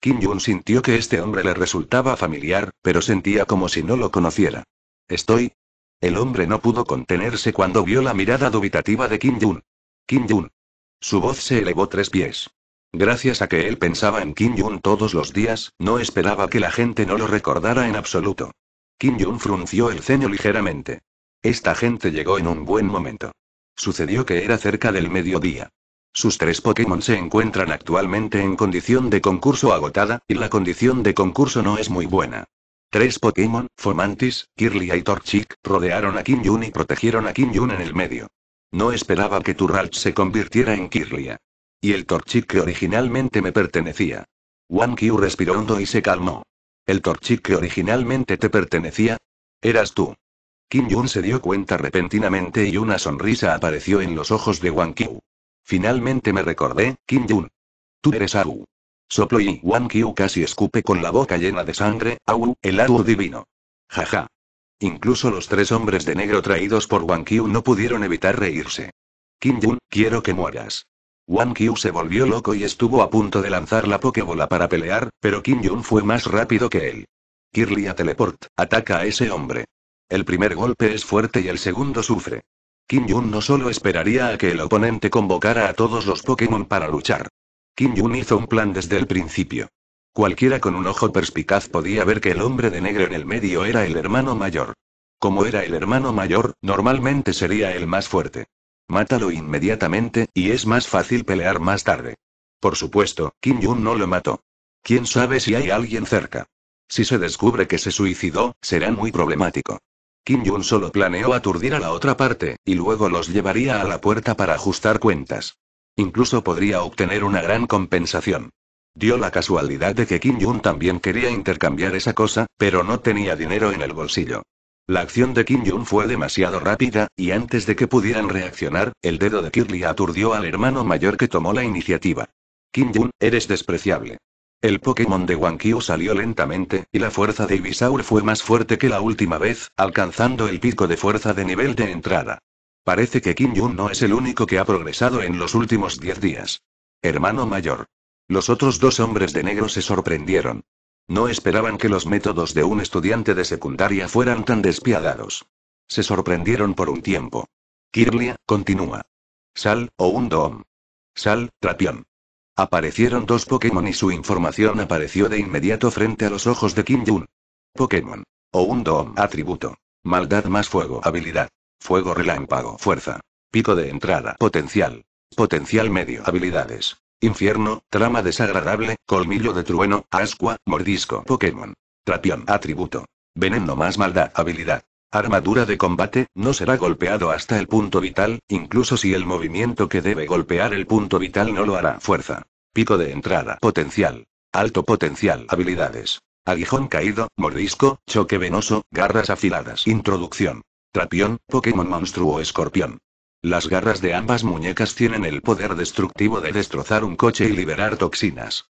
Kim Jun sintió que este hombre le resultaba familiar, pero sentía como si no lo conociera. Estoy. El hombre no pudo contenerse cuando vio la mirada dubitativa de Kim Jun. Kim Jun. Su voz se elevó tres pies. Gracias a que él pensaba en Kim Jong todos los días, no esperaba que la gente no lo recordara en absoluto. Kim Jun frunció el ceño ligeramente. Esta gente llegó en un buen momento. Sucedió que era cerca del mediodía. Sus tres Pokémon se encuentran actualmente en condición de concurso agotada, y la condición de concurso no es muy buena. Tres Pokémon, Fomantis, Kirlia y Torchic, rodearon a Kim Jun y protegieron a Kim Jun en el medio. No esperaba que tu Ralch se convirtiera en Kirlia. Y el Torchic que originalmente me pertenecía. Wang Qiu respiró hondo y se calmó. ¿El Torchic que originalmente te pertenecía? Eras tú. Kim Jun se dio cuenta repentinamente y una sonrisa apareció en los ojos de Wang Qiu. Finalmente me recordé, Kim Jun. Tú eres Au. Soplo y Wang Qiu casi escupe con la boca llena de sangre, Au, el Au divino. Jaja. Incluso los tres hombres de negro traídos por Wang Qiu no pudieron evitar reírse. Kim Jun, quiero que mueras. Wang Qiu se volvió loco y estuvo a punto de lanzar la Pokébola para pelear, pero Kim Jun fue más rápido que él. Kirlia Teleport, ataca a ese hombre. El primer golpe es fuerte y el segundo sufre. Kim Jun no solo esperaría a que el oponente convocara a todos los Pokémon para luchar. Kim Jun hizo un plan desde el principio. Cualquiera con un ojo perspicaz podía ver que el hombre de negro en el medio era el hermano mayor. Como era el hermano mayor, normalmente sería el más fuerte. Mátalo inmediatamente, y es más fácil pelear más tarde. Por supuesto, Kim Jun no lo mató. ¿Quién sabe si hay alguien cerca? Si se descubre que se suicidó, será muy problemático. Kim Jun solo planeó aturdir a la otra parte, y luego los llevaría a la puerta para ajustar cuentas. Incluso podría obtener una gran compensación. Dio la casualidad de que Kim jung también quería intercambiar esa cosa, pero no tenía dinero en el bolsillo. La acción de Kim jung fue demasiado rápida, y antes de que pudieran reaccionar, el dedo de Kirli aturdió al hermano mayor que tomó la iniciativa. Kim jung eres despreciable. El Pokémon de Wankyu salió lentamente, y la fuerza de Ibisaur fue más fuerte que la última vez, alcanzando el pico de fuerza de nivel de entrada. Parece que Kim jung no es el único que ha progresado en los últimos 10 días. Hermano mayor. Los otros dos hombres de negro se sorprendieron. No esperaban que los métodos de un estudiante de secundaria fueran tan despiadados. Se sorprendieron por un tiempo. Kirlia, continúa. Sal, o un dom Sal, Trapión. Aparecieron dos Pokémon y su información apareció de inmediato frente a los ojos de Kim Jun. Pokémon. O un Doom. Atributo. Maldad más fuego. Habilidad. Fuego relámpago. Fuerza. Pico de entrada. Potencial. Potencial medio. Habilidades. Infierno, trama desagradable, colmillo de trueno, ascua, mordisco, Pokémon. Trapión, atributo. Veneno más maldad, habilidad. Armadura de combate, no será golpeado hasta el punto vital, incluso si el movimiento que debe golpear el punto vital no lo hará. Fuerza. Pico de entrada, potencial. Alto potencial, habilidades. Aguijón caído, mordisco, choque venoso, garras afiladas. Introducción. Trapión, Pokémon monstruo escorpión. Las garras de ambas muñecas tienen el poder destructivo de destrozar un coche y liberar toxinas.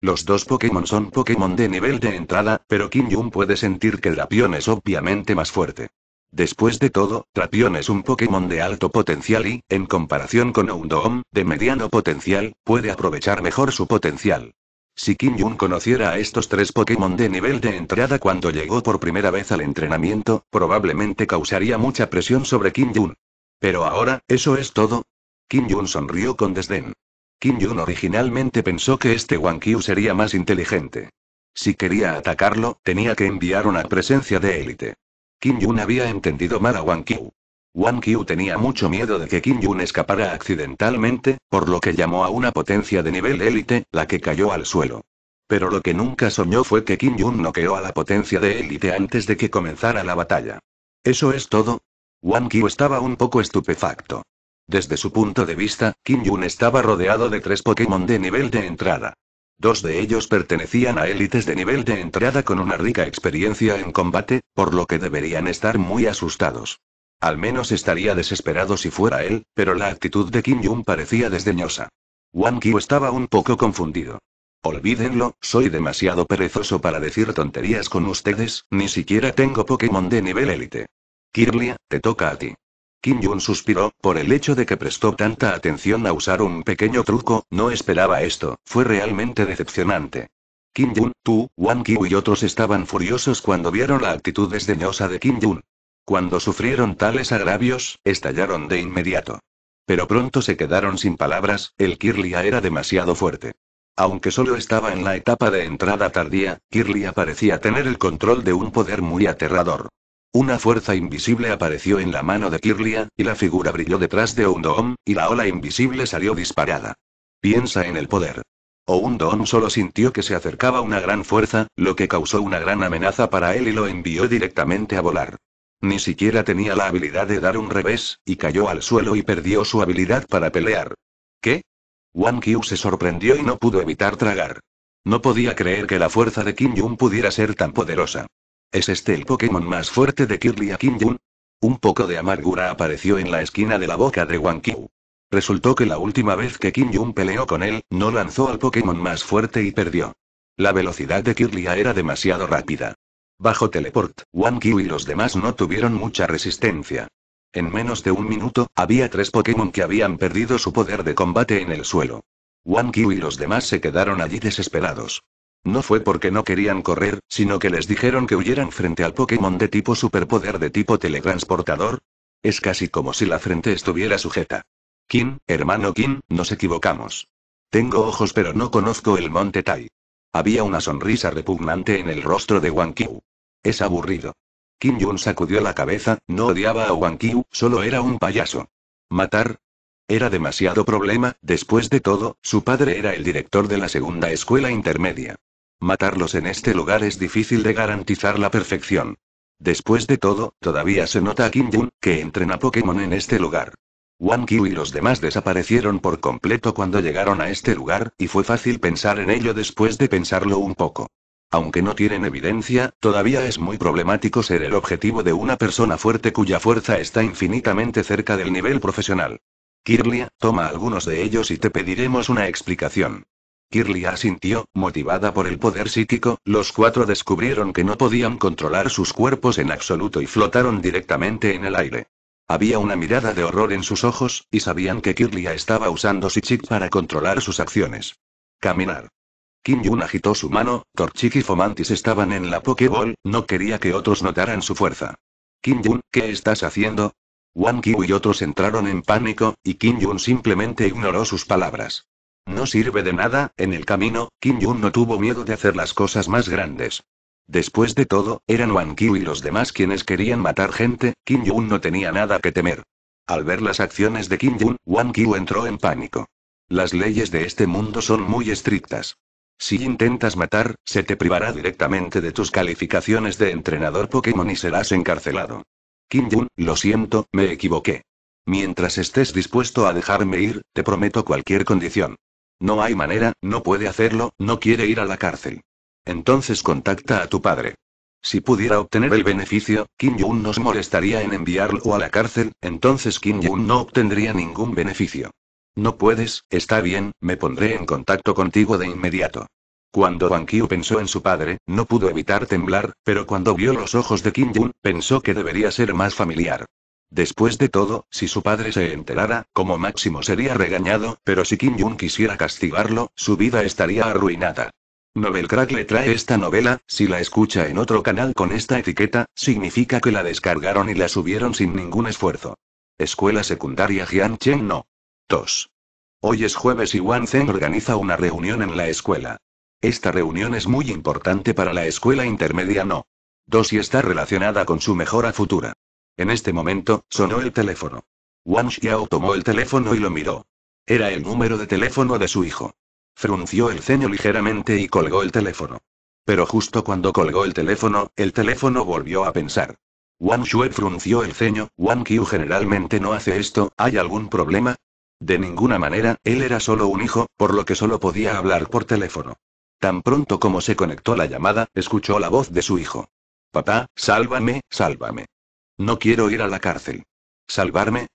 Los dos Pokémon son Pokémon de nivel de entrada, pero Kim Jun puede sentir que Drapion es obviamente más fuerte. Después de todo, Drapion es un Pokémon de alto potencial y, en comparación con Undoom, de mediano potencial, puede aprovechar mejor su potencial. Si Kim Jun conociera a estos tres Pokémon de nivel de entrada cuando llegó por primera vez al entrenamiento, probablemente causaría mucha presión sobre Kim Jun. Pero ahora, ¿eso es todo? Kim Jun sonrió con desdén. Kim Jun originalmente pensó que este Wang Qiu sería más inteligente. Si quería atacarlo, tenía que enviar una presencia de élite. Kim Jun había entendido mal a Wang Qiu. Wang Qiu tenía mucho miedo de que Kim Jun escapara accidentalmente, por lo que llamó a una potencia de nivel élite, la que cayó al suelo. Pero lo que nunca soñó fue que Kim no noqueó a la potencia de élite antes de que comenzara la batalla. ¿Eso es todo? Wang estaba un poco estupefacto. Desde su punto de vista, Kim Yun estaba rodeado de tres Pokémon de nivel de entrada. Dos de ellos pertenecían a élites de nivel de entrada con una rica experiencia en combate, por lo que deberían estar muy asustados. Al menos estaría desesperado si fuera él, pero la actitud de Kim Yun parecía desdeñosa. Wang estaba un poco confundido. Olvídenlo, soy demasiado perezoso para decir tonterías con ustedes, ni siquiera tengo Pokémon de nivel élite. Kirlia, te toca a ti. Kim Jun suspiró, por el hecho de que prestó tanta atención a usar un pequeño truco, no esperaba esto, fue realmente decepcionante. Kim Jun, tú, Wang y otros estaban furiosos cuando vieron la actitud desdeñosa de Kim Jun. Cuando sufrieron tales agravios, estallaron de inmediato. Pero pronto se quedaron sin palabras, el Kirlia era demasiado fuerte. Aunque solo estaba en la etapa de entrada tardía, Kirlia parecía tener el control de un poder muy aterrador. Una fuerza invisible apareció en la mano de Kirlia, y la figura brilló detrás de Oundong y la ola invisible salió disparada. Piensa en el poder. Oundong solo sintió que se acercaba una gran fuerza, lo que causó una gran amenaza para él y lo envió directamente a volar. Ni siquiera tenía la habilidad de dar un revés, y cayó al suelo y perdió su habilidad para pelear. ¿Qué? Wang Kyu se sorprendió y no pudo evitar tragar. No podía creer que la fuerza de Kim Jung pudiera ser tan poderosa. ¿Es este el Pokémon más fuerte de Kirlia Jun? Un poco de amargura apareció en la esquina de la boca de Wankyu. Resultó que la última vez que Kim peleó con él, no lanzó al Pokémon más fuerte y perdió. La velocidad de Kirlia era demasiado rápida. Bajo teleport, Wankyu y los demás no tuvieron mucha resistencia. En menos de un minuto, había tres Pokémon que habían perdido su poder de combate en el suelo. Wang y los demás se quedaron allí desesperados. No fue porque no querían correr, sino que les dijeron que huyeran frente al Pokémon de tipo superpoder de tipo teletransportador. Es casi como si la frente estuviera sujeta. Kim, hermano Kim, nos equivocamos. Tengo ojos pero no conozco el monte Tai. Había una sonrisa repugnante en el rostro de Wang Qiu. Es aburrido. Kim Jun sacudió la cabeza, no odiaba a Wang Qiu, solo era un payaso. ¿Matar? Era demasiado problema, después de todo, su padre era el director de la segunda escuela intermedia. Matarlos en este lugar es difícil de garantizar la perfección. Después de todo, todavía se nota a Kim Jun, que entrena Pokémon en este lugar. Wang Kyu y los demás desaparecieron por completo cuando llegaron a este lugar, y fue fácil pensar en ello después de pensarlo un poco. Aunque no tienen evidencia, todavía es muy problemático ser el objetivo de una persona fuerte cuya fuerza está infinitamente cerca del nivel profesional. Kirlia, toma algunos de ellos y te pediremos una explicación. Kirlia asintió, motivada por el poder psíquico, los cuatro descubrieron que no podían controlar sus cuerpos en absoluto y flotaron directamente en el aire. Había una mirada de horror en sus ojos, y sabían que Kirlia estaba usando Sichik para controlar sus acciones. Caminar. Kim Jun agitó su mano, Torchic y Fomantis estaban en la Pokéball, no quería que otros notaran su fuerza. Kim Jun, ¿qué estás haciendo? Wang Kiu y otros entraron en pánico, y Kim Jun simplemente ignoró sus palabras. No sirve de nada, en el camino, Kim Jun no tuvo miedo de hacer las cosas más grandes. Después de todo, eran Wan Qiu y los demás quienes querían matar gente, Kim Jun no tenía nada que temer. Al ver las acciones de Kim Jun, Wan Qiu entró en pánico. Las leyes de este mundo son muy estrictas. Si intentas matar, se te privará directamente de tus calificaciones de entrenador Pokémon y serás encarcelado. Kim Jun, lo siento, me equivoqué. Mientras estés dispuesto a dejarme ir, te prometo cualquier condición. No hay manera, no puede hacerlo, no quiere ir a la cárcel. Entonces contacta a tu padre. Si pudiera obtener el beneficio, Kim jong nos molestaría en enviarlo a la cárcel, entonces Kim jong no obtendría ningún beneficio. No puedes, está bien, me pondré en contacto contigo de inmediato. Cuando Wang Qiu pensó en su padre, no pudo evitar temblar, pero cuando vio los ojos de Kim Jong, pensó que debería ser más familiar. Después de todo, si su padre se enterara, como máximo sería regañado, pero si Kim Jung quisiera castigarlo, su vida estaría arruinada. Novelcrack le trae esta novela, si la escucha en otro canal con esta etiqueta, significa que la descargaron y la subieron sin ningún esfuerzo. Escuela Secundaria Jian No. 2. Hoy es jueves y Wang Zhen organiza una reunión en la escuela. Esta reunión es muy importante para la escuela intermedia No. 2 y está relacionada con su mejora futura. En este momento, sonó el teléfono. Wang Xiao tomó el teléfono y lo miró. Era el número de teléfono de su hijo. Frunció el ceño ligeramente y colgó el teléfono. Pero justo cuando colgó el teléfono, el teléfono volvió a pensar. Wang Xue frunció el ceño, Wang Qiu generalmente no hace esto, ¿hay algún problema? De ninguna manera, él era solo un hijo, por lo que solo podía hablar por teléfono. Tan pronto como se conectó la llamada, escuchó la voz de su hijo. Papá, sálvame, sálvame. No quiero ir a la cárcel. ¿Salvarme?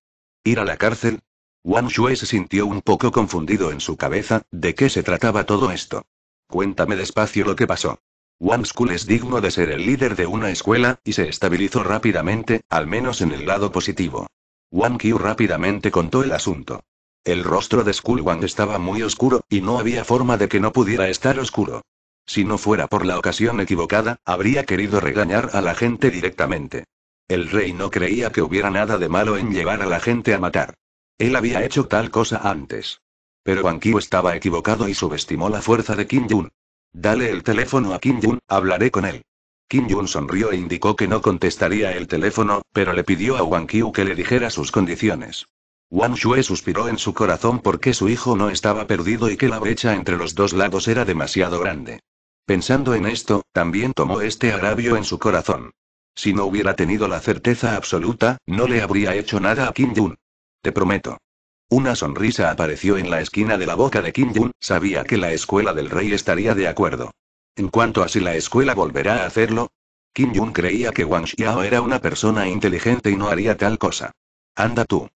¿Ir a la cárcel? Wang Shue se sintió un poco confundido en su cabeza, ¿de qué se trataba todo esto? Cuéntame despacio lo que pasó. Wang School es digno de ser el líder de una escuela, y se estabilizó rápidamente, al menos en el lado positivo. Wang Qiu rápidamente contó el asunto. El rostro de School Wang estaba muy oscuro, y no había forma de que no pudiera estar oscuro. Si no fuera por la ocasión equivocada, habría querido regañar a la gente directamente. El rey no creía que hubiera nada de malo en llevar a la gente a matar. Él había hecho tal cosa antes. Pero Wang Qiu estaba equivocado y subestimó la fuerza de Kim Jun. Dale el teléfono a Kim Jun, hablaré con él. Kim Jun sonrió e indicó que no contestaría el teléfono, pero le pidió a Wang Qiu que le dijera sus condiciones. Wang Shue suspiró en su corazón porque su hijo no estaba perdido y que la brecha entre los dos lados era demasiado grande. Pensando en esto, también tomó este agravio en su corazón. Si no hubiera tenido la certeza absoluta, no le habría hecho nada a Kim Jun. Te prometo. Una sonrisa apareció en la esquina de la boca de Kim Jun, sabía que la escuela del rey estaría de acuerdo. En cuanto a si la escuela volverá a hacerlo, Kim Jun creía que Wang Xiao era una persona inteligente y no haría tal cosa. Anda tú.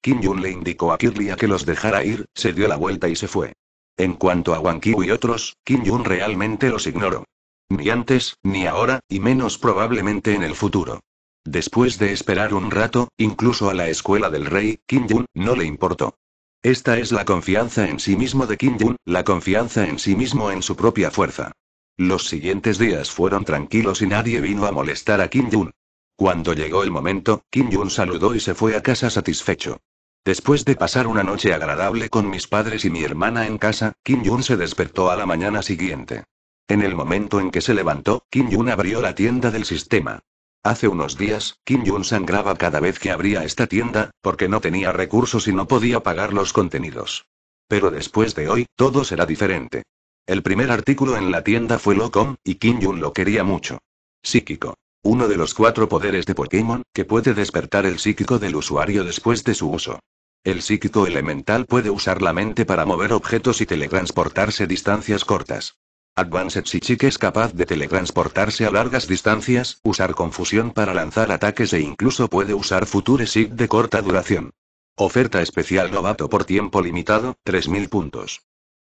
Kim Jun le indicó a Kirlia que los dejara ir, se dio la vuelta y se fue. En cuanto a Wang Qiu y otros, Kim Jun realmente los ignoró. Ni antes, ni ahora, y menos probablemente en el futuro. Después de esperar un rato, incluso a la escuela del rey, Kim Jun no le importó. Esta es la confianza en sí mismo de Kim Jun, la confianza en sí mismo en su propia fuerza. Los siguientes días fueron tranquilos y nadie vino a molestar a Kim Jun. Cuando llegó el momento, Kim Jun saludó y se fue a casa satisfecho. Después de pasar una noche agradable con mis padres y mi hermana en casa, Kim Jun se despertó a la mañana siguiente. En el momento en que se levantó, Kim Yun abrió la tienda del sistema. Hace unos días, Kim Yun sangraba cada vez que abría esta tienda, porque no tenía recursos y no podía pagar los contenidos. Pero después de hoy, todo será diferente. El primer artículo en la tienda fue Locom, y Kim Yun lo quería mucho. Psíquico. Uno de los cuatro poderes de Pokémon, que puede despertar el psíquico del usuario después de su uso. El psíquico elemental puede usar la mente para mover objetos y teletransportarse distancias cortas. Advanced Psychic es capaz de teletransportarse a largas distancias, usar confusión para lanzar ataques e incluso puede usar Future Sig de corta duración. Oferta especial novato por tiempo limitado, 3.000 puntos.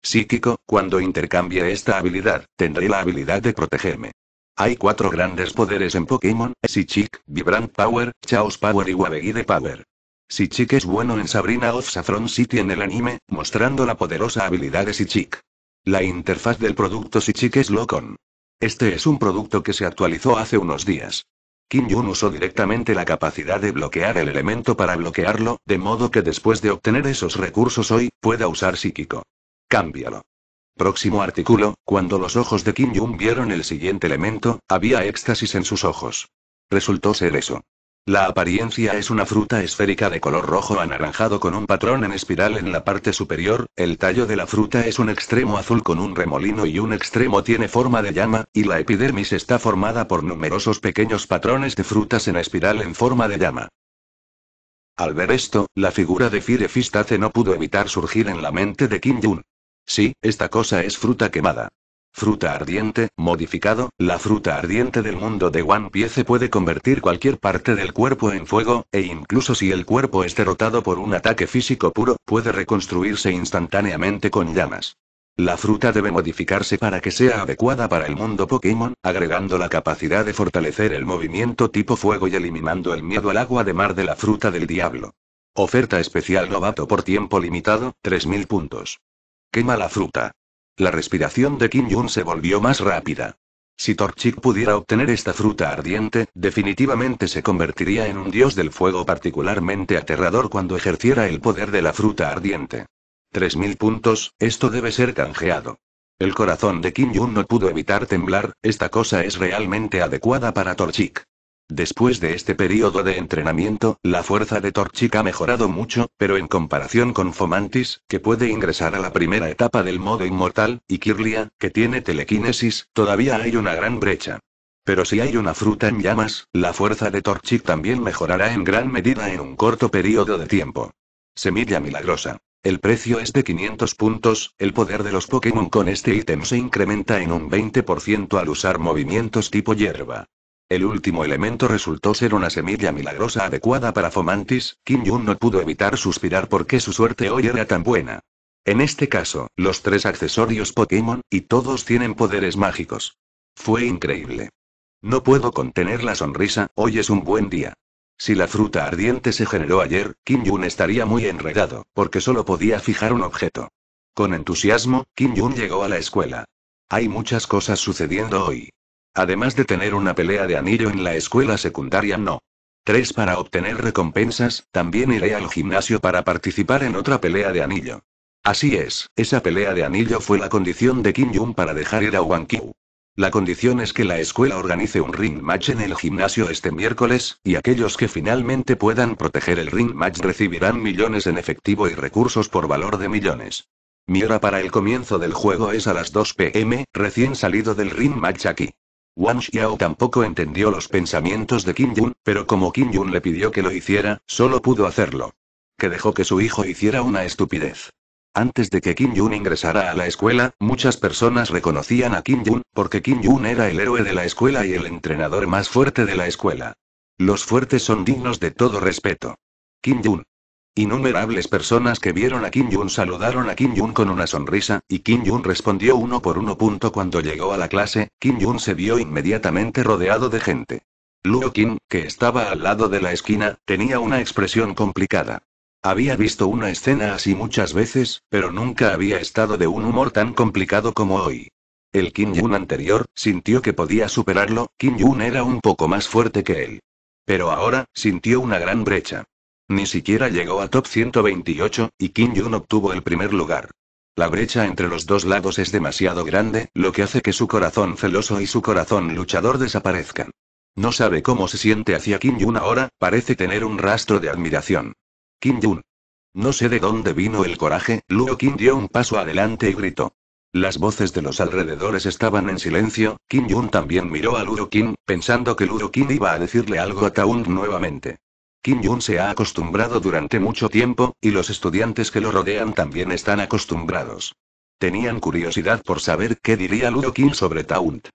Psíquico, cuando intercambie esta habilidad, tendré la habilidad de protegerme. Hay cuatro grandes poderes en Pokémon, Psychic, Vibrant Power, Chaos Power y de Power. Psychic es bueno en Sabrina of Saffron City en el anime, mostrando la poderosa habilidad de Psychic. La interfaz del producto Sichik es Locon. Este es un producto que se actualizó hace unos días. Kim Jun usó directamente la capacidad de bloquear el elemento para bloquearlo, de modo que después de obtener esos recursos hoy, pueda usar psíquico. Cámbialo. Próximo artículo, cuando los ojos de Kim Jun vieron el siguiente elemento, había éxtasis en sus ojos. Resultó ser eso. La apariencia es una fruta esférica de color rojo anaranjado con un patrón en espiral en la parte superior, el tallo de la fruta es un extremo azul con un remolino y un extremo tiene forma de llama, y la epidermis está formada por numerosos pequeños patrones de frutas en espiral en forma de llama. Al ver esto, la figura de Firefistace no pudo evitar surgir en la mente de Kim Jun. Sí, esta cosa es fruta quemada. Fruta ardiente, modificado, la fruta ardiente del mundo de One Piece puede convertir cualquier parte del cuerpo en fuego, e incluso si el cuerpo es derrotado por un ataque físico puro, puede reconstruirse instantáneamente con llamas. La fruta debe modificarse para que sea adecuada para el mundo Pokémon, agregando la capacidad de fortalecer el movimiento tipo fuego y eliminando el miedo al agua de mar de la fruta del diablo. Oferta especial novato por tiempo limitado, 3.000 puntos. Quema la fruta. La respiración de Kim Jun se volvió más rápida. Si Torchik pudiera obtener esta fruta ardiente, definitivamente se convertiría en un dios del fuego particularmente aterrador cuando ejerciera el poder de la fruta ardiente. 3.000 puntos, esto debe ser canjeado. El corazón de Kim Jun no pudo evitar temblar, esta cosa es realmente adecuada para Torchik. Después de este periodo de entrenamiento, la fuerza de Torchic ha mejorado mucho, pero en comparación con Fomantis, que puede ingresar a la primera etapa del modo inmortal, y Kirlia, que tiene telequinesis, todavía hay una gran brecha. Pero si hay una fruta en llamas, la fuerza de Torchic también mejorará en gran medida en un corto periodo de tiempo. Semilla milagrosa. El precio es de 500 puntos, el poder de los Pokémon con este ítem se incrementa en un 20% al usar movimientos tipo hierba. El último elemento resultó ser una semilla milagrosa adecuada para Fomantis, Kim Jun no pudo evitar suspirar porque su suerte hoy era tan buena. En este caso, los tres accesorios Pokémon, y todos tienen poderes mágicos. Fue increíble. No puedo contener la sonrisa, hoy es un buen día. Si la fruta ardiente se generó ayer, Kim Jun estaría muy enredado, porque solo podía fijar un objeto. Con entusiasmo, Kim Jun llegó a la escuela. Hay muchas cosas sucediendo hoy. Además de tener una pelea de anillo en la escuela secundaria, no. 3. Para obtener recompensas, también iré al gimnasio para participar en otra pelea de anillo. Así es, esa pelea de anillo fue la condición de Kim Jung para dejar ir a Wang La condición es que la escuela organice un ring match en el gimnasio este miércoles, y aquellos que finalmente puedan proteger el ring match recibirán millones en efectivo y recursos por valor de millones. Mi hora para el comienzo del juego es a las 2 pm, recién salido del ring match aquí. Wang Xiao tampoco entendió los pensamientos de Kim Jun, pero como Kim Jun le pidió que lo hiciera, solo pudo hacerlo. Que dejó que su hijo hiciera una estupidez. Antes de que Kim Jun ingresara a la escuela, muchas personas reconocían a Kim Jun porque Kim Jun era el héroe de la escuela y el entrenador más fuerte de la escuela. Los fuertes son dignos de todo respeto. Kim Jun. Innumerables personas que vieron a Kim Jun saludaron a Kim Jun con una sonrisa, y Kim Jun respondió uno por uno. cuando llegó a la clase, Kim Jun se vio inmediatamente rodeado de gente. Luo Kim, que estaba al lado de la esquina, tenía una expresión complicada. Había visto una escena así muchas veces, pero nunca había estado de un humor tan complicado como hoy. El Kim Jun anterior, sintió que podía superarlo, Kim Jun era un poco más fuerte que él. Pero ahora, sintió una gran brecha. Ni siquiera llegó a top 128, y Kim Jun obtuvo el primer lugar. La brecha entre los dos lados es demasiado grande, lo que hace que su corazón celoso y su corazón luchador desaparezcan. No sabe cómo se siente hacia Kim Jun ahora, parece tener un rastro de admiración. Kim Jun. No sé de dónde vino el coraje, Luo Kim dio un paso adelante y gritó. Las voces de los alrededores estaban en silencio, Kim Jun también miró a Luo Kim, pensando que Luo Kim iba a decirle algo a Taung nuevamente. Kim Jun se ha acostumbrado durante mucho tiempo, y los estudiantes que lo rodean también están acostumbrados. Tenían curiosidad por saber qué diría Ludo Kim sobre Taunt.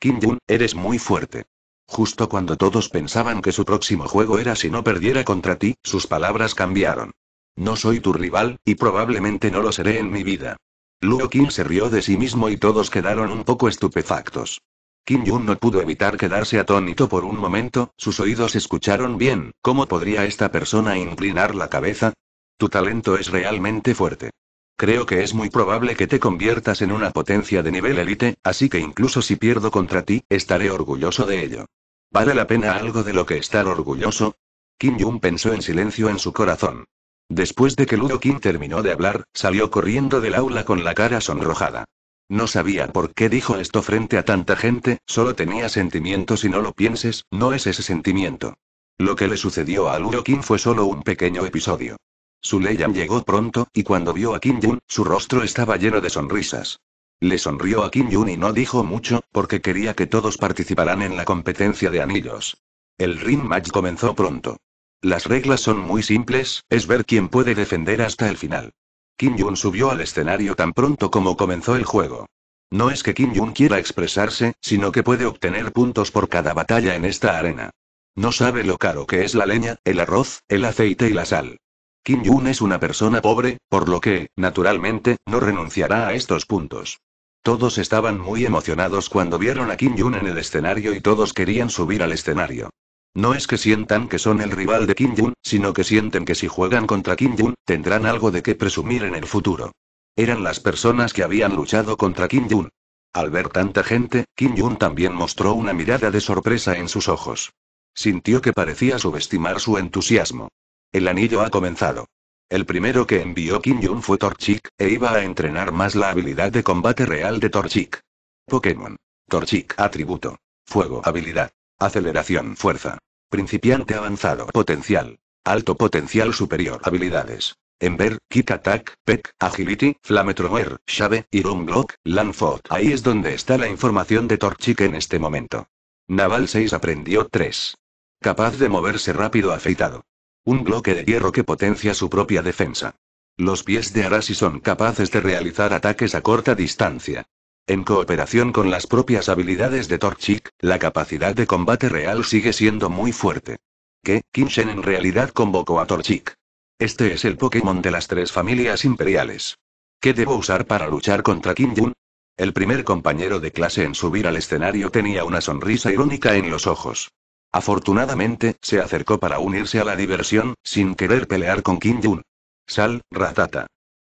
Kim Jun, eres muy fuerte. Justo cuando todos pensaban que su próximo juego era si no perdiera contra ti, sus palabras cambiaron. No soy tu rival, y probablemente no lo seré en mi vida. Luo Kim se rió de sí mismo y todos quedaron un poco estupefactos. Kim Jun no pudo evitar quedarse atónito por un momento, sus oídos escucharon bien, ¿cómo podría esta persona inclinar la cabeza? Tu talento es realmente fuerte. Creo que es muy probable que te conviertas en una potencia de nivel élite, así que incluso si pierdo contra ti, estaré orgulloso de ello. ¿Vale la pena algo de lo que estar orgulloso? Kim Jung pensó en silencio en su corazón. Después de que Ludo Kim terminó de hablar, salió corriendo del aula con la cara sonrojada. No sabía por qué dijo esto frente a tanta gente, solo tenía sentimientos y no lo pienses, no es ese sentimiento. Lo que le sucedió a Luo Kim fue solo un pequeño episodio. Su Leyan llegó pronto, y cuando vio a Kim Jun, su rostro estaba lleno de sonrisas. Le sonrió a Kim Jun y no dijo mucho, porque quería que todos participaran en la competencia de anillos. El ring match comenzó pronto. Las reglas son muy simples, es ver quién puede defender hasta el final. Kim Jun subió al escenario tan pronto como comenzó el juego. No es que Kim Jun quiera expresarse, sino que puede obtener puntos por cada batalla en esta arena. No sabe lo caro que es la leña, el arroz, el aceite y la sal. Kim Jun es una persona pobre, por lo que, naturalmente, no renunciará a estos puntos. Todos estaban muy emocionados cuando vieron a Kim Jun en el escenario y todos querían subir al escenario. No es que sientan que son el rival de Kim Jun, sino que sienten que si juegan contra Kim Jun, tendrán algo de qué presumir en el futuro. Eran las personas que habían luchado contra Kim Jun. Al ver tanta gente, Kim Jun también mostró una mirada de sorpresa en sus ojos. Sintió que parecía subestimar su entusiasmo. El anillo ha comenzado. El primero que envió Kim Jun fue Torchic, e iba a entrenar más la habilidad de combate real de Torchic. Pokémon. Torchic atributo. Fuego habilidad. Aceleración fuerza. Principiante avanzado. Potencial. Alto potencial superior. Habilidades. Ember, Kick Attack, Peck, Agility, Flamethrower Shave, y Block, Landford. Ahí es donde está la información de Torchic en este momento. Naval 6 aprendió 3. Capaz de moverse rápido afeitado. Un bloque de hierro que potencia su propia defensa. Los pies de Arasi son capaces de realizar ataques a corta distancia. En cooperación con las propias habilidades de Torchic, la capacidad de combate real sigue siendo muy fuerte. ¿Qué, Kinshen en realidad convocó a Torchic. Este es el Pokémon de las tres familias imperiales. ¿Qué debo usar para luchar contra Kim Jun? El primer compañero de clase en subir al escenario tenía una sonrisa irónica en los ojos. Afortunadamente, se acercó para unirse a la diversión, sin querer pelear con Kim Jun. Sal, ratata.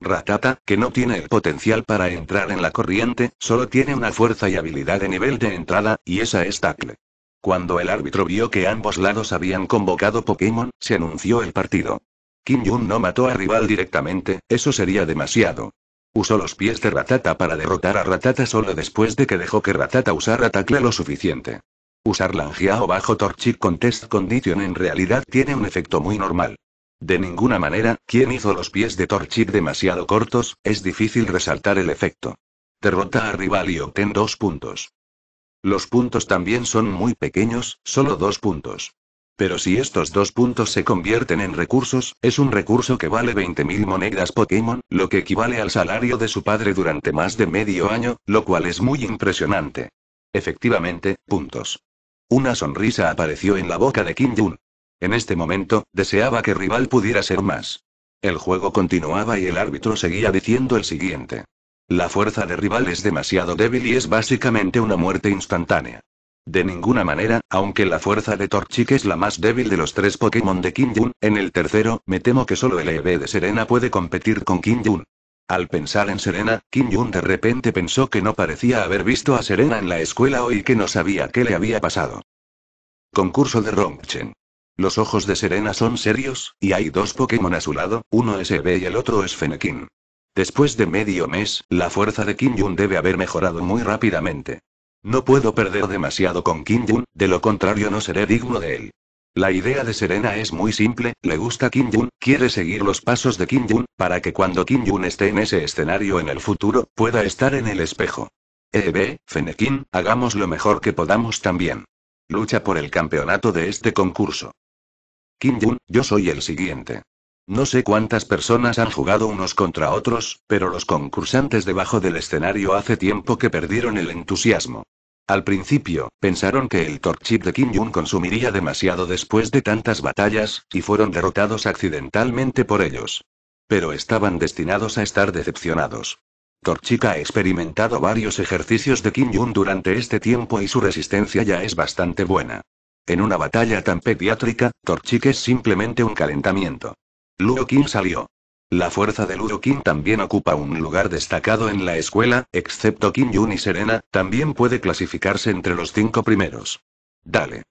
Ratata, que no tiene el potencial para entrar en la corriente, solo tiene una fuerza y habilidad de nivel de entrada, y esa es tackle. Cuando el árbitro vio que ambos lados habían convocado Pokémon, se anunció el partido. Kim Jun no mató a rival directamente, eso sería demasiado. Usó los pies de Ratata para derrotar a Ratata solo después de que dejó que Ratata usara tackle lo suficiente. Usar Langia o bajo Torchic con Test Condition en realidad tiene un efecto muy normal. De ninguna manera, quien hizo los pies de Torchic demasiado cortos, es difícil resaltar el efecto. Derrota a rival y obtén dos puntos. Los puntos también son muy pequeños, solo dos puntos. Pero si estos dos puntos se convierten en recursos, es un recurso que vale 20.000 monedas Pokémon, lo que equivale al salario de su padre durante más de medio año, lo cual es muy impresionante. Efectivamente, puntos. Una sonrisa apareció en la boca de Kim Jun. En este momento, deseaba que rival pudiera ser más. El juego continuaba y el árbitro seguía diciendo el siguiente. La fuerza de rival es demasiado débil y es básicamente una muerte instantánea. De ninguna manera, aunque la fuerza de Torchic es la más débil de los tres Pokémon de Kim Jun, en el tercero, me temo que solo el EV de Serena puede competir con Kim Jun. Al pensar en Serena, Kim Jun de repente pensó que no parecía haber visto a Serena en la escuela hoy y que no sabía qué le había pasado. Concurso de Rongchen. Los ojos de Serena son serios, y hay dos Pokémon a su lado, uno es Eve y el otro es Fennekin. Después de medio mes, la fuerza de Kim Jun debe haber mejorado muy rápidamente. No puedo perder demasiado con Kim Jun, de lo contrario no seré digno de él. La idea de Serena es muy simple, le gusta Kim Jun, quiere seguir los pasos de Kim Jun, para que cuando Kim Jun esté en ese escenario en el futuro, pueda estar en el espejo. EB, Fenekin, hagamos lo mejor que podamos también. Lucha por el campeonato de este concurso. Kim Jun, yo soy el siguiente. No sé cuántas personas han jugado unos contra otros, pero los concursantes debajo del escenario hace tiempo que perdieron el entusiasmo. Al principio, pensaron que el torchip de Kim Jun consumiría demasiado después de tantas batallas, y fueron derrotados accidentalmente por ellos. Pero estaban destinados a estar decepcionados. Torchik ha experimentado varios ejercicios de Kim Jun durante este tiempo y su resistencia ya es bastante buena. En una batalla tan pediátrica, Torchic es simplemente un calentamiento. King salió. La fuerza de King también ocupa un lugar destacado en la escuela, excepto Kim Jun y Serena, también puede clasificarse entre los cinco primeros. Dale.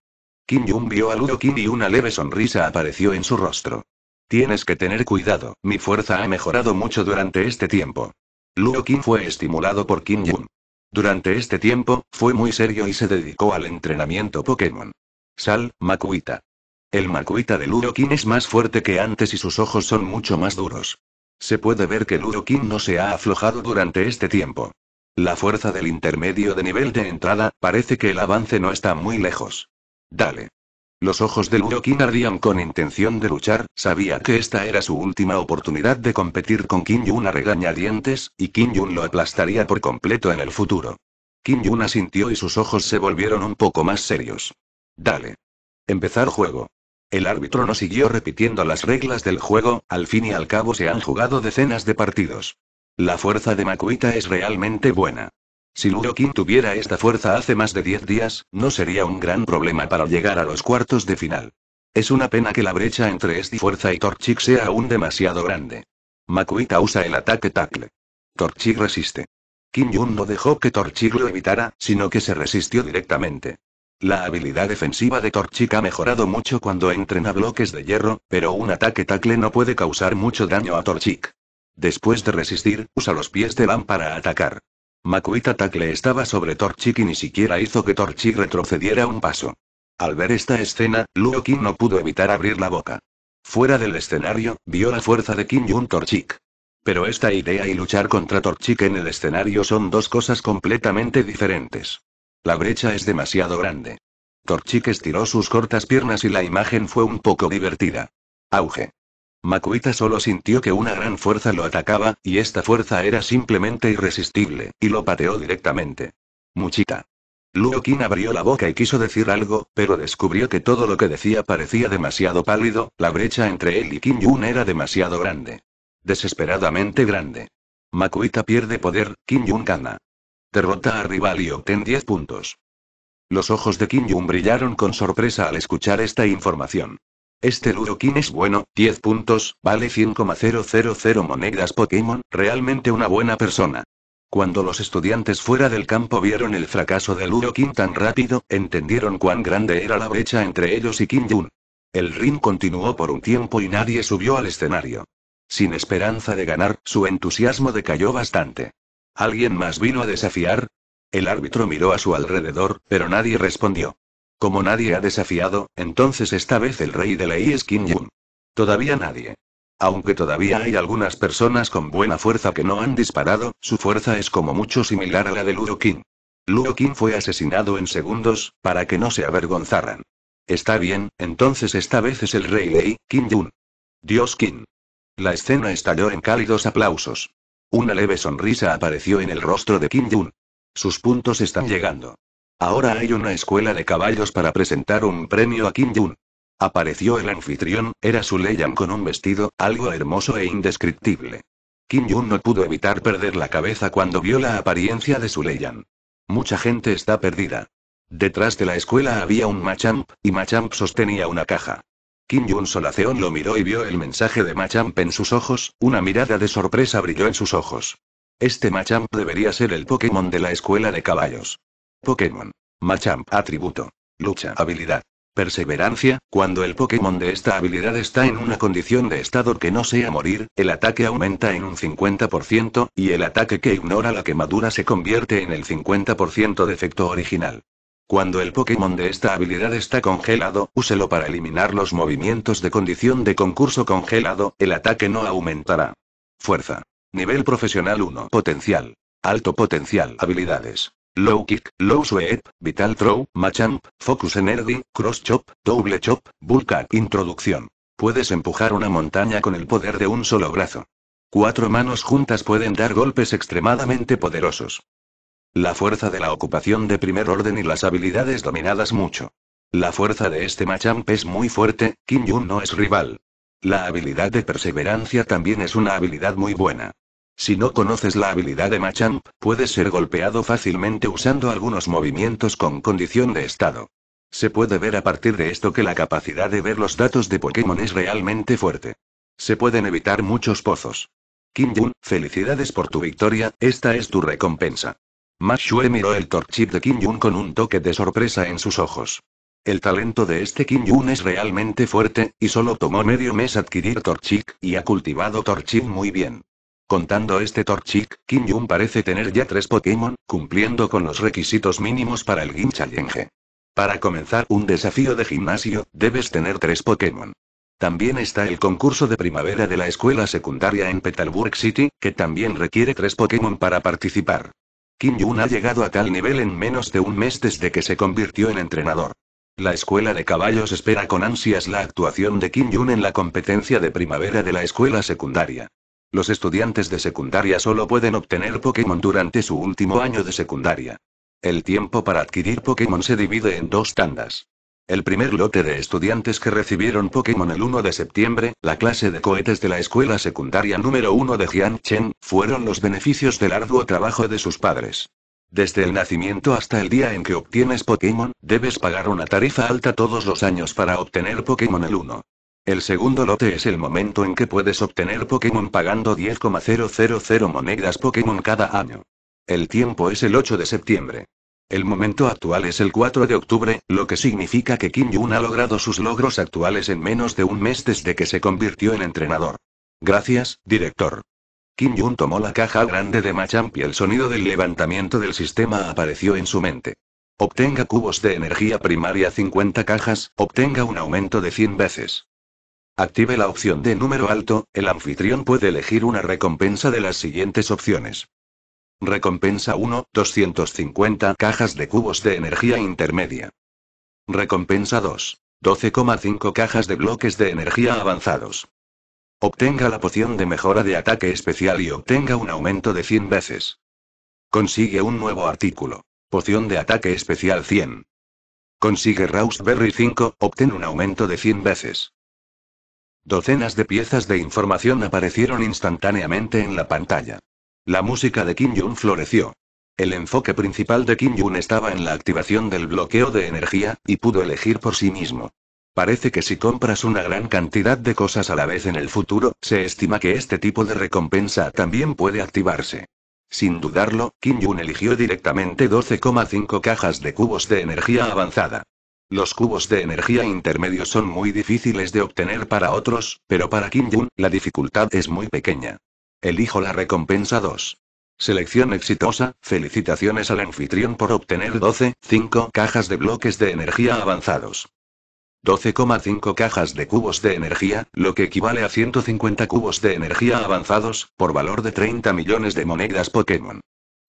Kim Jun vio a King y una leve sonrisa apareció en su rostro. Tienes que tener cuidado, mi fuerza ha mejorado mucho durante este tiempo. ludo-kin fue estimulado por Kim Jun. Durante este tiempo, fue muy serio y se dedicó al entrenamiento Pokémon. Sal, Makuita. El Makuita de Lurokin es más fuerte que antes y sus ojos son mucho más duros. Se puede ver que Lurokin no se ha aflojado durante este tiempo. La fuerza del intermedio de nivel de entrada, parece que el avance no está muy lejos. Dale. Los ojos de lurokin ardían con intención de luchar, sabía que esta era su última oportunidad de competir con Kim Yun a regañadientes, y Kim Yun lo aplastaría por completo en el futuro. Kim Yun asintió y sus ojos se volvieron un poco más serios. Dale. Empezar juego. El árbitro no siguió repitiendo las reglas del juego, al fin y al cabo se han jugado decenas de partidos. La fuerza de Makuita es realmente buena. Si Kim tuviera esta fuerza hace más de 10 días, no sería un gran problema para llegar a los cuartos de final. Es una pena que la brecha entre este Fuerza y Torchik sea aún demasiado grande. Makuita usa el ataque tackle. Torchik resiste. Kim Jun no dejó que Torchik lo evitara, sino que se resistió directamente. La habilidad defensiva de Torchic ha mejorado mucho cuando entrena bloques de hierro, pero un ataque tackle no puede causar mucho daño a Torchic. Después de resistir, usa los pies de Lam para atacar. Makuita Tackle estaba sobre Torchic y ni siquiera hizo que Torchic retrocediera un paso. Al ver esta escena, Luo no pudo evitar abrir la boca. Fuera del escenario, vio la fuerza de Kim Jun Torchic. Pero esta idea y luchar contra Torchic en el escenario son dos cosas completamente diferentes. La brecha es demasiado grande. Torchique estiró sus cortas piernas y la imagen fue un poco divertida. Auge. Makuita solo sintió que una gran fuerza lo atacaba, y esta fuerza era simplemente irresistible, y lo pateó directamente. Muchita. Luokin abrió la boca y quiso decir algo, pero descubrió que todo lo que decía parecía demasiado pálido, la brecha entre él y Kim Yun era demasiado grande. Desesperadamente grande. Makuita pierde poder, Kim Yun gana. Derrota a rival y obtén 10 puntos. Los ojos de Kim Jung brillaron con sorpresa al escuchar esta información. Este King es bueno, 10 puntos, vale 100,000 monedas Pokémon, realmente una buena persona. Cuando los estudiantes fuera del campo vieron el fracaso de King tan rápido, entendieron cuán grande era la brecha entre ellos y Kim Jung. El ring continuó por un tiempo y nadie subió al escenario. Sin esperanza de ganar, su entusiasmo decayó bastante. ¿Alguien más vino a desafiar? El árbitro miró a su alrededor, pero nadie respondió. Como nadie ha desafiado, entonces esta vez el rey de Lei es Kim Jun. Todavía nadie. Aunque todavía hay algunas personas con buena fuerza que no han disparado, su fuerza es como mucho similar a la de Luo Kim. Luo Kim fue asesinado en segundos, para que no se avergonzaran. Está bien, entonces esta vez es el rey Lei, Kim Jun. Dios Kim. La escena estalló en cálidos aplausos. Una leve sonrisa apareció en el rostro de Kim Jun. Sus puntos están llegando. Ahora hay una escuela de caballos para presentar un premio a Kim Jun. Apareció el anfitrión, era su Leyan con un vestido, algo hermoso e indescriptible. Kim Jun no pudo evitar perder la cabeza cuando vio la apariencia de su Leyan. Mucha gente está perdida. Detrás de la escuela había un Machamp, y Machamp sostenía una caja. Kim Jun Solaceon lo miró y vio el mensaje de Machamp en sus ojos, una mirada de sorpresa brilló en sus ojos. Este Machamp debería ser el Pokémon de la escuela de caballos. Pokémon. Machamp. Atributo. Lucha. Habilidad. Perseverancia. Cuando el Pokémon de esta habilidad está en una condición de estado que no sea morir, el ataque aumenta en un 50%, y el ataque que ignora la quemadura se convierte en el 50% de efecto original. Cuando el Pokémon de esta habilidad está congelado, úselo para eliminar los movimientos de condición de concurso congelado, el ataque no aumentará. Fuerza. Nivel profesional 1. Potencial. Alto potencial. Habilidades. Low Kick, Low Sweep, Vital Throw, Machamp, Focus Energy, Cross Chop, Double Chop, Vulcan. Introducción. Puedes empujar una montaña con el poder de un solo brazo. Cuatro manos juntas pueden dar golpes extremadamente poderosos. La fuerza de la ocupación de primer orden y las habilidades dominadas mucho. La fuerza de este Machamp es muy fuerte, Kim Jun no es rival. La habilidad de perseverancia también es una habilidad muy buena. Si no conoces la habilidad de Machamp, puedes ser golpeado fácilmente usando algunos movimientos con condición de estado. Se puede ver a partir de esto que la capacidad de ver los datos de Pokémon es realmente fuerte. Se pueden evitar muchos pozos. Kim Jun, felicidades por tu victoria, esta es tu recompensa. Mashue miró el Torchic de Kim Jun con un toque de sorpresa en sus ojos. El talento de este Kim Jun es realmente fuerte, y solo tomó medio mes adquirir Torchic, y ha cultivado Torchic muy bien. Contando este Torchic, Kim Jung parece tener ya tres Pokémon, cumpliendo con los requisitos mínimos para el Gym Challenge. Para comenzar un desafío de gimnasio, debes tener tres Pokémon. También está el concurso de primavera de la escuela secundaria en Petalburg City, que también requiere tres Pokémon para participar. Kim Yun ha llegado a tal nivel en menos de un mes desde que se convirtió en entrenador. La escuela de caballos espera con ansias la actuación de Kim Yun en la competencia de primavera de la escuela secundaria. Los estudiantes de secundaria solo pueden obtener Pokémon durante su último año de secundaria. El tiempo para adquirir Pokémon se divide en dos tandas. El primer lote de estudiantes que recibieron Pokémon el 1 de septiembre, la clase de cohetes de la escuela secundaria número 1 de Chen fueron los beneficios del arduo trabajo de sus padres. Desde el nacimiento hasta el día en que obtienes Pokémon, debes pagar una tarifa alta todos los años para obtener Pokémon el 1. El segundo lote es el momento en que puedes obtener Pokémon pagando 10,000 monedas Pokémon cada año. El tiempo es el 8 de septiembre. El momento actual es el 4 de octubre, lo que significa que Kim Jun ha logrado sus logros actuales en menos de un mes desde que se convirtió en entrenador. Gracias, director. Kim Jun tomó la caja grande de Machamp y el sonido del levantamiento del sistema apareció en su mente. Obtenga cubos de energía primaria 50 cajas, obtenga un aumento de 100 veces. Active la opción de número alto, el anfitrión puede elegir una recompensa de las siguientes opciones. Recompensa 1, 250 cajas de cubos de energía intermedia. Recompensa 2, 12,5 cajas de bloques de energía avanzados. Obtenga la poción de mejora de ataque especial y obtenga un aumento de 100 veces. Consigue un nuevo artículo. Poción de ataque especial 100. Consigue Rausberry 5, obtén un aumento de 100 veces. Docenas de piezas de información aparecieron instantáneamente en la pantalla. La música de Kim Jun floreció. El enfoque principal de Kim Jun estaba en la activación del bloqueo de energía, y pudo elegir por sí mismo. Parece que si compras una gran cantidad de cosas a la vez en el futuro, se estima que este tipo de recompensa también puede activarse. Sin dudarlo, Kim Jun eligió directamente 12,5 cajas de cubos de energía avanzada. Los cubos de energía intermedios son muy difíciles de obtener para otros, pero para Kim Jun, la dificultad es muy pequeña. Elijo la recompensa 2. Selección exitosa, felicitaciones al anfitrión por obtener 12,5 cajas de bloques de energía avanzados. 12,5 cajas de cubos de energía, lo que equivale a 150 cubos de energía avanzados, por valor de 30 millones de monedas Pokémon.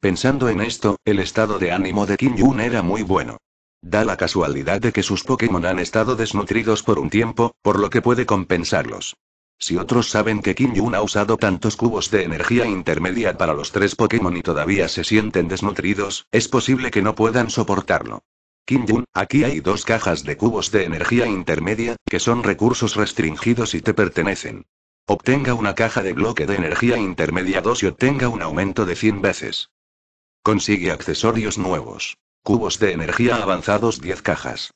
Pensando en esto, el estado de ánimo de Kim Yun era muy bueno. Da la casualidad de que sus Pokémon han estado desnutridos por un tiempo, por lo que puede compensarlos. Si otros saben que Kim Jun ha usado tantos cubos de energía intermedia para los tres Pokémon y todavía se sienten desnutridos, es posible que no puedan soportarlo. Kim Jun, aquí hay dos cajas de cubos de energía intermedia, que son recursos restringidos y te pertenecen. Obtenga una caja de bloque de energía intermedia 2 y obtenga un aumento de 100 veces. Consigue accesorios nuevos. Cubos de energía avanzados 10 cajas.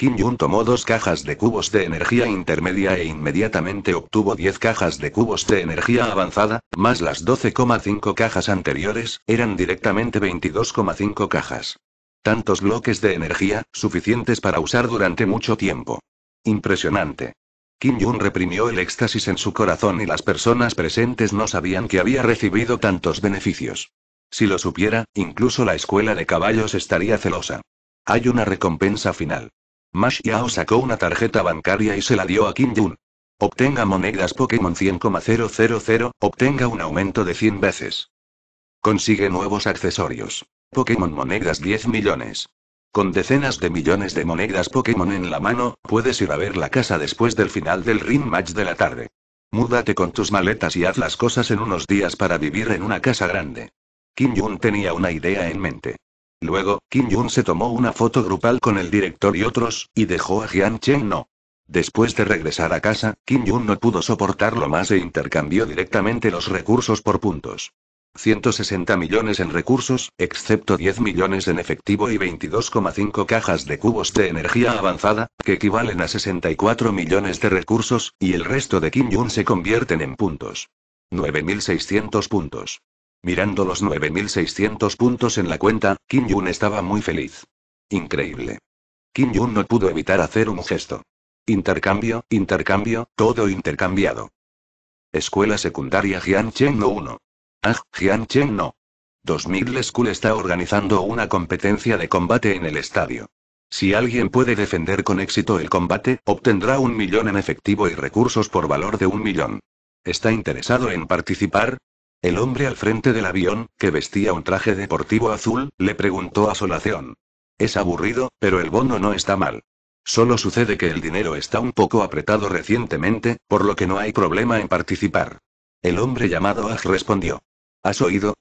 Kim Jun tomó dos cajas de cubos de energía intermedia e inmediatamente obtuvo 10 cajas de cubos de energía avanzada, más las 12,5 cajas anteriores, eran directamente 22,5 cajas. Tantos bloques de energía, suficientes para usar durante mucho tiempo. Impresionante. Kim Jun reprimió el éxtasis en su corazón y las personas presentes no sabían que había recibido tantos beneficios. Si lo supiera, incluso la escuela de caballos estaría celosa. Hay una recompensa final. Mash Yao sacó una tarjeta bancaria y se la dio a Kim Jun. Obtenga monedas Pokémon 100,000, obtenga un aumento de 100 veces. Consigue nuevos accesorios. Pokémon monedas 10 millones. Con decenas de millones de monedas Pokémon en la mano, puedes ir a ver la casa después del final del ring match de la tarde. Múdate con tus maletas y haz las cosas en unos días para vivir en una casa grande. Kim Jun tenía una idea en mente. Luego, Kim Jun se tomó una foto grupal con el director y otros, y dejó a Jian Cheng no. Después de regresar a casa, Kim Jun no pudo soportarlo más e intercambió directamente los recursos por puntos. 160 millones en recursos, excepto 10 millones en efectivo y 22,5 cajas de cubos de energía avanzada, que equivalen a 64 millones de recursos, y el resto de Kim Jun se convierten en puntos. 9.600 puntos. Mirando los 9.600 puntos en la cuenta, Kim Jun estaba muy feliz. Increíble. Kim Jun no pudo evitar hacer un gesto. Intercambio, intercambio, todo intercambiado. Escuela Secundaria Jiancheng No 1. Ah, Jiancheng No. 2000 School está organizando una competencia de combate en el estadio. Si alguien puede defender con éxito el combate, obtendrá un millón en efectivo y recursos por valor de un millón. ¿Está interesado en participar? El hombre al frente del avión, que vestía un traje deportivo azul, le preguntó a Solación. Es aburrido, pero el bono no está mal. Solo sucede que el dinero está un poco apretado recientemente, por lo que no hay problema en participar. El hombre llamado Aj respondió. ¿Has oído?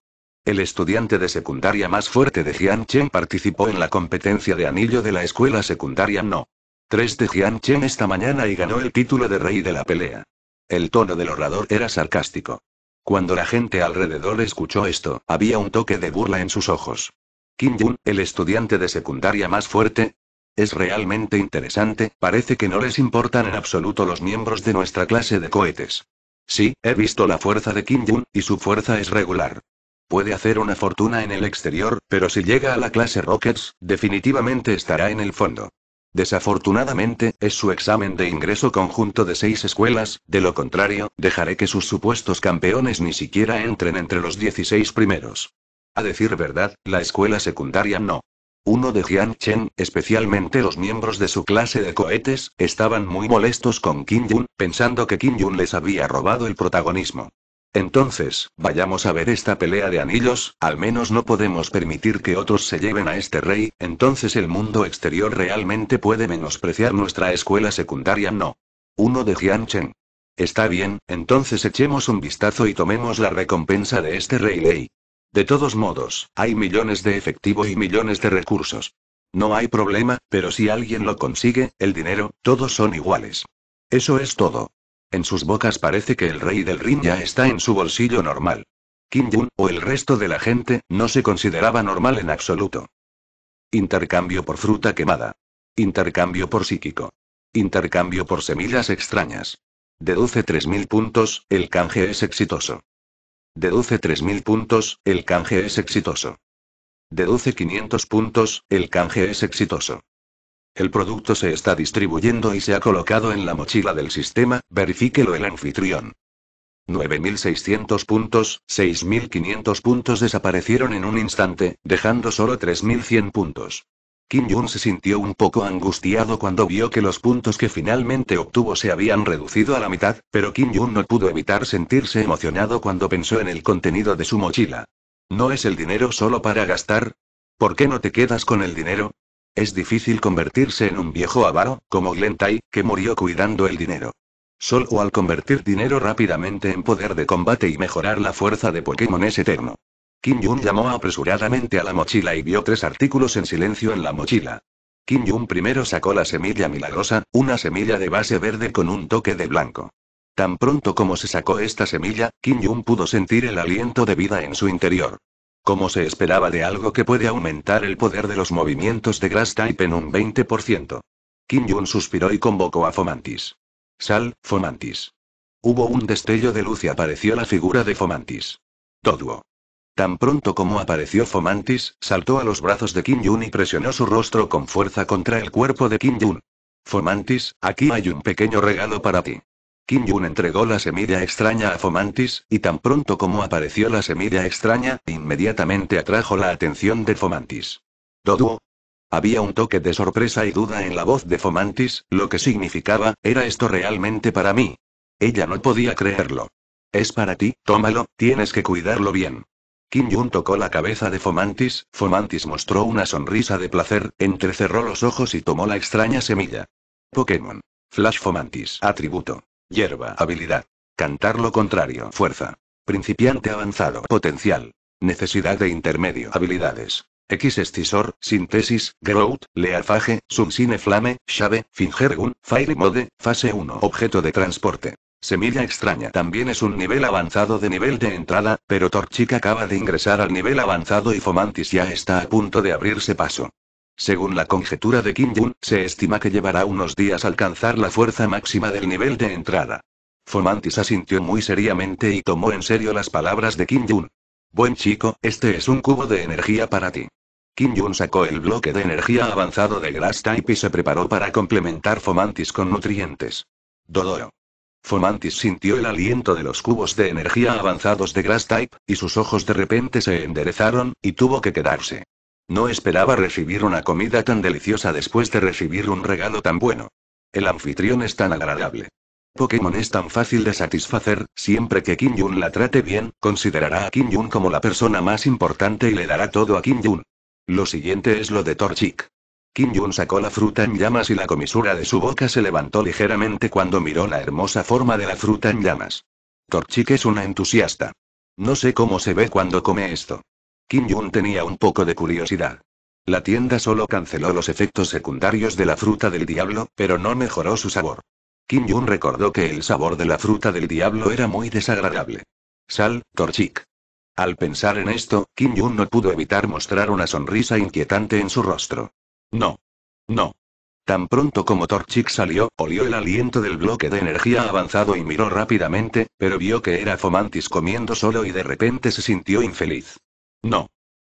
El estudiante de secundaria más fuerte de Jianchen participó en la competencia de anillo de la escuela secundaria No. 3 de Jianchen esta mañana y ganó el título de rey de la pelea. El tono del orador era sarcástico. Cuando la gente alrededor escuchó esto, había un toque de burla en sus ojos. Kim Jun, el estudiante de secundaria más fuerte. Es realmente interesante, parece que no les importan en absoluto los miembros de nuestra clase de cohetes. Sí, he visto la fuerza de Kim Jun, y su fuerza es regular. Puede hacer una fortuna en el exterior, pero si llega a la clase Rockets, definitivamente estará en el fondo. Desafortunadamente, es su examen de ingreso conjunto de seis escuelas, de lo contrario, dejaré que sus supuestos campeones ni siquiera entren entre los 16 primeros. A decir verdad, la escuela secundaria no. Uno de Chen, especialmente los miembros de su clase de cohetes, estaban muy molestos con Kim Jun, pensando que Kim Jun les había robado el protagonismo. Entonces, vayamos a ver esta pelea de anillos, al menos no podemos permitir que otros se lleven a este rey, entonces el mundo exterior realmente puede menospreciar nuestra escuela secundaria, no. Uno de Jianchen. Está bien, entonces echemos un vistazo y tomemos la recompensa de este rey ley. De todos modos, hay millones de efectivo y millones de recursos. No hay problema, pero si alguien lo consigue, el dinero, todos son iguales. Eso es todo. En sus bocas parece que el rey del ring ya está en su bolsillo normal. Kim Jun, o el resto de la gente, no se consideraba normal en absoluto. Intercambio por fruta quemada. Intercambio por psíquico. Intercambio por semillas extrañas. Deduce 3.000 puntos, el canje es exitoso. Deduce 3.000 puntos, el canje es exitoso. Deduce 500 puntos, el canje es exitoso. El producto se está distribuyendo y se ha colocado en la mochila del sistema, verifíquelo el anfitrión. 9.600 puntos, 6.500 puntos desaparecieron en un instante, dejando solo 3.100 puntos. Kim Jun se sintió un poco angustiado cuando vio que los puntos que finalmente obtuvo se habían reducido a la mitad, pero Kim Jun no pudo evitar sentirse emocionado cuando pensó en el contenido de su mochila. ¿No es el dinero solo para gastar? ¿Por qué no te quedas con el dinero? Es difícil convertirse en un viejo avaro, como Glentai, que murió cuidando el dinero. Solo al convertir dinero rápidamente en poder de combate y mejorar la fuerza de Pokémon es eterno. Kim Jun llamó apresuradamente a la mochila y vio tres artículos en silencio en la mochila. Kim Jun primero sacó la semilla milagrosa, una semilla de base verde con un toque de blanco. Tan pronto como se sacó esta semilla, Kim Jun pudo sentir el aliento de vida en su interior. Como se esperaba de algo que puede aumentar el poder de los movimientos de Grass Type en un 20%. Kim Jun suspiró y convocó a Fomantis. Sal, Fomantis. Hubo un destello de luz y apareció la figura de Fomantis. Toduo. Tan pronto como apareció Fomantis, saltó a los brazos de Kim Jun y presionó su rostro con fuerza contra el cuerpo de Kim Jun. Fomantis, aquí hay un pequeño regalo para ti. Kim Jun entregó la semilla extraña a Fomantis, y tan pronto como apareció la semilla extraña, inmediatamente atrajo la atención de Fomantis. Doduo. Había un toque de sorpresa y duda en la voz de Fomantis, lo que significaba, ¿era esto realmente para mí? Ella no podía creerlo. Es para ti, tómalo, tienes que cuidarlo bien. Kim Jun tocó la cabeza de Fomantis, Fomantis mostró una sonrisa de placer, entrecerró los ojos y tomó la extraña semilla. Pokémon. Flash Fomantis. Atributo. Hierba. Habilidad. Cantar lo contrario. Fuerza. Principiante avanzado. Potencial. Necesidad de intermedio. Habilidades. X escisor, síntesis, growth, leafaje, subsine flame, shave, fingergun, fire mode, fase 1. Objeto de transporte. Semilla extraña también es un nivel avanzado de nivel de entrada, pero Torchic acaba de ingresar al nivel avanzado y Fomantis ya está a punto de abrirse paso. Según la conjetura de Kim Jun, se estima que llevará unos días alcanzar la fuerza máxima del nivel de entrada. Fomantis asintió muy seriamente y tomó en serio las palabras de Kim Jun. Buen chico, este es un cubo de energía para ti. Kim Jun sacó el bloque de energía avanzado de Grass Type y se preparó para complementar Fomantis con nutrientes. Dodoro. Fomantis sintió el aliento de los cubos de energía avanzados de Grass Type, y sus ojos de repente se enderezaron, y tuvo que quedarse. No esperaba recibir una comida tan deliciosa después de recibir un regalo tan bueno. El anfitrión es tan agradable. Pokémon es tan fácil de satisfacer, siempre que Kim Jun la trate bien, considerará a Kim Jun como la persona más importante y le dará todo a Kim Jun. Lo siguiente es lo de Torchic. Kim Jun sacó la fruta en llamas y la comisura de su boca se levantó ligeramente cuando miró la hermosa forma de la fruta en llamas. Torchic es una entusiasta. No sé cómo se ve cuando come esto. Kim Jun tenía un poco de curiosidad. La tienda solo canceló los efectos secundarios de la fruta del diablo, pero no mejoró su sabor. Kim Jun recordó que el sabor de la fruta del diablo era muy desagradable. Sal, Torchik. Al pensar en esto, Kim Jun no pudo evitar mostrar una sonrisa inquietante en su rostro. No. No. Tan pronto como Torchik salió, olió el aliento del bloque de energía avanzado y miró rápidamente, pero vio que era Fomantis comiendo solo y de repente se sintió infeliz. No.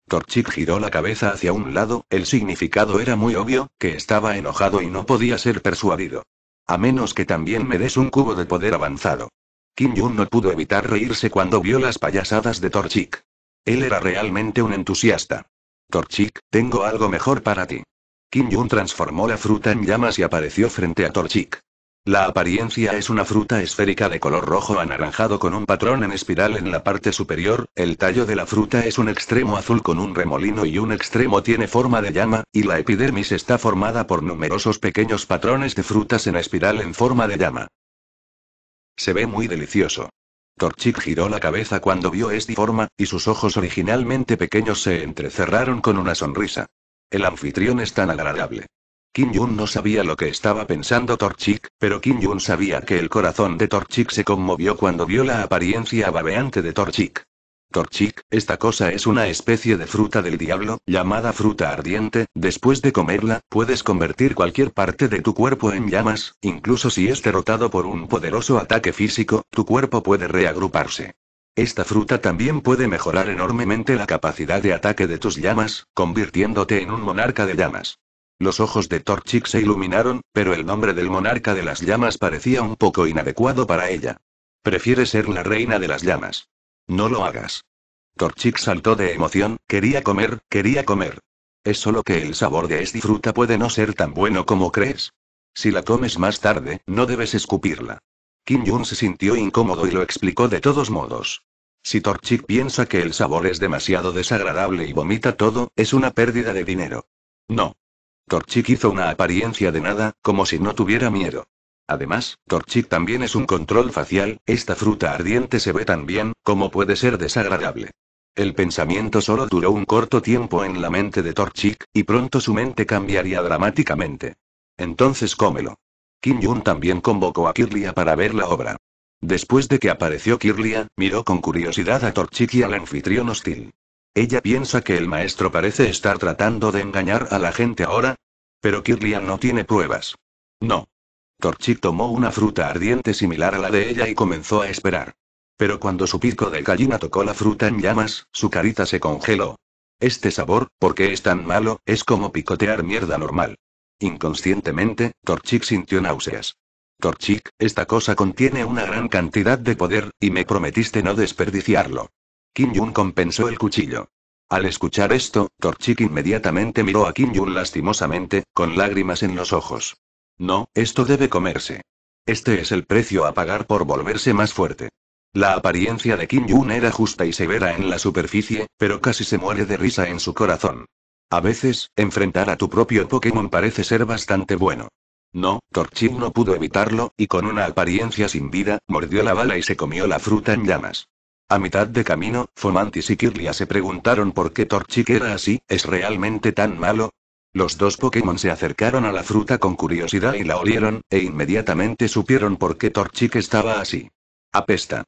Torchic giró la cabeza hacia un lado, el significado era muy obvio, que estaba enojado y no podía ser persuadido. A menos que también me des un cubo de poder avanzado. Kim Jun no pudo evitar reírse cuando vio las payasadas de Torchic. Él era realmente un entusiasta. Torchic, tengo algo mejor para ti. Kim Jun transformó la fruta en llamas y apareció frente a Torchic. La apariencia es una fruta esférica de color rojo anaranjado con un patrón en espiral en la parte superior, el tallo de la fruta es un extremo azul con un remolino y un extremo tiene forma de llama, y la epidermis está formada por numerosos pequeños patrones de frutas en espiral en forma de llama. Se ve muy delicioso. Torchik giró la cabeza cuando vio esta forma, y sus ojos originalmente pequeños se entrecerraron con una sonrisa. El anfitrión es tan agradable. Kim Yun no sabía lo que estaba pensando Torchik, pero Kim Yun sabía que el corazón de Torchik se conmovió cuando vio la apariencia babeante de Torchik. Torchik, esta cosa es una especie de fruta del diablo, llamada fruta ardiente, después de comerla, puedes convertir cualquier parte de tu cuerpo en llamas, incluso si es derrotado por un poderoso ataque físico, tu cuerpo puede reagruparse. Esta fruta también puede mejorar enormemente la capacidad de ataque de tus llamas, convirtiéndote en un monarca de llamas. Los ojos de Torchik se iluminaron, pero el nombre del monarca de las llamas parecía un poco inadecuado para ella. Prefiere ser la reina de las llamas. No lo hagas. Torchik saltó de emoción, quería comer, quería comer. Es solo que el sabor de esta fruta puede no ser tan bueno como crees. Si la comes más tarde, no debes escupirla. Kim Jun se sintió incómodo y lo explicó de todos modos. Si Torchik piensa que el sabor es demasiado desagradable y vomita todo, es una pérdida de dinero. No. Torchik hizo una apariencia de nada, como si no tuviera miedo. Además, Torchik también es un control facial, esta fruta ardiente se ve tan bien, como puede ser desagradable. El pensamiento solo duró un corto tiempo en la mente de Torchik, y pronto su mente cambiaría dramáticamente. Entonces cómelo. Kim Jun también convocó a Kirlia para ver la obra. Después de que apareció Kirlia, miró con curiosidad a Torchik y al anfitrión hostil. Ella piensa que el maestro parece estar tratando de engañar a la gente ahora. Pero Kirlian no tiene pruebas. No. Torchik tomó una fruta ardiente similar a la de ella y comenzó a esperar. Pero cuando su pico de gallina tocó la fruta en llamas, su carita se congeló. Este sabor, porque es tan malo, es como picotear mierda normal. Inconscientemente, Torchik sintió náuseas. Torchik, esta cosa contiene una gran cantidad de poder, y me prometiste no desperdiciarlo. Kim Jun compensó el cuchillo. Al escuchar esto, Torchik inmediatamente miró a Kim Jun lastimosamente, con lágrimas en los ojos. No, esto debe comerse. Este es el precio a pagar por volverse más fuerte. La apariencia de Kim Jun era justa y severa en la superficie, pero casi se muere de risa en su corazón. A veces, enfrentar a tu propio Pokémon parece ser bastante bueno. No, Torchik no pudo evitarlo, y con una apariencia sin vida, mordió la bala y se comió la fruta en llamas. A mitad de camino, Fomantis y Kirlia se preguntaron por qué Torchic era así, ¿es realmente tan malo? Los dos Pokémon se acercaron a la fruta con curiosidad y la olieron, e inmediatamente supieron por qué Torchic estaba así. Apesta.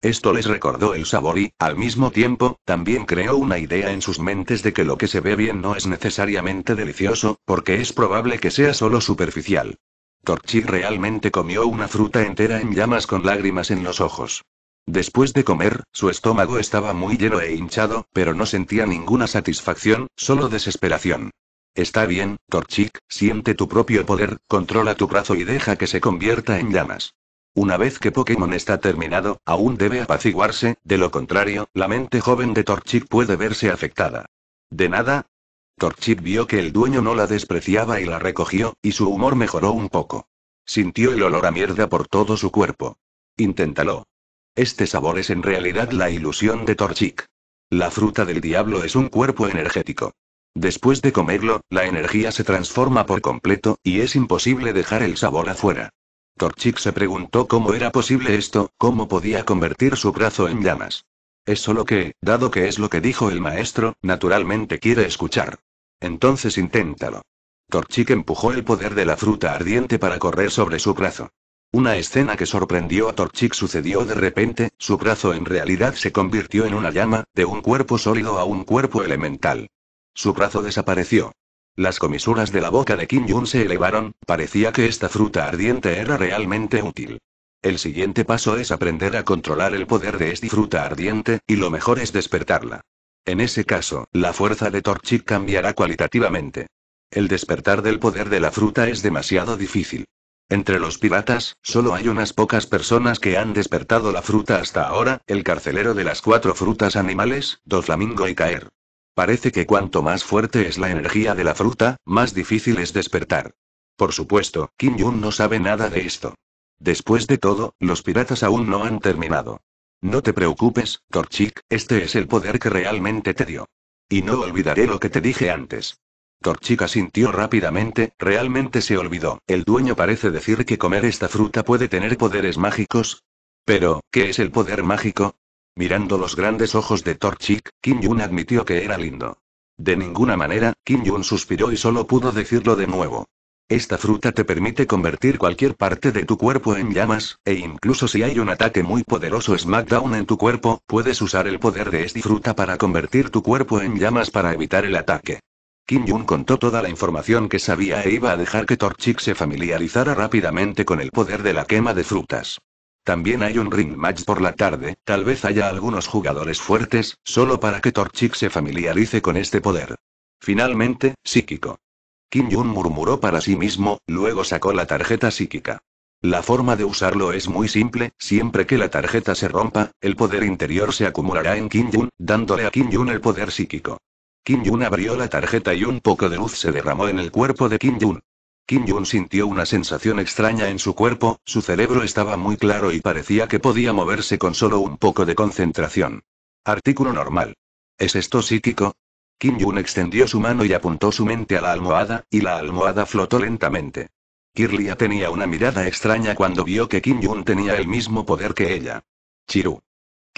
Esto les recordó el sabor y, al mismo tiempo, también creó una idea en sus mentes de que lo que se ve bien no es necesariamente delicioso, porque es probable que sea solo superficial. Torchic realmente comió una fruta entera en llamas con lágrimas en los ojos. Después de comer, su estómago estaba muy lleno e hinchado, pero no sentía ninguna satisfacción, solo desesperación. Está bien, Torchik, siente tu propio poder, controla tu brazo y deja que se convierta en llamas. Una vez que Pokémon está terminado, aún debe apaciguarse, de lo contrario, la mente joven de Torchic puede verse afectada. ¿De nada? Torchic vio que el dueño no la despreciaba y la recogió, y su humor mejoró un poco. Sintió el olor a mierda por todo su cuerpo. Inténtalo. Este sabor es en realidad la ilusión de Torchic. La fruta del diablo es un cuerpo energético. Después de comerlo, la energía se transforma por completo, y es imposible dejar el sabor afuera. Torchic se preguntó cómo era posible esto, cómo podía convertir su brazo en llamas. Es solo que, dado que es lo que dijo el maestro, naturalmente quiere escuchar. Entonces inténtalo. Torchic empujó el poder de la fruta ardiente para correr sobre su brazo. Una escena que sorprendió a Torchik sucedió de repente, su brazo en realidad se convirtió en una llama, de un cuerpo sólido a un cuerpo elemental. Su brazo desapareció. Las comisuras de la boca de Kim Jun se elevaron, parecía que esta fruta ardiente era realmente útil. El siguiente paso es aprender a controlar el poder de esta fruta ardiente, y lo mejor es despertarla. En ese caso, la fuerza de Torchic cambiará cualitativamente. El despertar del poder de la fruta es demasiado difícil. Entre los piratas, solo hay unas pocas personas que han despertado la fruta hasta ahora, el carcelero de las cuatro frutas animales, Doflamingo y Caer. Parece que cuanto más fuerte es la energía de la fruta, más difícil es despertar. Por supuesto, Kim Jun no sabe nada de esto. Después de todo, los piratas aún no han terminado. No te preocupes, Torchik, este es el poder que realmente te dio. Y no olvidaré lo que te dije antes. Torchic sintió rápidamente, realmente se olvidó. El dueño parece decir que comer esta fruta puede tener poderes mágicos. Pero, ¿qué es el poder mágico? Mirando los grandes ojos de Torchic, Kim Yun admitió que era lindo. De ninguna manera, Kim Yun suspiró y solo pudo decirlo de nuevo. Esta fruta te permite convertir cualquier parte de tu cuerpo en llamas, e incluso si hay un ataque muy poderoso SmackDown en tu cuerpo, puedes usar el poder de esta fruta para convertir tu cuerpo en llamas para evitar el ataque. Kim jung contó toda la información que sabía e iba a dejar que Torchik se familiarizara rápidamente con el poder de la quema de frutas. También hay un ring match por la tarde, tal vez haya algunos jugadores fuertes, solo para que Torchik se familiarice con este poder. Finalmente, psíquico. Kim jung murmuró para sí mismo, luego sacó la tarjeta psíquica. La forma de usarlo es muy simple, siempre que la tarjeta se rompa, el poder interior se acumulará en Kim jung dándole a Kim jung el poder psíquico. Kim Jun abrió la tarjeta y un poco de luz se derramó en el cuerpo de Kim Jun. Kim Jun sintió una sensación extraña en su cuerpo, su cerebro estaba muy claro y parecía que podía moverse con solo un poco de concentración. Artículo normal. ¿Es esto psíquico? Kim Jun extendió su mano y apuntó su mente a la almohada, y la almohada flotó lentamente. Kirlia tenía una mirada extraña cuando vio que Kim Jun tenía el mismo poder que ella. Chiru.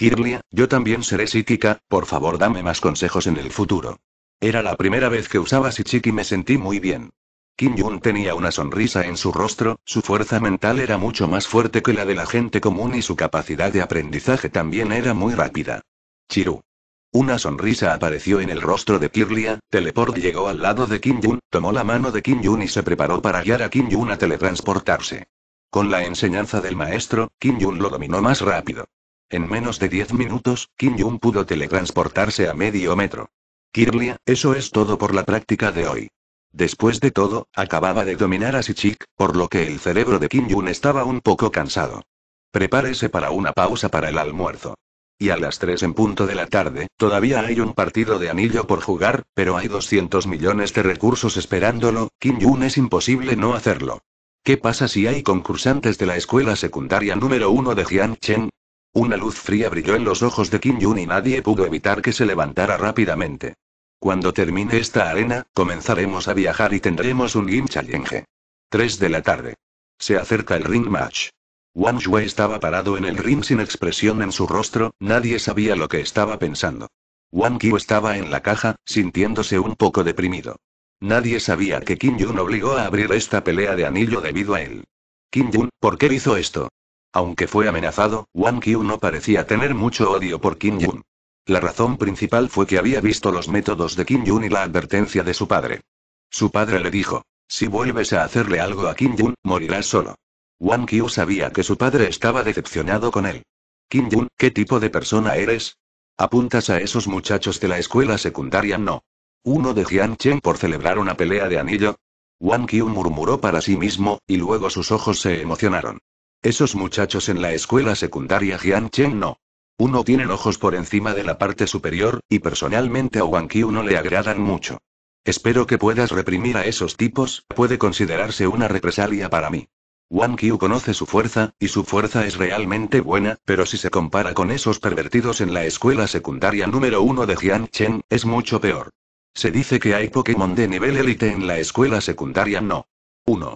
Kirlia, yo también seré psíquica, por favor dame más consejos en el futuro. Era la primera vez que usaba si y me sentí muy bien. Kim Jun tenía una sonrisa en su rostro, su fuerza mental era mucho más fuerte que la de la gente común y su capacidad de aprendizaje también era muy rápida. Chiru. Una sonrisa apareció en el rostro de Kirlia, Teleport llegó al lado de Kim Jun, tomó la mano de Kim Jun y se preparó para guiar a Kim Jun a teletransportarse. Con la enseñanza del maestro, Kim Jun lo dominó más rápido. En menos de 10 minutos, Kim Jung pudo teletransportarse a medio metro. Kirlia, eso es todo por la práctica de hoy. Después de todo, acababa de dominar a Sichik, por lo que el cerebro de Kim Jun estaba un poco cansado. Prepárese para una pausa para el almuerzo. Y a las 3 en punto de la tarde, todavía hay un partido de anillo por jugar, pero hay 200 millones de recursos esperándolo, Kim Jun es imposible no hacerlo. ¿Qué pasa si hay concursantes de la escuela secundaria número 1 de Chen? Una luz fría brilló en los ojos de Kim Jun y nadie pudo evitar que se levantara rápidamente. Cuando termine esta arena, comenzaremos a viajar y tendremos un Gim Challenge. 3 de la tarde. Se acerca el ring match. Wang Yue estaba parado en el ring sin expresión en su rostro, nadie sabía lo que estaba pensando. Wang Qiu estaba en la caja, sintiéndose un poco deprimido. Nadie sabía que Kim Jun obligó a abrir esta pelea de anillo debido a él. Kim Jun, ¿por qué hizo esto? Aunque fue amenazado, Wang Qiu no parecía tener mucho odio por Kim Yun. La razón principal fue que había visto los métodos de Kim Yun y la advertencia de su padre. Su padre le dijo, si vuelves a hacerle algo a Kim Yun, morirás solo. Wang Qiu sabía que su padre estaba decepcionado con él. Kim Yun, ¿qué tipo de persona eres? Apuntas a esos muchachos de la escuela secundaria, no. Uno de Jian Chen por celebrar una pelea de anillo. Wang Qiu murmuró para sí mismo, y luego sus ojos se emocionaron. Esos muchachos en la escuela secundaria Cheng no. Uno tienen ojos por encima de la parte superior, y personalmente a Wang Qiu no le agradan mucho. Espero que puedas reprimir a esos tipos, puede considerarse una represalia para mí. Wang Qiu conoce su fuerza, y su fuerza es realmente buena, pero si se compara con esos pervertidos en la escuela secundaria número uno de Cheng, es mucho peor. Se dice que hay Pokémon de nivel élite en la escuela secundaria no. 1.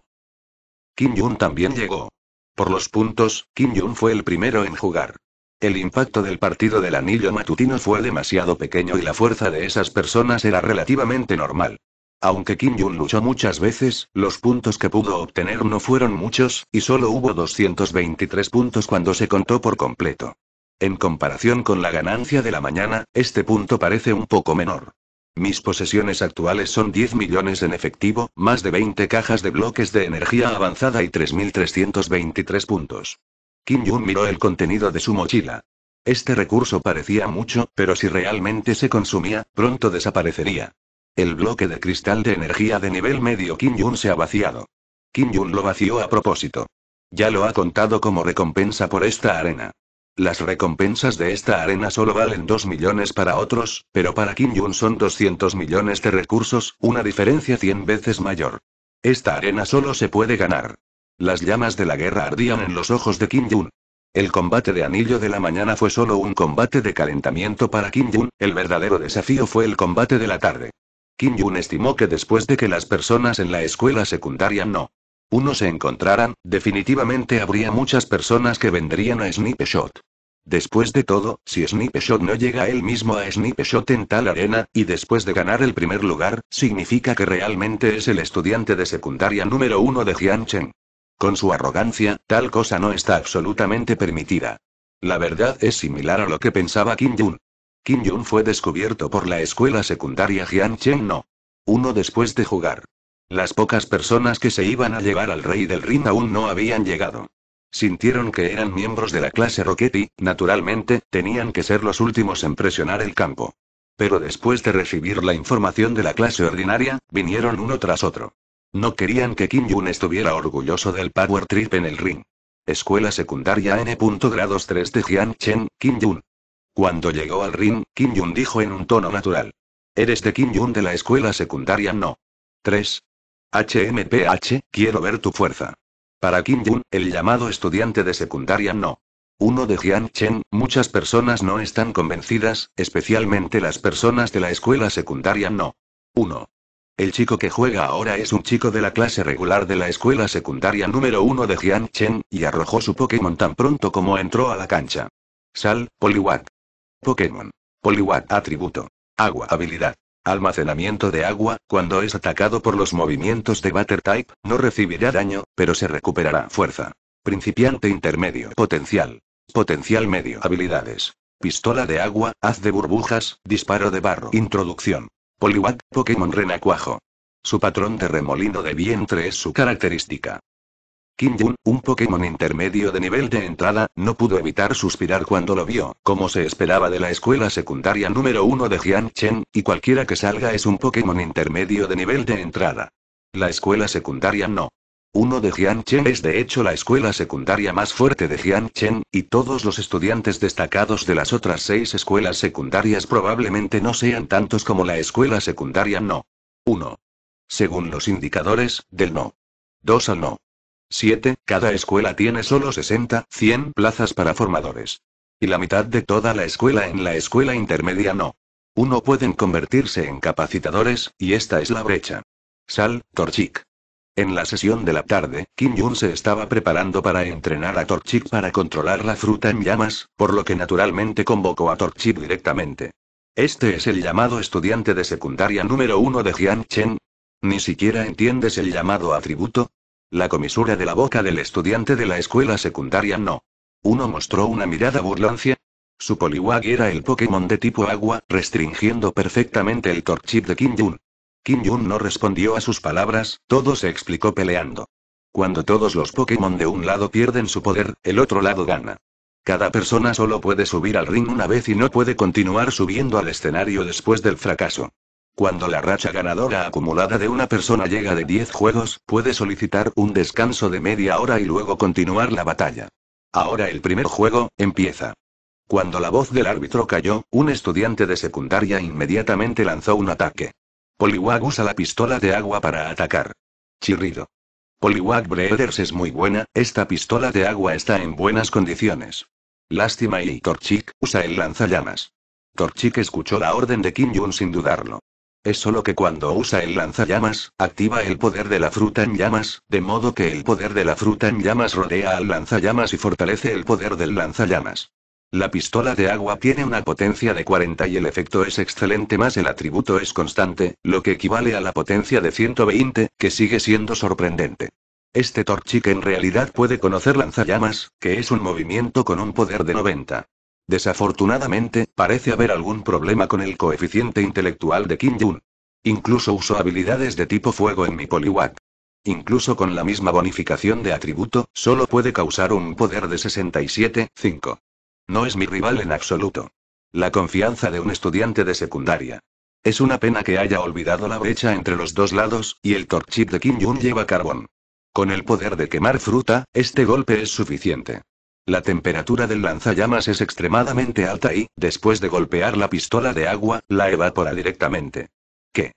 Kim Yun también llegó. Por los puntos, Kim Jong fue el primero en jugar. El impacto del partido del anillo matutino fue demasiado pequeño y la fuerza de esas personas era relativamente normal. Aunque Kim Jong luchó muchas veces, los puntos que pudo obtener no fueron muchos, y solo hubo 223 puntos cuando se contó por completo. En comparación con la ganancia de la mañana, este punto parece un poco menor. Mis posesiones actuales son 10 millones en efectivo, más de 20 cajas de bloques de energía avanzada y 3.323 puntos. Kim Jun miró el contenido de su mochila. Este recurso parecía mucho, pero si realmente se consumía, pronto desaparecería. El bloque de cristal de energía de nivel medio Kim Jun se ha vaciado. Kim Jun lo vació a propósito. Ya lo ha contado como recompensa por esta arena. Las recompensas de esta arena solo valen 2 millones para otros, pero para Kim Jun son 200 millones de recursos, una diferencia 100 veces mayor. Esta arena solo se puede ganar. Las llamas de la guerra ardían en los ojos de Kim Jun. El combate de Anillo de la Mañana fue solo un combate de calentamiento para Kim Jun, el verdadero desafío fue el combate de la tarde. Kim Jun estimó que después de que las personas en la escuela secundaria no uno se encontraran, definitivamente habría muchas personas que vendrían a Snipeshot. Después de todo, si Snipeshot no llega él mismo a Snipeshot en tal arena, y después de ganar el primer lugar, significa que realmente es el estudiante de secundaria número uno de Jiancheng. Con su arrogancia, tal cosa no está absolutamente permitida. La verdad es similar a lo que pensaba Kim Jun. Kim Jun fue descubierto por la escuela secundaria Jiancheng No. Uno después de jugar las pocas personas que se iban a llevar al rey del ring aún no habían llegado. Sintieron que eran miembros de la clase y, naturalmente, tenían que ser los últimos en presionar el campo. Pero después de recibir la información de la clase ordinaria, vinieron uno tras otro. No querían que Kim Jun estuviera orgulloso del Power Trip en el ring. Escuela secundaria N. Grados 3 de Jian Chen, Kim Jun. Cuando llegó al ring, Kim Jun dijo en un tono natural. Eres de Kim Jun de la escuela secundaria no. 3, HMPH, quiero ver tu fuerza. Para Kim Jun, el llamado estudiante de secundaria no. Uno de Jian Chen, muchas personas no están convencidas, especialmente las personas de la escuela secundaria no. 1. El chico que juega ahora es un chico de la clase regular de la escuela secundaria número 1 de Jian Chen, y arrojó su Pokémon tan pronto como entró a la cancha. Sal, Poliwag. Pokémon. Poliwag atributo. Agua habilidad almacenamiento de agua, cuando es atacado por los movimientos de Butter Type, no recibirá daño, pero se recuperará fuerza. Principiante intermedio. Potencial. Potencial medio. Habilidades. Pistola de agua, haz de burbujas, disparo de barro. Introducción. Poliwag, Pokémon Renacuajo. Su patrón de remolino de vientre es su característica. Kim Jun, un Pokémon intermedio de nivel de entrada, no pudo evitar suspirar cuando lo vio, como se esperaba de la escuela secundaria número 1 de Chen, y cualquiera que salga es un Pokémon intermedio de nivel de entrada. La escuela secundaria no. Uno de Chen es de hecho la escuela secundaria más fuerte de Chen, y todos los estudiantes destacados de las otras seis escuelas secundarias probablemente no sean tantos como la escuela secundaria no. 1. Según los indicadores, del no. 2 al no. 7. Cada escuela tiene solo 60, 100 plazas para formadores. Y la mitad de toda la escuela en la escuela intermedia no. Uno pueden convertirse en capacitadores, y esta es la brecha. Sal, Torchik. En la sesión de la tarde, Kim Jun se estaba preparando para entrenar a Torchik para controlar la fruta en llamas, por lo que naturalmente convocó a Torchik directamente. Este es el llamado estudiante de secundaria número uno de Jian Chen. Ni siquiera entiendes el llamado atributo, la comisura de la boca del estudiante de la escuela secundaria no. Uno mostró una mirada burlancia. Su Poliwag era el Pokémon de tipo agua, restringiendo perfectamente el Torchip de Kim Jun. Kim Jun no respondió a sus palabras, todo se explicó peleando. Cuando todos los Pokémon de un lado pierden su poder, el otro lado gana. Cada persona solo puede subir al ring una vez y no puede continuar subiendo al escenario después del fracaso. Cuando la racha ganadora acumulada de una persona llega de 10 juegos, puede solicitar un descanso de media hora y luego continuar la batalla. Ahora el primer juego, empieza. Cuando la voz del árbitro cayó, un estudiante de secundaria inmediatamente lanzó un ataque. Poliwag usa la pistola de agua para atacar. Chirrido. Poliwag Brothers es muy buena, esta pistola de agua está en buenas condiciones. Lástima y Torchik usa el lanzallamas. Torchik escuchó la orden de Kim Jun sin dudarlo. Es solo que cuando usa el lanzallamas, activa el poder de la fruta en llamas, de modo que el poder de la fruta en llamas rodea al lanzallamas y fortalece el poder del lanzallamas. La pistola de agua tiene una potencia de 40 y el efecto es excelente más el atributo es constante, lo que equivale a la potencia de 120, que sigue siendo sorprendente. Este Torchic en realidad puede conocer lanzallamas, que es un movimiento con un poder de 90. Desafortunadamente, parece haber algún problema con el coeficiente intelectual de Kim Jun. Incluso uso habilidades de tipo fuego en mi poliwag. Incluso con la misma bonificación de atributo, solo puede causar un poder de 675. No es mi rival en absoluto. La confianza de un estudiante de secundaria. Es una pena que haya olvidado la brecha entre los dos lados, y el torchip de Kim Jun lleva carbón. Con el poder de quemar fruta, este golpe es suficiente. La temperatura del lanzallamas es extremadamente alta y, después de golpear la pistola de agua, la evapora directamente. ¿Qué?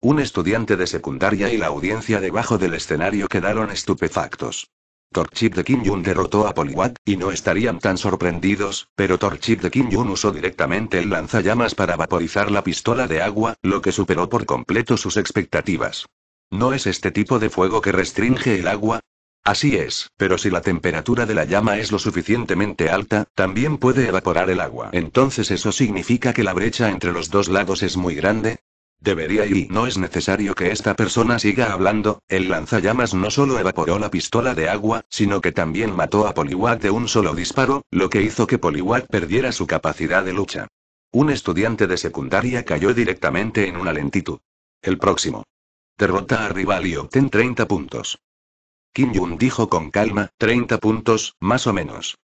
Un estudiante de secundaria y la audiencia debajo del escenario quedaron estupefactos. Torchip de Kim Jun derrotó a Poliwat, y no estarían tan sorprendidos, pero Torchip de Kim Jun usó directamente el lanzallamas para vaporizar la pistola de agua, lo que superó por completo sus expectativas. ¿No es este tipo de fuego que restringe el agua? Así es, pero si la temperatura de la llama es lo suficientemente alta, también puede evaporar el agua. Entonces eso significa que la brecha entre los dos lados es muy grande. Debería ir. No es necesario que esta persona siga hablando, el lanzallamas no solo evaporó la pistola de agua, sino que también mató a Poliwag de un solo disparo, lo que hizo que Poliwag perdiera su capacidad de lucha. Un estudiante de secundaria cayó directamente en una lentitud. El próximo. Derrota a rival y obtén 30 puntos. Kim Jun dijo con calma, 30 puntos, más o menos.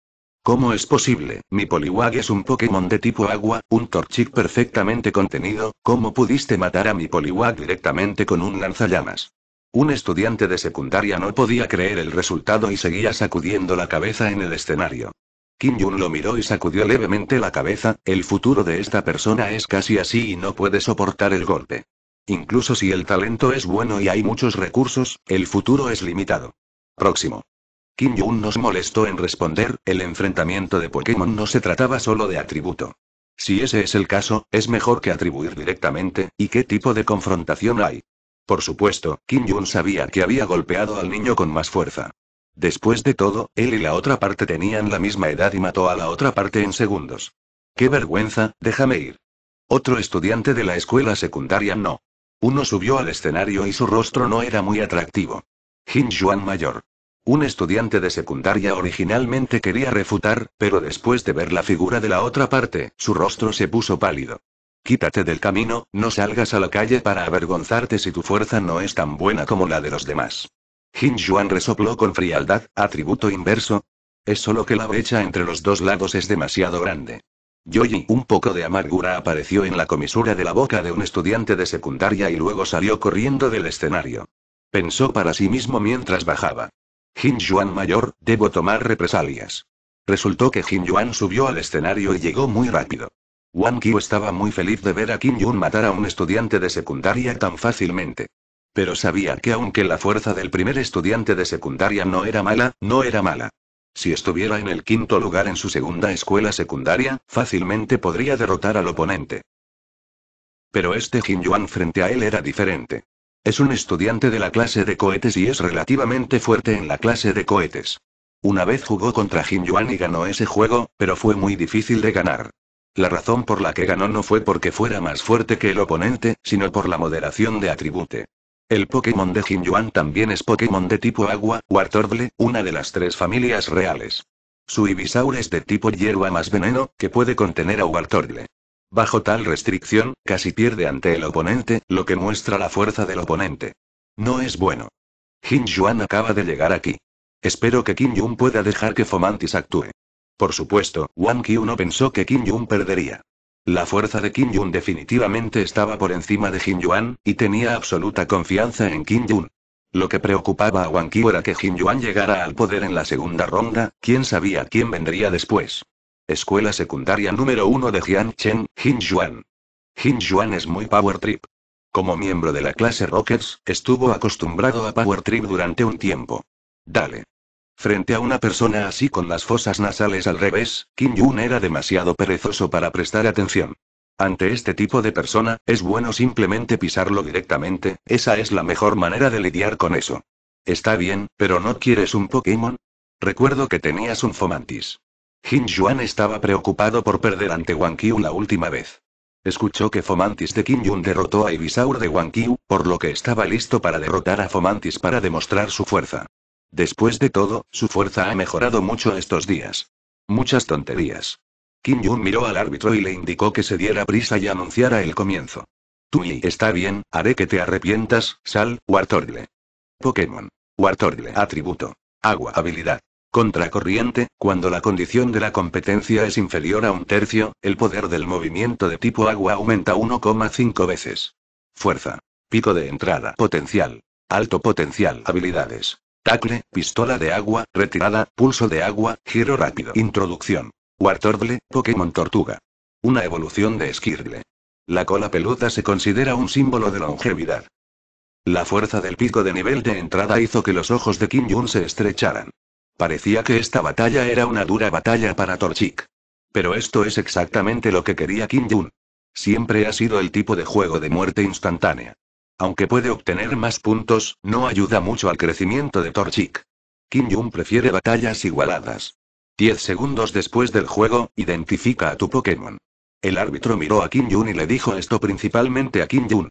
¿Cómo es posible? Mi Poliwag es un Pokémon de tipo agua, un Torchic perfectamente contenido, ¿cómo pudiste matar a mi Poliwag directamente con un lanzallamas? Un estudiante de secundaria no podía creer el resultado y seguía sacudiendo la cabeza en el escenario. Kim Jun lo miró y sacudió levemente la cabeza, el futuro de esta persona es casi así y no puede soportar el golpe. Incluso si el talento es bueno y hay muchos recursos, el futuro es limitado. Próximo. Kim Jun nos molestó en responder, el enfrentamiento de Pokémon no se trataba solo de atributo. Si ese es el caso, es mejor que atribuir directamente, ¿y qué tipo de confrontación hay? Por supuesto, Kim Jun sabía que había golpeado al niño con más fuerza. Después de todo, él y la otra parte tenían la misma edad y mató a la otra parte en segundos. ¡Qué vergüenza, déjame ir! Otro estudiante de la escuela secundaria no. Uno subió al escenario y su rostro no era muy atractivo. Jin Juan Mayor. Un estudiante de secundaria originalmente quería refutar, pero después de ver la figura de la otra parte, su rostro se puso pálido. Quítate del camino, no salgas a la calle para avergonzarte si tu fuerza no es tan buena como la de los demás. Jin Yuan resopló con frialdad, atributo inverso. Es solo que la brecha entre los dos lados es demasiado grande. Yoyi, un poco de amargura apareció en la comisura de la boca de un estudiante de secundaria y luego salió corriendo del escenario. Pensó para sí mismo mientras bajaba. Jin Yuan mayor, debo tomar represalias. Resultó que Jin Yuan subió al escenario y llegó muy rápido. Wang Qiu estaba muy feliz de ver a Kim Yun matar a un estudiante de secundaria tan fácilmente. Pero sabía que aunque la fuerza del primer estudiante de secundaria no era mala, no era mala. Si estuviera en el quinto lugar en su segunda escuela secundaria, fácilmente podría derrotar al oponente. Pero este Jin Yuan frente a él era diferente. Es un estudiante de la clase de cohetes y es relativamente fuerte en la clase de cohetes. Una vez jugó contra Jin Yuan y ganó ese juego, pero fue muy difícil de ganar. La razón por la que ganó no fue porque fuera más fuerte que el oponente, sino por la moderación de atribute. El Pokémon de Yuan también es Pokémon de tipo agua, Wartortle, una de las tres familias reales. Su Ibisaur es de tipo hierba más veneno, que puede contener a Wartortle. Bajo tal restricción, casi pierde ante el oponente, lo que muestra la fuerza del oponente. No es bueno. Jin Yuan acaba de llegar aquí. Espero que Kim Jung pueda dejar que Fomantis actúe. Por supuesto, Wang no pensó que Kim Jung perdería. La fuerza de Kim Jung definitivamente estaba por encima de Jin Yuan, y tenía absoluta confianza en Kim Jun. Lo que preocupaba a Wang Qiu era que Jin Yuan llegara al poder en la segunda ronda, quién sabía quién vendría después. Escuela secundaria número 1 de Jian Chen, Jin Yuan. Jin Yuan es muy power trip. Como miembro de la clase Rockets, estuvo acostumbrado a power trip durante un tiempo. Dale. Frente a una persona así con las fosas nasales al revés, Kim Yun era demasiado perezoso para prestar atención. Ante este tipo de persona, es bueno simplemente pisarlo directamente, esa es la mejor manera de lidiar con eso. Está bien, pero ¿no quieres un Pokémon? Recuerdo que tenías un Fomantis. Jin Yuan estaba preocupado por perder ante Wang la última vez. Escuchó que Fomantis de Kim Yun derrotó a Ibisaur de Wang por lo que estaba listo para derrotar a Fomantis para demostrar su fuerza. Después de todo, su fuerza ha mejorado mucho estos días. Muchas tonterías. Kim Jun miró al árbitro y le indicó que se diera prisa y anunciara el comienzo. Tui está bien, haré que te arrepientas, Sal, Wartorgle. Pokémon. Wartorgle. Atributo. Agua. Habilidad. Contracorriente, cuando la condición de la competencia es inferior a un tercio, el poder del movimiento de tipo agua aumenta 1,5 veces. Fuerza. Pico de entrada. Potencial. Alto potencial. Habilidades. Tacle, pistola de agua, retirada, pulso de agua, giro rápido. Introducción. Wartortle, Pokémon Tortuga. Una evolución de Skirgle. La cola peluda se considera un símbolo de longevidad. La fuerza del pico de nivel de entrada hizo que los ojos de Kim Jun se estrecharan. Parecía que esta batalla era una dura batalla para Torchik. Pero esto es exactamente lo que quería Kim Jun. Siempre ha sido el tipo de juego de muerte instantánea. Aunque puede obtener más puntos, no ayuda mucho al crecimiento de Torchic. Kim Jung prefiere batallas igualadas. 10 segundos después del juego, identifica a tu Pokémon. El árbitro miró a Kim Jun y le dijo esto principalmente a Kim Jun.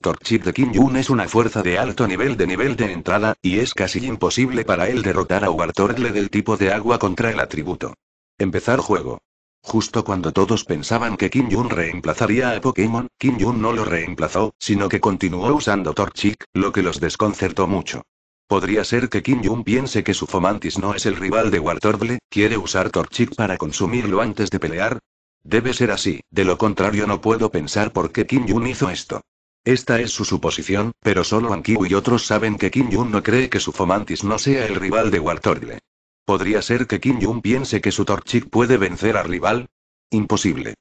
Torchic de Kim Jun es una fuerza de alto nivel de nivel de entrada, y es casi imposible para él derrotar a Wartortle del tipo de agua contra el atributo. Empezar juego. Justo cuando todos pensaban que Kim Jun reemplazaría a Pokémon, Kim Jun no lo reemplazó, sino que continuó usando Torchic, lo que los desconcertó mucho. Podría ser que Kim Jun piense que su Fomantis no es el rival de Wartorble, quiere usar Torchic para consumirlo antes de pelear. Debe ser así, de lo contrario no puedo pensar por qué Kim Jun hizo esto. Esta es su suposición, pero solo Ankiu y otros saben que Kim Jun no cree que su Fomantis no sea el rival de Wartorble. ¿Podría ser que Kim Jong piense que su Torchic puede vencer al rival? Imposible.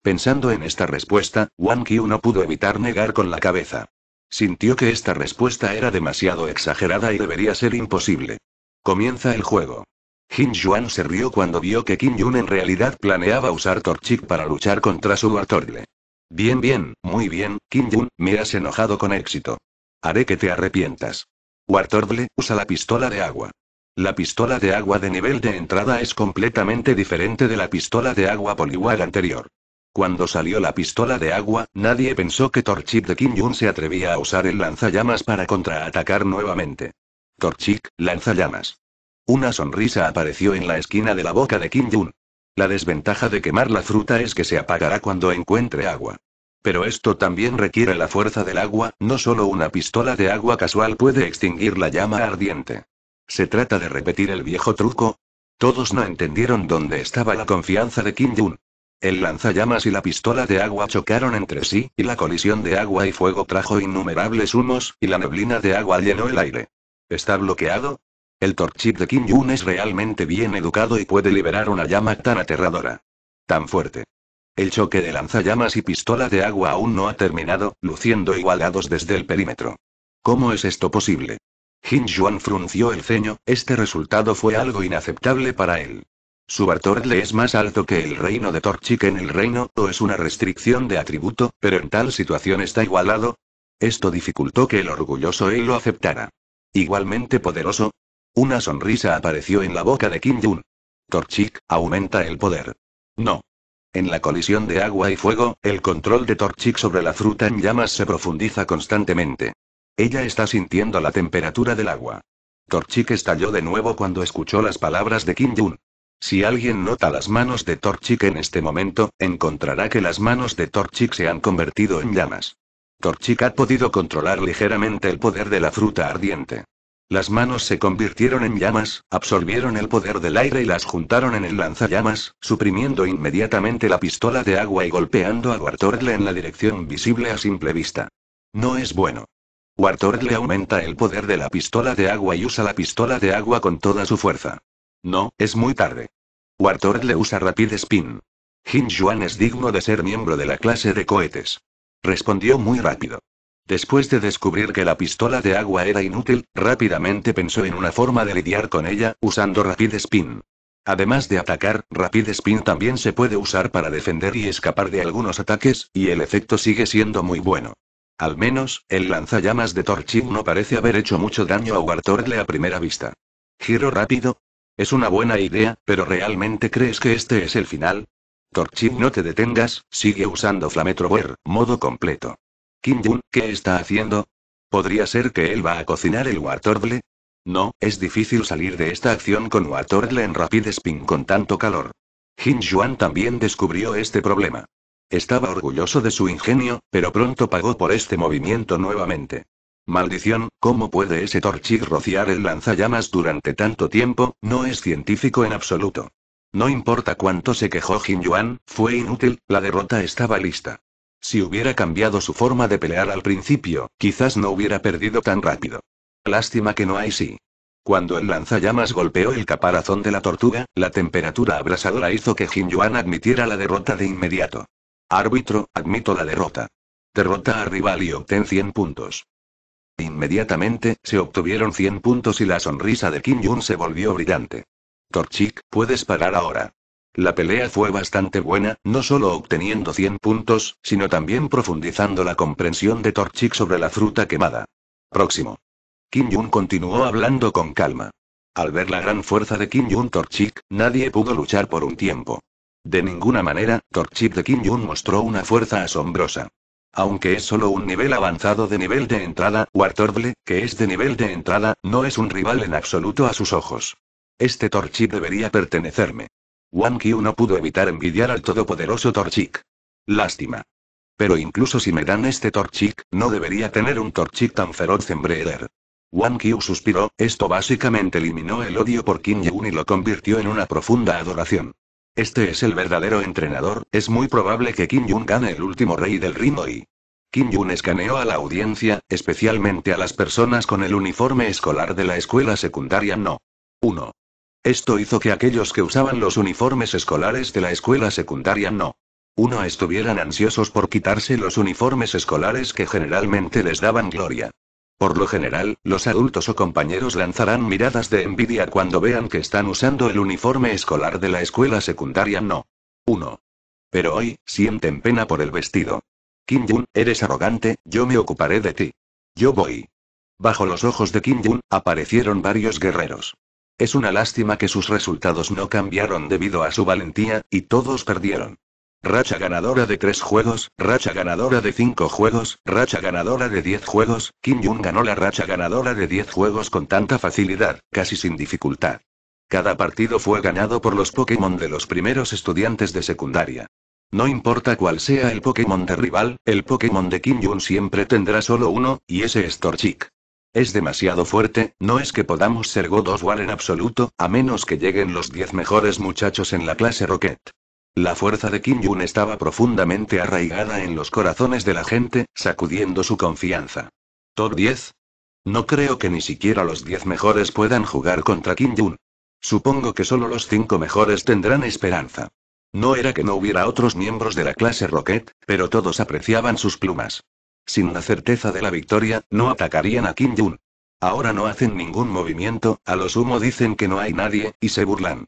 Pensando en esta respuesta, Wang Qiu no pudo evitar negar con la cabeza. Sintió que esta respuesta era demasiado exagerada y debería ser imposible. Comienza el juego. Jin Yuan se rió cuando vio que Kim Jun en realidad planeaba usar Torchic para luchar contra su Wartordle. Bien, bien, muy bien, Kim Jun, me has enojado con éxito. Haré que te arrepientas. Wartortle, usa la pistola de agua. La pistola de agua de nivel de entrada es completamente diferente de la pistola de agua poliwag anterior. Cuando salió la pistola de agua, nadie pensó que Torchik de Kim Jun se atrevía a usar el lanzallamas para contraatacar nuevamente. Torchik, lanzallamas. Una sonrisa apareció en la esquina de la boca de Kim Jun. La desventaja de quemar la fruta es que se apagará cuando encuentre agua. Pero esto también requiere la fuerza del agua, no solo una pistola de agua casual puede extinguir la llama ardiente. ¿Se trata de repetir el viejo truco? Todos no entendieron dónde estaba la confianza de Kim Jun. El lanzallamas y la pistola de agua chocaron entre sí, y la colisión de agua y fuego trajo innumerables humos, y la neblina de agua llenó el aire. ¿Está bloqueado? El torchip de Kim Jun es realmente bien educado y puede liberar una llama tan aterradora. Tan fuerte. El choque de lanzallamas y pistola de agua aún no ha terminado, luciendo igualados desde el perímetro. ¿Cómo es esto posible? Jin Juan frunció el ceño, este resultado fue algo inaceptable para él. Su Bartortle es más alto que el reino de Torchic en el reino, o es una restricción de atributo, pero en tal situación está igualado. Esto dificultó que el orgulloso él lo aceptara. Igualmente poderoso. Una sonrisa apareció en la boca de Kim Jun. Torchic, aumenta el poder. No. En la colisión de agua y fuego, el control de Torchic sobre la fruta en llamas se profundiza constantemente. Ella está sintiendo la temperatura del agua. Torchik estalló de nuevo cuando escuchó las palabras de Kim Jun. Si alguien nota las manos de Torchik en este momento, encontrará que las manos de Torchik se han convertido en llamas. Torchik ha podido controlar ligeramente el poder de la fruta ardiente. Las manos se convirtieron en llamas, absorbieron el poder del aire y las juntaron en el lanzallamas, suprimiendo inmediatamente la pistola de agua y golpeando a Guartorle en la dirección visible a simple vista. No es bueno. Warthog le aumenta el poder de la pistola de agua y usa la pistola de agua con toda su fuerza. No, es muy tarde. Warthog le usa Rapid Spin. Jin Yuan es digno de ser miembro de la clase de cohetes. Respondió muy rápido. Después de descubrir que la pistola de agua era inútil, rápidamente pensó en una forma de lidiar con ella, usando Rapid Spin. Además de atacar, Rapid Spin también se puede usar para defender y escapar de algunos ataques, y el efecto sigue siendo muy bueno. Al menos, el lanzallamas de Torchic no parece haber hecho mucho daño a Wartortle a primera vista. Giro rápido. Es una buena idea, pero ¿realmente crees que este es el final? Torchic no te detengas, sigue usando Flametrober, modo completo. Kim Jun, ¿qué está haciendo? ¿Podría ser que él va a cocinar el Wartortle? No, es difícil salir de esta acción con Wartortle en Rapid Spin con tanto calor. Jin Juan también descubrió este problema. Estaba orgulloso de su ingenio, pero pronto pagó por este movimiento nuevamente. Maldición, ¿cómo puede ese Torchic rociar el lanzallamas durante tanto tiempo? No es científico en absoluto. No importa cuánto se quejó Jin Yuan, fue inútil, la derrota estaba lista. Si hubiera cambiado su forma de pelear al principio, quizás no hubiera perdido tan rápido. Lástima que no hay sí. Cuando el lanzallamas golpeó el caparazón de la tortuga, la temperatura abrasadora hizo que Jin Yuan admitiera la derrota de inmediato. Árbitro, admito la derrota. Derrota a rival y obtén 100 puntos. Inmediatamente, se obtuvieron 100 puntos y la sonrisa de Kim Jun se volvió brillante. Torchik, puedes parar ahora. La pelea fue bastante buena, no solo obteniendo 100 puntos, sino también profundizando la comprensión de Torchik sobre la fruta quemada. Próximo. Kim Jun continuó hablando con calma. Al ver la gran fuerza de Kim Jun Torchik, nadie pudo luchar por un tiempo. De ninguna manera, Torchic de Kim Jong mostró una fuerza asombrosa. Aunque es solo un nivel avanzado de nivel de entrada, Wartortle, que es de nivel de entrada, no es un rival en absoluto a sus ojos. Este Torchic debería pertenecerme. Wang Qiu no pudo evitar envidiar al todopoderoso Torchic. Lástima. Pero incluso si me dan este Torchic, no debería tener un Torchic tan feroz en Breeder. Wang Qiu suspiró, esto básicamente eliminó el odio por Kim Yun y lo convirtió en una profunda adoración. Este es el verdadero entrenador, es muy probable que Kim Jong gane el último rey del ritmo y... Kim Jun escaneó a la audiencia, especialmente a las personas con el uniforme escolar de la escuela secundaria no. 1. Esto hizo que aquellos que usaban los uniformes escolares de la escuela secundaria no. 1. estuvieran ansiosos por quitarse los uniformes escolares que generalmente les daban gloria. Por lo general, los adultos o compañeros lanzarán miradas de envidia cuando vean que están usando el uniforme escolar de la escuela secundaria no. 1. Pero hoy, sienten pena por el vestido. Kim Jun, eres arrogante, yo me ocuparé de ti. Yo voy. Bajo los ojos de Kim Jun, aparecieron varios guerreros. Es una lástima que sus resultados no cambiaron debido a su valentía, y todos perdieron. Racha ganadora de 3 juegos, racha ganadora de 5 juegos, racha ganadora de 10 juegos. Kim Jung ganó la racha ganadora de 10 juegos con tanta facilidad, casi sin dificultad. Cada partido fue ganado por los Pokémon de los primeros estudiantes de secundaria. No importa cuál sea el Pokémon de rival, el Pokémon de Kim Jong siempre tendrá solo uno, y ese es Torchic. Es demasiado fuerte, no es que podamos ser God of en absoluto, a menos que lleguen los 10 mejores muchachos en la clase Rocket. La fuerza de Kim Jun estaba profundamente arraigada en los corazones de la gente, sacudiendo su confianza. Top 10. No creo que ni siquiera los 10 mejores puedan jugar contra Kim Jun. Supongo que solo los 5 mejores tendrán esperanza. No era que no hubiera otros miembros de la clase Rocket, pero todos apreciaban sus plumas. Sin la certeza de la victoria, no atacarían a Kim Jun. Ahora no hacen ningún movimiento, a lo sumo dicen que no hay nadie, y se burlan.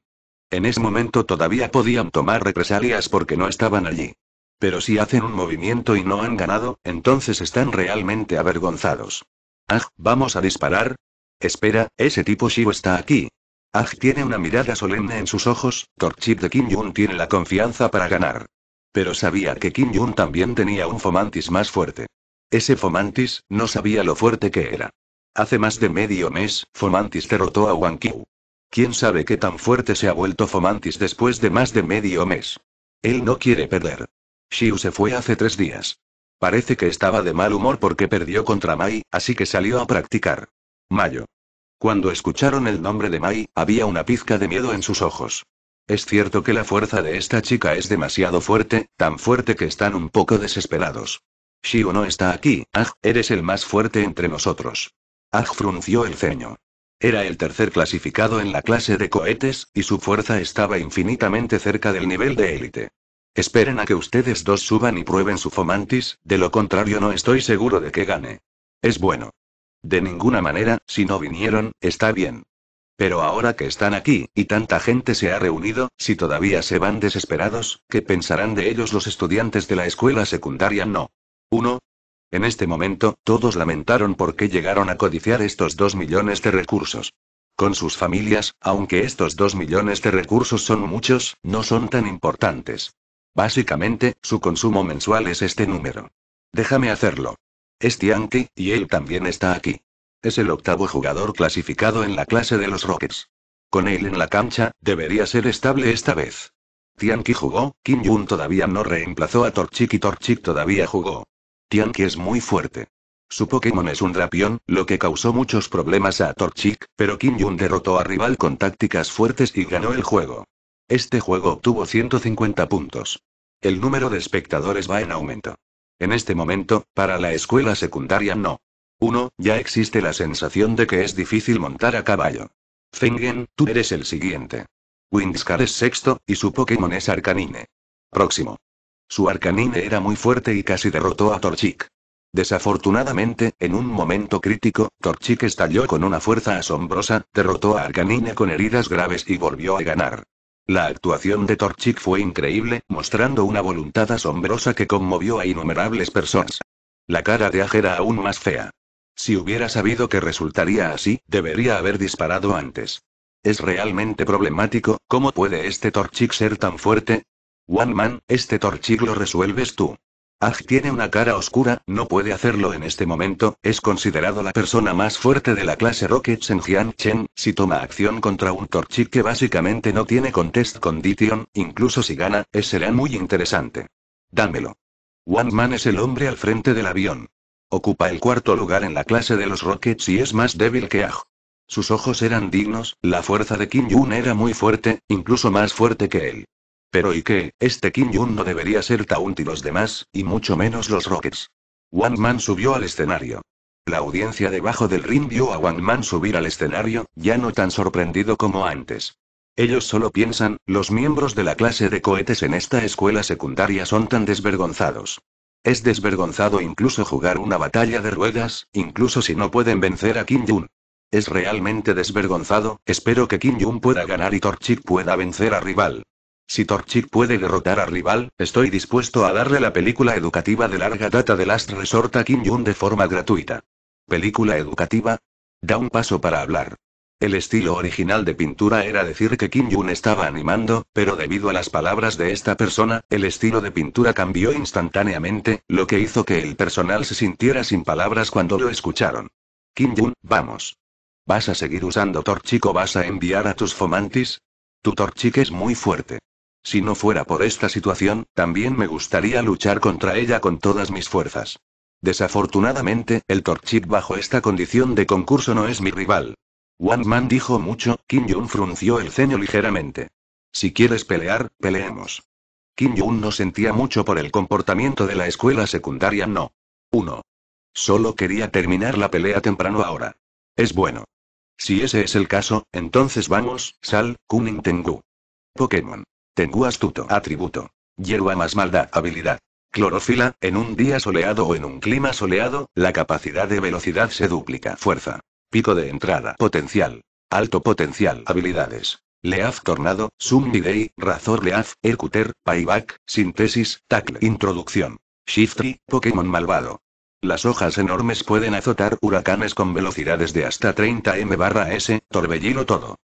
En ese momento todavía podían tomar represalias porque no estaban allí. Pero si hacen un movimiento y no han ganado, entonces están realmente avergonzados. Aj, vamos a disparar. Espera, ese tipo Shio está aquí. Aj tiene una mirada solemne en sus ojos, Torchip de Kim Jun tiene la confianza para ganar. Pero sabía que Kim Jun también tenía un Fomantis más fuerte. Ese Fomantis, no sabía lo fuerte que era. Hace más de medio mes, Fomantis derrotó a Wang Qiu. Quién sabe qué tan fuerte se ha vuelto Fomantis después de más de medio mes. Él no quiere perder. Shiu se fue hace tres días. Parece que estaba de mal humor porque perdió contra Mai, así que salió a practicar. Mayo. Cuando escucharon el nombre de Mai, había una pizca de miedo en sus ojos. Es cierto que la fuerza de esta chica es demasiado fuerte, tan fuerte que están un poco desesperados. Shiu no está aquí, ah, eres el más fuerte entre nosotros. Ah frunció el ceño. Era el tercer clasificado en la clase de cohetes, y su fuerza estaba infinitamente cerca del nivel de élite. Esperen a que ustedes dos suban y prueben su Fomantis, de lo contrario no estoy seguro de que gane. Es bueno. De ninguna manera, si no vinieron, está bien. Pero ahora que están aquí, y tanta gente se ha reunido, si todavía se van desesperados, ¿qué pensarán de ellos los estudiantes de la escuela secundaria? No. 1. En este momento, todos lamentaron por qué llegaron a codiciar estos dos millones de recursos. Con sus familias, aunque estos dos millones de recursos son muchos, no son tan importantes. Básicamente, su consumo mensual es este número. Déjame hacerlo. Es Tianqi, y él también está aquí. Es el octavo jugador clasificado en la clase de los Rockets. Con él en la cancha, debería ser estable esta vez. Tianqi jugó, Kim Jun todavía no reemplazó a Torchik y Torchik todavía jugó que es muy fuerte. Su Pokémon es un Drapion, lo que causó muchos problemas a Torchic, pero Kim Jun derrotó a rival con tácticas fuertes y ganó el juego. Este juego obtuvo 150 puntos. El número de espectadores va en aumento. En este momento, para la escuela secundaria no. 1. Ya existe la sensación de que es difícil montar a caballo. Fengen, tú eres el siguiente. Windscar es sexto, y su Pokémon es Arcanine. Próximo. Su arcanine era muy fuerte y casi derrotó a Torchic. Desafortunadamente, en un momento crítico, Torchic estalló con una fuerza asombrosa, derrotó a Arcanine con heridas graves y volvió a ganar. La actuación de Torchic fue increíble, mostrando una voluntad asombrosa que conmovió a innumerables personas. La cara de Aja era aún más fea. Si hubiera sabido que resultaría así, debería haber disparado antes. Es realmente problemático, ¿cómo puede este Torchic ser tan fuerte? One Man, este Torchic lo resuelves tú. Aj tiene una cara oscura, no puede hacerlo en este momento, es considerado la persona más fuerte de la clase Rockets en Chen, si toma acción contra un Torchic que básicamente no tiene contest condition, incluso si gana, es será muy interesante. Dámelo. One Man es el hombre al frente del avión. Ocupa el cuarto lugar en la clase de los Rockets y es más débil que Aj. Sus ojos eran dignos, la fuerza de Kim Yun era muy fuerte, incluso más fuerte que él. Pero y qué? este Kim Jun no debería ser Taunt y los demás, y mucho menos los Rockets. Wang Man subió al escenario. La audiencia debajo del ring vio a Wang Man subir al escenario, ya no tan sorprendido como antes. Ellos solo piensan, los miembros de la clase de cohetes en esta escuela secundaria son tan desvergonzados. Es desvergonzado incluso jugar una batalla de ruedas, incluso si no pueden vencer a Kim Jun. Es realmente desvergonzado, espero que Kim Jun pueda ganar y Torchik pueda vencer a rival. Si Torchic puede derrotar a rival, estoy dispuesto a darle la película educativa de larga data de Last Resort a Kim Jun de forma gratuita. ¿Película educativa? Da un paso para hablar. El estilo original de pintura era decir que Kim Jun estaba animando, pero debido a las palabras de esta persona, el estilo de pintura cambió instantáneamente, lo que hizo que el personal se sintiera sin palabras cuando lo escucharon. Kim Jun, vamos. ¿Vas a seguir usando Torchic o vas a enviar a tus fomantis? Tu Torchic es muy fuerte. Si no fuera por esta situación, también me gustaría luchar contra ella con todas mis fuerzas. Desafortunadamente, el Torchit bajo esta condición de concurso no es mi rival. One Man dijo mucho, Kim Jong frunció el ceño ligeramente. Si quieres pelear, peleemos. Kim Jong no sentía mucho por el comportamiento de la escuela secundaria no. 1. Solo quería terminar la pelea temprano ahora. Es bueno. Si ese es el caso, entonces vamos, Sal, Kuning Tengu. Pokémon. Tengu astuto. Atributo. Hierba más maldad. Habilidad. Clorofila, en un día soleado o en un clima soleado, la capacidad de velocidad se duplica. Fuerza. Pico de entrada. Potencial. Alto potencial. Habilidades. Leaf Tornado, Summidei, Razor Leaf, Ercuter, Payback, Síntesis, Tackle. Introducción. Shiftry, Pokémon malvado. Las hojas enormes pueden azotar huracanes con velocidades de hasta 30 m/s, torbellino todo.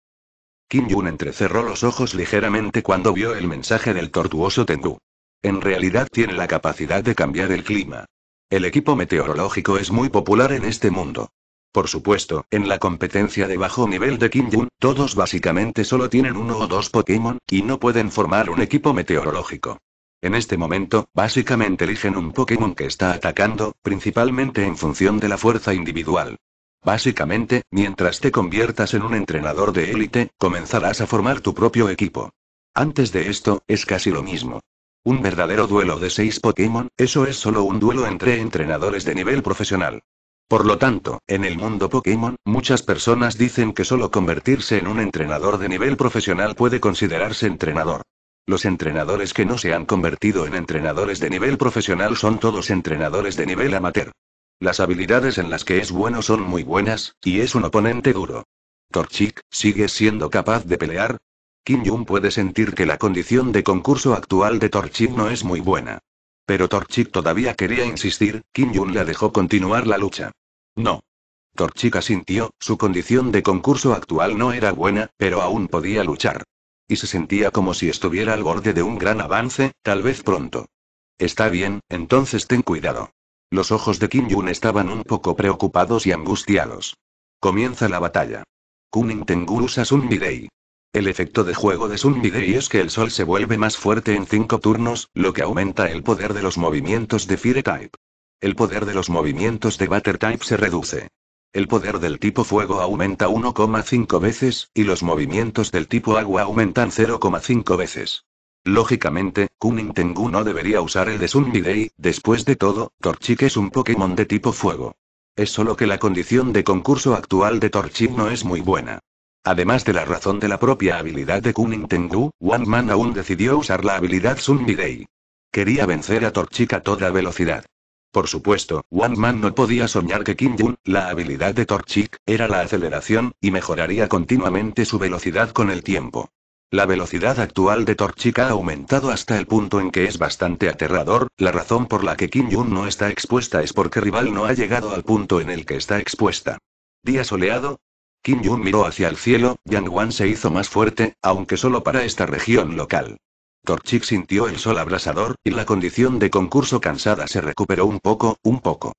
Kim Jun entrecerró los ojos ligeramente cuando vio el mensaje del tortuoso Tengu. En realidad tiene la capacidad de cambiar el clima. El equipo meteorológico es muy popular en este mundo. Por supuesto, en la competencia de bajo nivel de Kim Jun, todos básicamente solo tienen uno o dos Pokémon, y no pueden formar un equipo meteorológico. En este momento, básicamente eligen un Pokémon que está atacando, principalmente en función de la fuerza individual. Básicamente, mientras te conviertas en un entrenador de élite, comenzarás a formar tu propio equipo. Antes de esto, es casi lo mismo. Un verdadero duelo de seis Pokémon, eso es solo un duelo entre entrenadores de nivel profesional. Por lo tanto, en el mundo Pokémon, muchas personas dicen que solo convertirse en un entrenador de nivel profesional puede considerarse entrenador. Los entrenadores que no se han convertido en entrenadores de nivel profesional son todos entrenadores de nivel amateur. Las habilidades en las que es bueno son muy buenas, y es un oponente duro. Torchik, ¿sigues siendo capaz de pelear? Kim Jung puede sentir que la condición de concurso actual de Torchik no es muy buena. Pero Torchik todavía quería insistir, Kim Jung la dejó continuar la lucha. No. Torchik asintió, su condición de concurso actual no era buena, pero aún podía luchar. Y se sentía como si estuviera al borde de un gran avance, tal vez pronto. Está bien, entonces ten cuidado. Los ojos de Kim Jun estaban un poco preocupados y angustiados. Comienza la batalla. Kunin Tengu usa Sun El efecto de juego de Sun es que el sol se vuelve más fuerte en 5 turnos, lo que aumenta el poder de los movimientos de Fire Type. El poder de los movimientos de Water Type se reduce. El poder del tipo fuego aumenta 1,5 veces, y los movimientos del tipo agua aumentan 0,5 veces. Lógicamente, Kunin Tengu no debería usar el de Sunbidei, después de todo, Torchic es un Pokémon de tipo fuego. Es solo que la condición de concurso actual de Torchic no es muy buena. Además de la razón de la propia habilidad de Kunin Tengu, Man aún decidió usar la habilidad Sunbidei. Quería vencer a Torchic a toda velocidad. Por supuesto, One Man no podía soñar que Kim Jun, la habilidad de Torchic, era la aceleración, y mejoraría continuamente su velocidad con el tiempo. La velocidad actual de Torchica ha aumentado hasta el punto en que es bastante aterrador, la razón por la que Kim Jun no está expuesta es porque Rival no ha llegado al punto en el que está expuesta. Día soleado. Kim Jun miró hacia el cielo, Yang Wan se hizo más fuerte, aunque solo para esta región local. Torchic sintió el sol abrasador, y la condición de concurso cansada se recuperó un poco, un poco.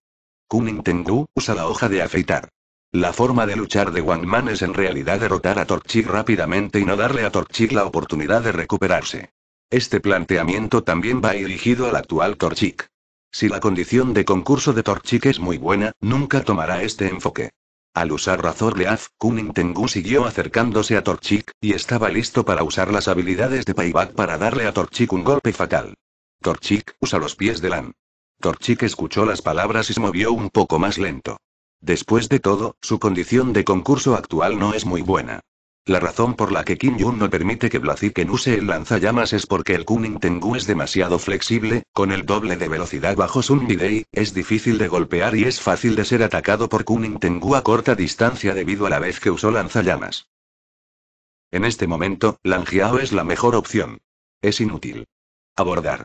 Kun Tengu, usa la hoja de afeitar. La forma de luchar de Wangman Man es en realidad derrotar a Torchik rápidamente y no darle a Torchik la oportunidad de recuperarse. Este planteamiento también va dirigido al actual Torchik. Si la condición de concurso de Torchik es muy buena, nunca tomará este enfoque. Al usar Razor Leaf, Kuning Tengu siguió acercándose a Torchik, y estaba listo para usar las habilidades de Payback para darle a Torchik un golpe fatal. Torchik usa los pies de Lan. Torchik escuchó las palabras y se movió un poco más lento. Después de todo, su condición de concurso actual no es muy buena. La razón por la que Kim Jun no permite que Blaziken use el lanzallamas es porque el Kuning Tengu es demasiado flexible, con el doble de velocidad bajo Sunbidei, es difícil de golpear y es fácil de ser atacado por Kuning Tengu a corta distancia debido a la vez que usó lanzallamas. En este momento, Langiao es la mejor opción. Es inútil. Abordar.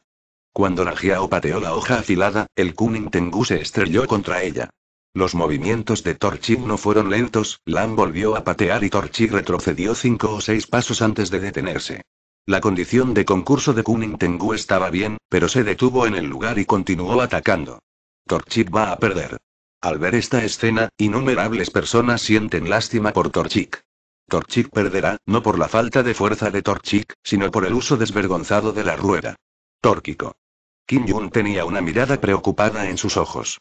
Cuando Langiao pateó la hoja afilada, el Kuning Tengu se estrelló contra ella. Los movimientos de Torchic no fueron lentos, Lam volvió a patear y Torchic retrocedió cinco o seis pasos antes de detenerse. La condición de concurso de Kuning Tengu estaba bien, pero se detuvo en el lugar y continuó atacando. Torchic va a perder. Al ver esta escena, innumerables personas sienten lástima por Torchik. Torchik perderá, no por la falta de fuerza de Torchik, sino por el uso desvergonzado de la rueda. Tórquico. Kim Jun tenía una mirada preocupada en sus ojos.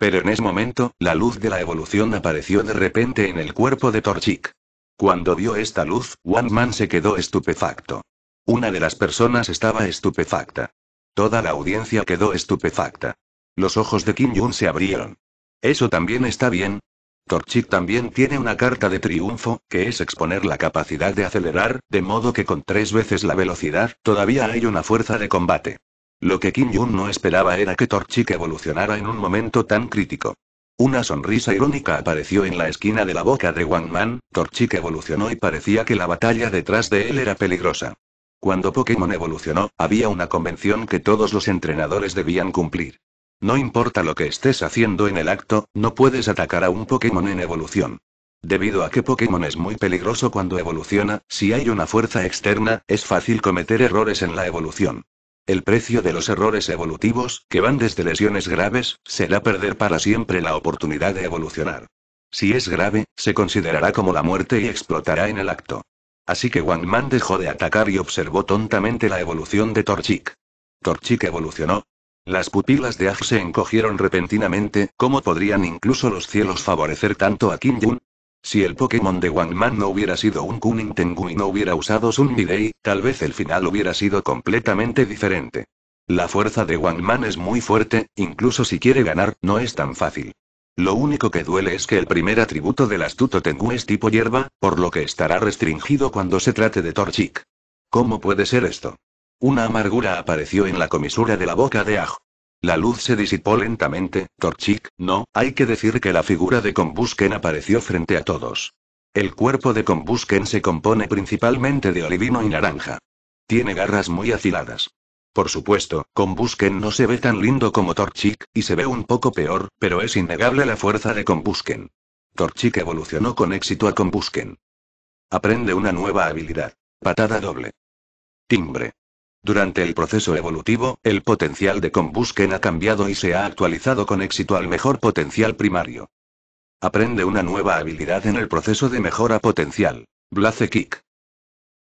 Pero en ese momento, la luz de la evolución apareció de repente en el cuerpo de Torchik. Cuando vio esta luz, One Man se quedó estupefacto. Una de las personas estaba estupefacta. Toda la audiencia quedó estupefacta. Los ojos de Kim Jun se abrieron. ¿Eso también está bien? Torchik también tiene una carta de triunfo, que es exponer la capacidad de acelerar, de modo que con tres veces la velocidad, todavía hay una fuerza de combate. Lo que Kim Jun no esperaba era que Torchic evolucionara en un momento tan crítico. Una sonrisa irónica apareció en la esquina de la boca de Wang Man, Torchic evolucionó y parecía que la batalla detrás de él era peligrosa. Cuando Pokémon evolucionó, había una convención que todos los entrenadores debían cumplir. No importa lo que estés haciendo en el acto, no puedes atacar a un Pokémon en evolución. Debido a que Pokémon es muy peligroso cuando evoluciona, si hay una fuerza externa, es fácil cometer errores en la evolución. El precio de los errores evolutivos, que van desde lesiones graves, será perder para siempre la oportunidad de evolucionar. Si es grave, se considerará como la muerte y explotará en el acto. Así que Wang Man dejó de atacar y observó tontamente la evolución de Torchik. Torchik evolucionó. Las pupilas de AF se encogieron repentinamente, ¿cómo podrían incluso los cielos favorecer tanto a Kim Jun? Si el Pokémon de Wangman no hubiera sido un Tengu y no hubiera usado Sun tal vez el final hubiera sido completamente diferente. La fuerza de Wangman es muy fuerte, incluso si quiere ganar, no es tan fácil. Lo único que duele es que el primer atributo del astuto Tengu es tipo hierba, por lo que estará restringido cuando se trate de Torchic. ¿Cómo puede ser esto? Una amargura apareció en la comisura de la boca de Aj. La luz se disipó lentamente, Torchik, no, hay que decir que la figura de Combusken apareció frente a todos. El cuerpo de Combusken se compone principalmente de olivino y naranja. Tiene garras muy afiladas. Por supuesto, Combusken no se ve tan lindo como Torchik, y se ve un poco peor, pero es innegable la fuerza de Combusken. Torchik evolucionó con éxito a Combusken. Aprende una nueva habilidad. Patada doble. Timbre. Durante el proceso evolutivo, el potencial de combusken ha cambiado y se ha actualizado con éxito al mejor potencial primario. Aprende una nueva habilidad en el proceso de mejora potencial. Blaze Kick.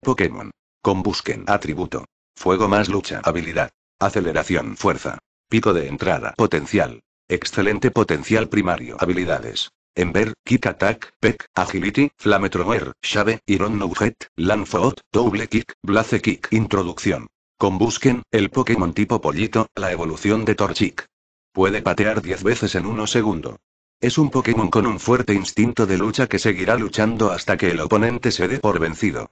Pokémon. Combusken. Atributo. Fuego más lucha. Habilidad. Aceleración. Fuerza. Pico de entrada. Potencial. Excelente potencial primario. Habilidades. Ember, Kick Attack, Peck, Agility, Flamethrower, Shave, Iron Head, landfot, Double Kick, Blaze Kick. Introducción. Con el Pokémon tipo pollito, la evolución de Torchic. Puede patear 10 veces en uno segundo. Es un Pokémon con un fuerte instinto de lucha que seguirá luchando hasta que el oponente se dé por vencido.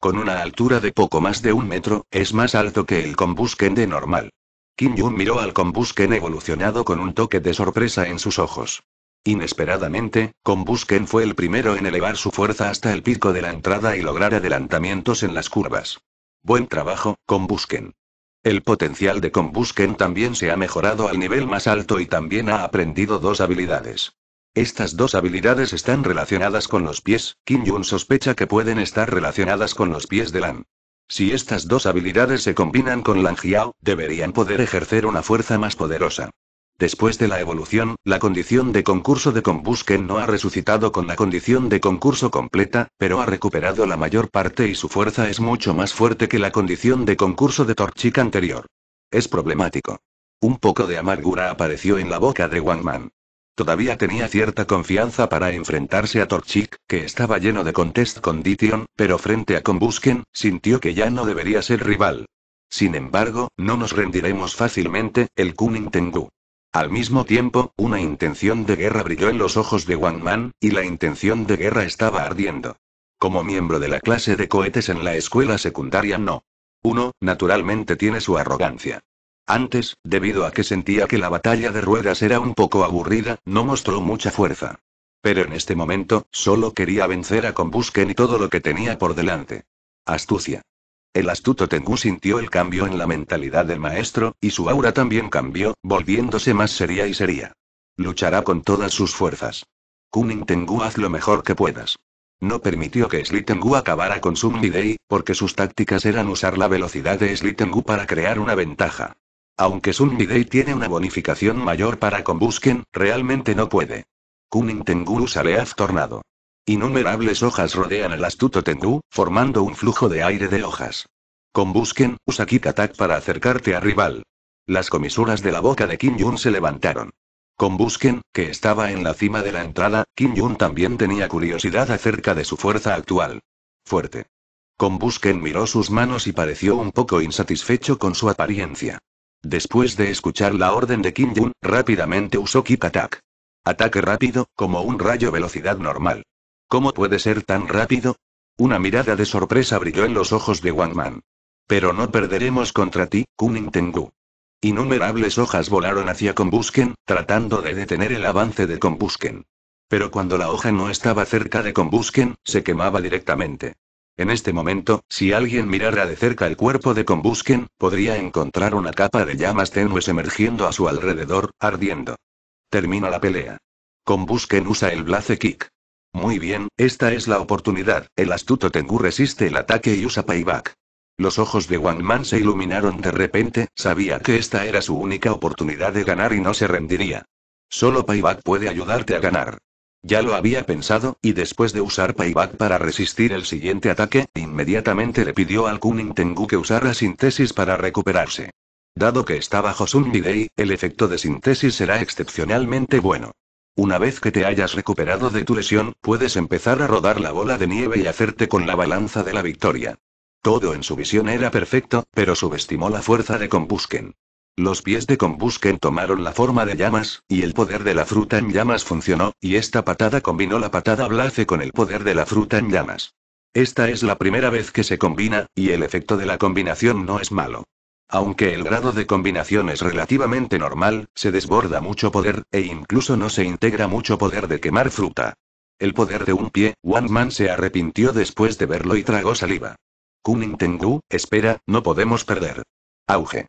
Con una altura de poco más de un metro, es más alto que el Combusken de normal. Kim Jun miró al Combusken evolucionado con un toque de sorpresa en sus ojos. Inesperadamente, Combusken fue el primero en elevar su fuerza hasta el pico de la entrada y lograr adelantamientos en las curvas. Buen trabajo, Combusken. El potencial de Combusken también se ha mejorado al nivel más alto y también ha aprendido dos habilidades. Estas dos habilidades están relacionadas con los pies, Kim Jun sospecha que pueden estar relacionadas con los pies de Lan. Si estas dos habilidades se combinan con Lan deberían poder ejercer una fuerza más poderosa. Después de la evolución, la condición de concurso de Combusken no ha resucitado con la condición de concurso completa, pero ha recuperado la mayor parte y su fuerza es mucho más fuerte que la condición de concurso de Torchic anterior. Es problemático. Un poco de amargura apareció en la boca de Man. Todavía tenía cierta confianza para enfrentarse a Torchic, que estaba lleno de contest condition, pero frente a Combusken, sintió que ya no debería ser rival. Sin embargo, no nos rendiremos fácilmente, el Kuning Tengu. Al mismo tiempo, una intención de guerra brilló en los ojos de Wang Man, y la intención de guerra estaba ardiendo. Como miembro de la clase de cohetes en la escuela secundaria no. Uno, naturalmente tiene su arrogancia. Antes, debido a que sentía que la batalla de ruedas era un poco aburrida, no mostró mucha fuerza. Pero en este momento, solo quería vencer a Combusken y todo lo que tenía por delante. Astucia. El astuto Tengu sintió el cambio en la mentalidad del maestro, y su aura también cambió, volviéndose más seria y seria. Luchará con todas sus fuerzas. Kunin Tengu haz lo mejor que puedas. No permitió que Slitengu acabara con Sumidei, porque sus tácticas eran usar la velocidad de Slitengu para crear una ventaja. Aunque Sunmidei tiene una bonificación mayor para Combusken, realmente no puede. Kunin Tengu usa Leaf Tornado. Innumerables hojas rodean al astuto Tengu, formando un flujo de aire de hojas. Con Busken, usa Attack para acercarte a rival. Las comisuras de la boca de Kim Jun se levantaron. Con que estaba en la cima de la entrada, Kim Jun también tenía curiosidad acerca de su fuerza actual. Fuerte. Con miró sus manos y pareció un poco insatisfecho con su apariencia. Después de escuchar la orden de Kim Jun, rápidamente usó Kick Attack. Ataque rápido, como un rayo velocidad normal. ¿Cómo puede ser tan rápido? Una mirada de sorpresa brilló en los ojos de Wang Man. Pero no perderemos contra ti, Kuning Tengu. Innumerables hojas volaron hacia Combusken, tratando de detener el avance de Combusken. Pero cuando la hoja no estaba cerca de Combusken, se quemaba directamente. En este momento, si alguien mirara de cerca el cuerpo de Combusken, podría encontrar una capa de llamas tenues emergiendo a su alrededor, ardiendo. Termina la pelea. Combusken usa el Blaze Kick. Muy bien, esta es la oportunidad. El astuto Tengu resiste el ataque y usa payback. Los ojos de Wang Man se iluminaron de repente, sabía que esta era su única oportunidad de ganar y no se rendiría. Solo payback puede ayudarte a ganar. Ya lo había pensado, y después de usar payback para resistir el siguiente ataque, inmediatamente le pidió al Kunin Tengu que usara síntesis para recuperarse. Dado que está bajo Sun Day, el efecto de síntesis será excepcionalmente bueno. Una vez que te hayas recuperado de tu lesión, puedes empezar a rodar la bola de nieve y hacerte con la balanza de la victoria. Todo en su visión era perfecto, pero subestimó la fuerza de Combusken. Los pies de Combusken tomaron la forma de llamas, y el poder de la fruta en llamas funcionó, y esta patada combinó la patada Blaze con el poder de la fruta en llamas. Esta es la primera vez que se combina, y el efecto de la combinación no es malo. Aunque el grado de combinación es relativamente normal, se desborda mucho poder, e incluso no se integra mucho poder de quemar fruta. El poder de un pie, Wang Man se arrepintió después de verlo y tragó saliva. Kuning Tengu, espera, no podemos perder. Auge.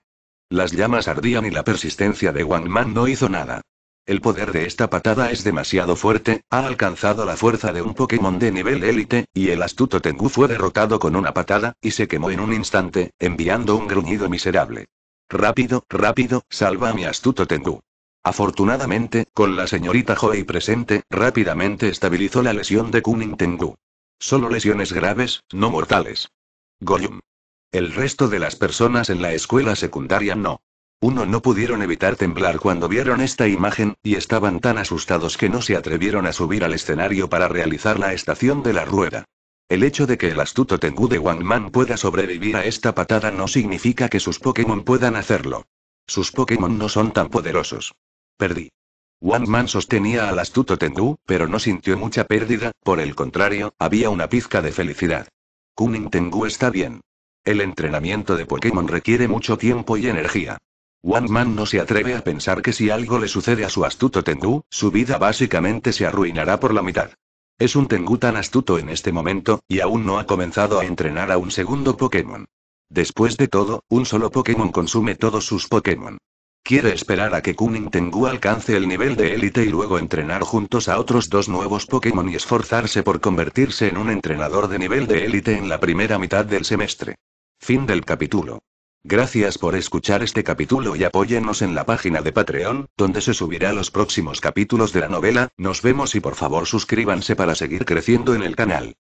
Las llamas ardían y la persistencia de Wang Man no hizo nada. El poder de esta patada es demasiado fuerte, ha alcanzado la fuerza de un Pokémon de nivel élite, y el astuto Tengu fue derrotado con una patada, y se quemó en un instante, enviando un gruñido miserable. Rápido, rápido, salva a mi astuto Tengu. Afortunadamente, con la señorita Joey presente, rápidamente estabilizó la lesión de Kuning Tengu. Solo lesiones graves, no mortales. Goyum. El resto de las personas en la escuela secundaria no. Uno no pudieron evitar temblar cuando vieron esta imagen, y estaban tan asustados que no se atrevieron a subir al escenario para realizar la estación de la rueda. El hecho de que el astuto Tengu de Wangman pueda sobrevivir a esta patada no significa que sus Pokémon puedan hacerlo. Sus Pokémon no son tan poderosos. Perdí. Wangman sostenía al astuto Tengu, pero no sintió mucha pérdida, por el contrario, había una pizca de felicidad. Kuning Tengu está bien. El entrenamiento de Pokémon requiere mucho tiempo y energía. One Man no se atreve a pensar que si algo le sucede a su astuto Tengu, su vida básicamente se arruinará por la mitad. Es un Tengu tan astuto en este momento, y aún no ha comenzado a entrenar a un segundo Pokémon. Después de todo, un solo Pokémon consume todos sus Pokémon. Quiere esperar a que Kunin Tengu alcance el nivel de élite y luego entrenar juntos a otros dos nuevos Pokémon y esforzarse por convertirse en un entrenador de nivel de élite en la primera mitad del semestre. Fin del capítulo. Gracias por escuchar este capítulo y apóyennos en la página de Patreon, donde se subirá los próximos capítulos de la novela, nos vemos y por favor suscríbanse para seguir creciendo en el canal.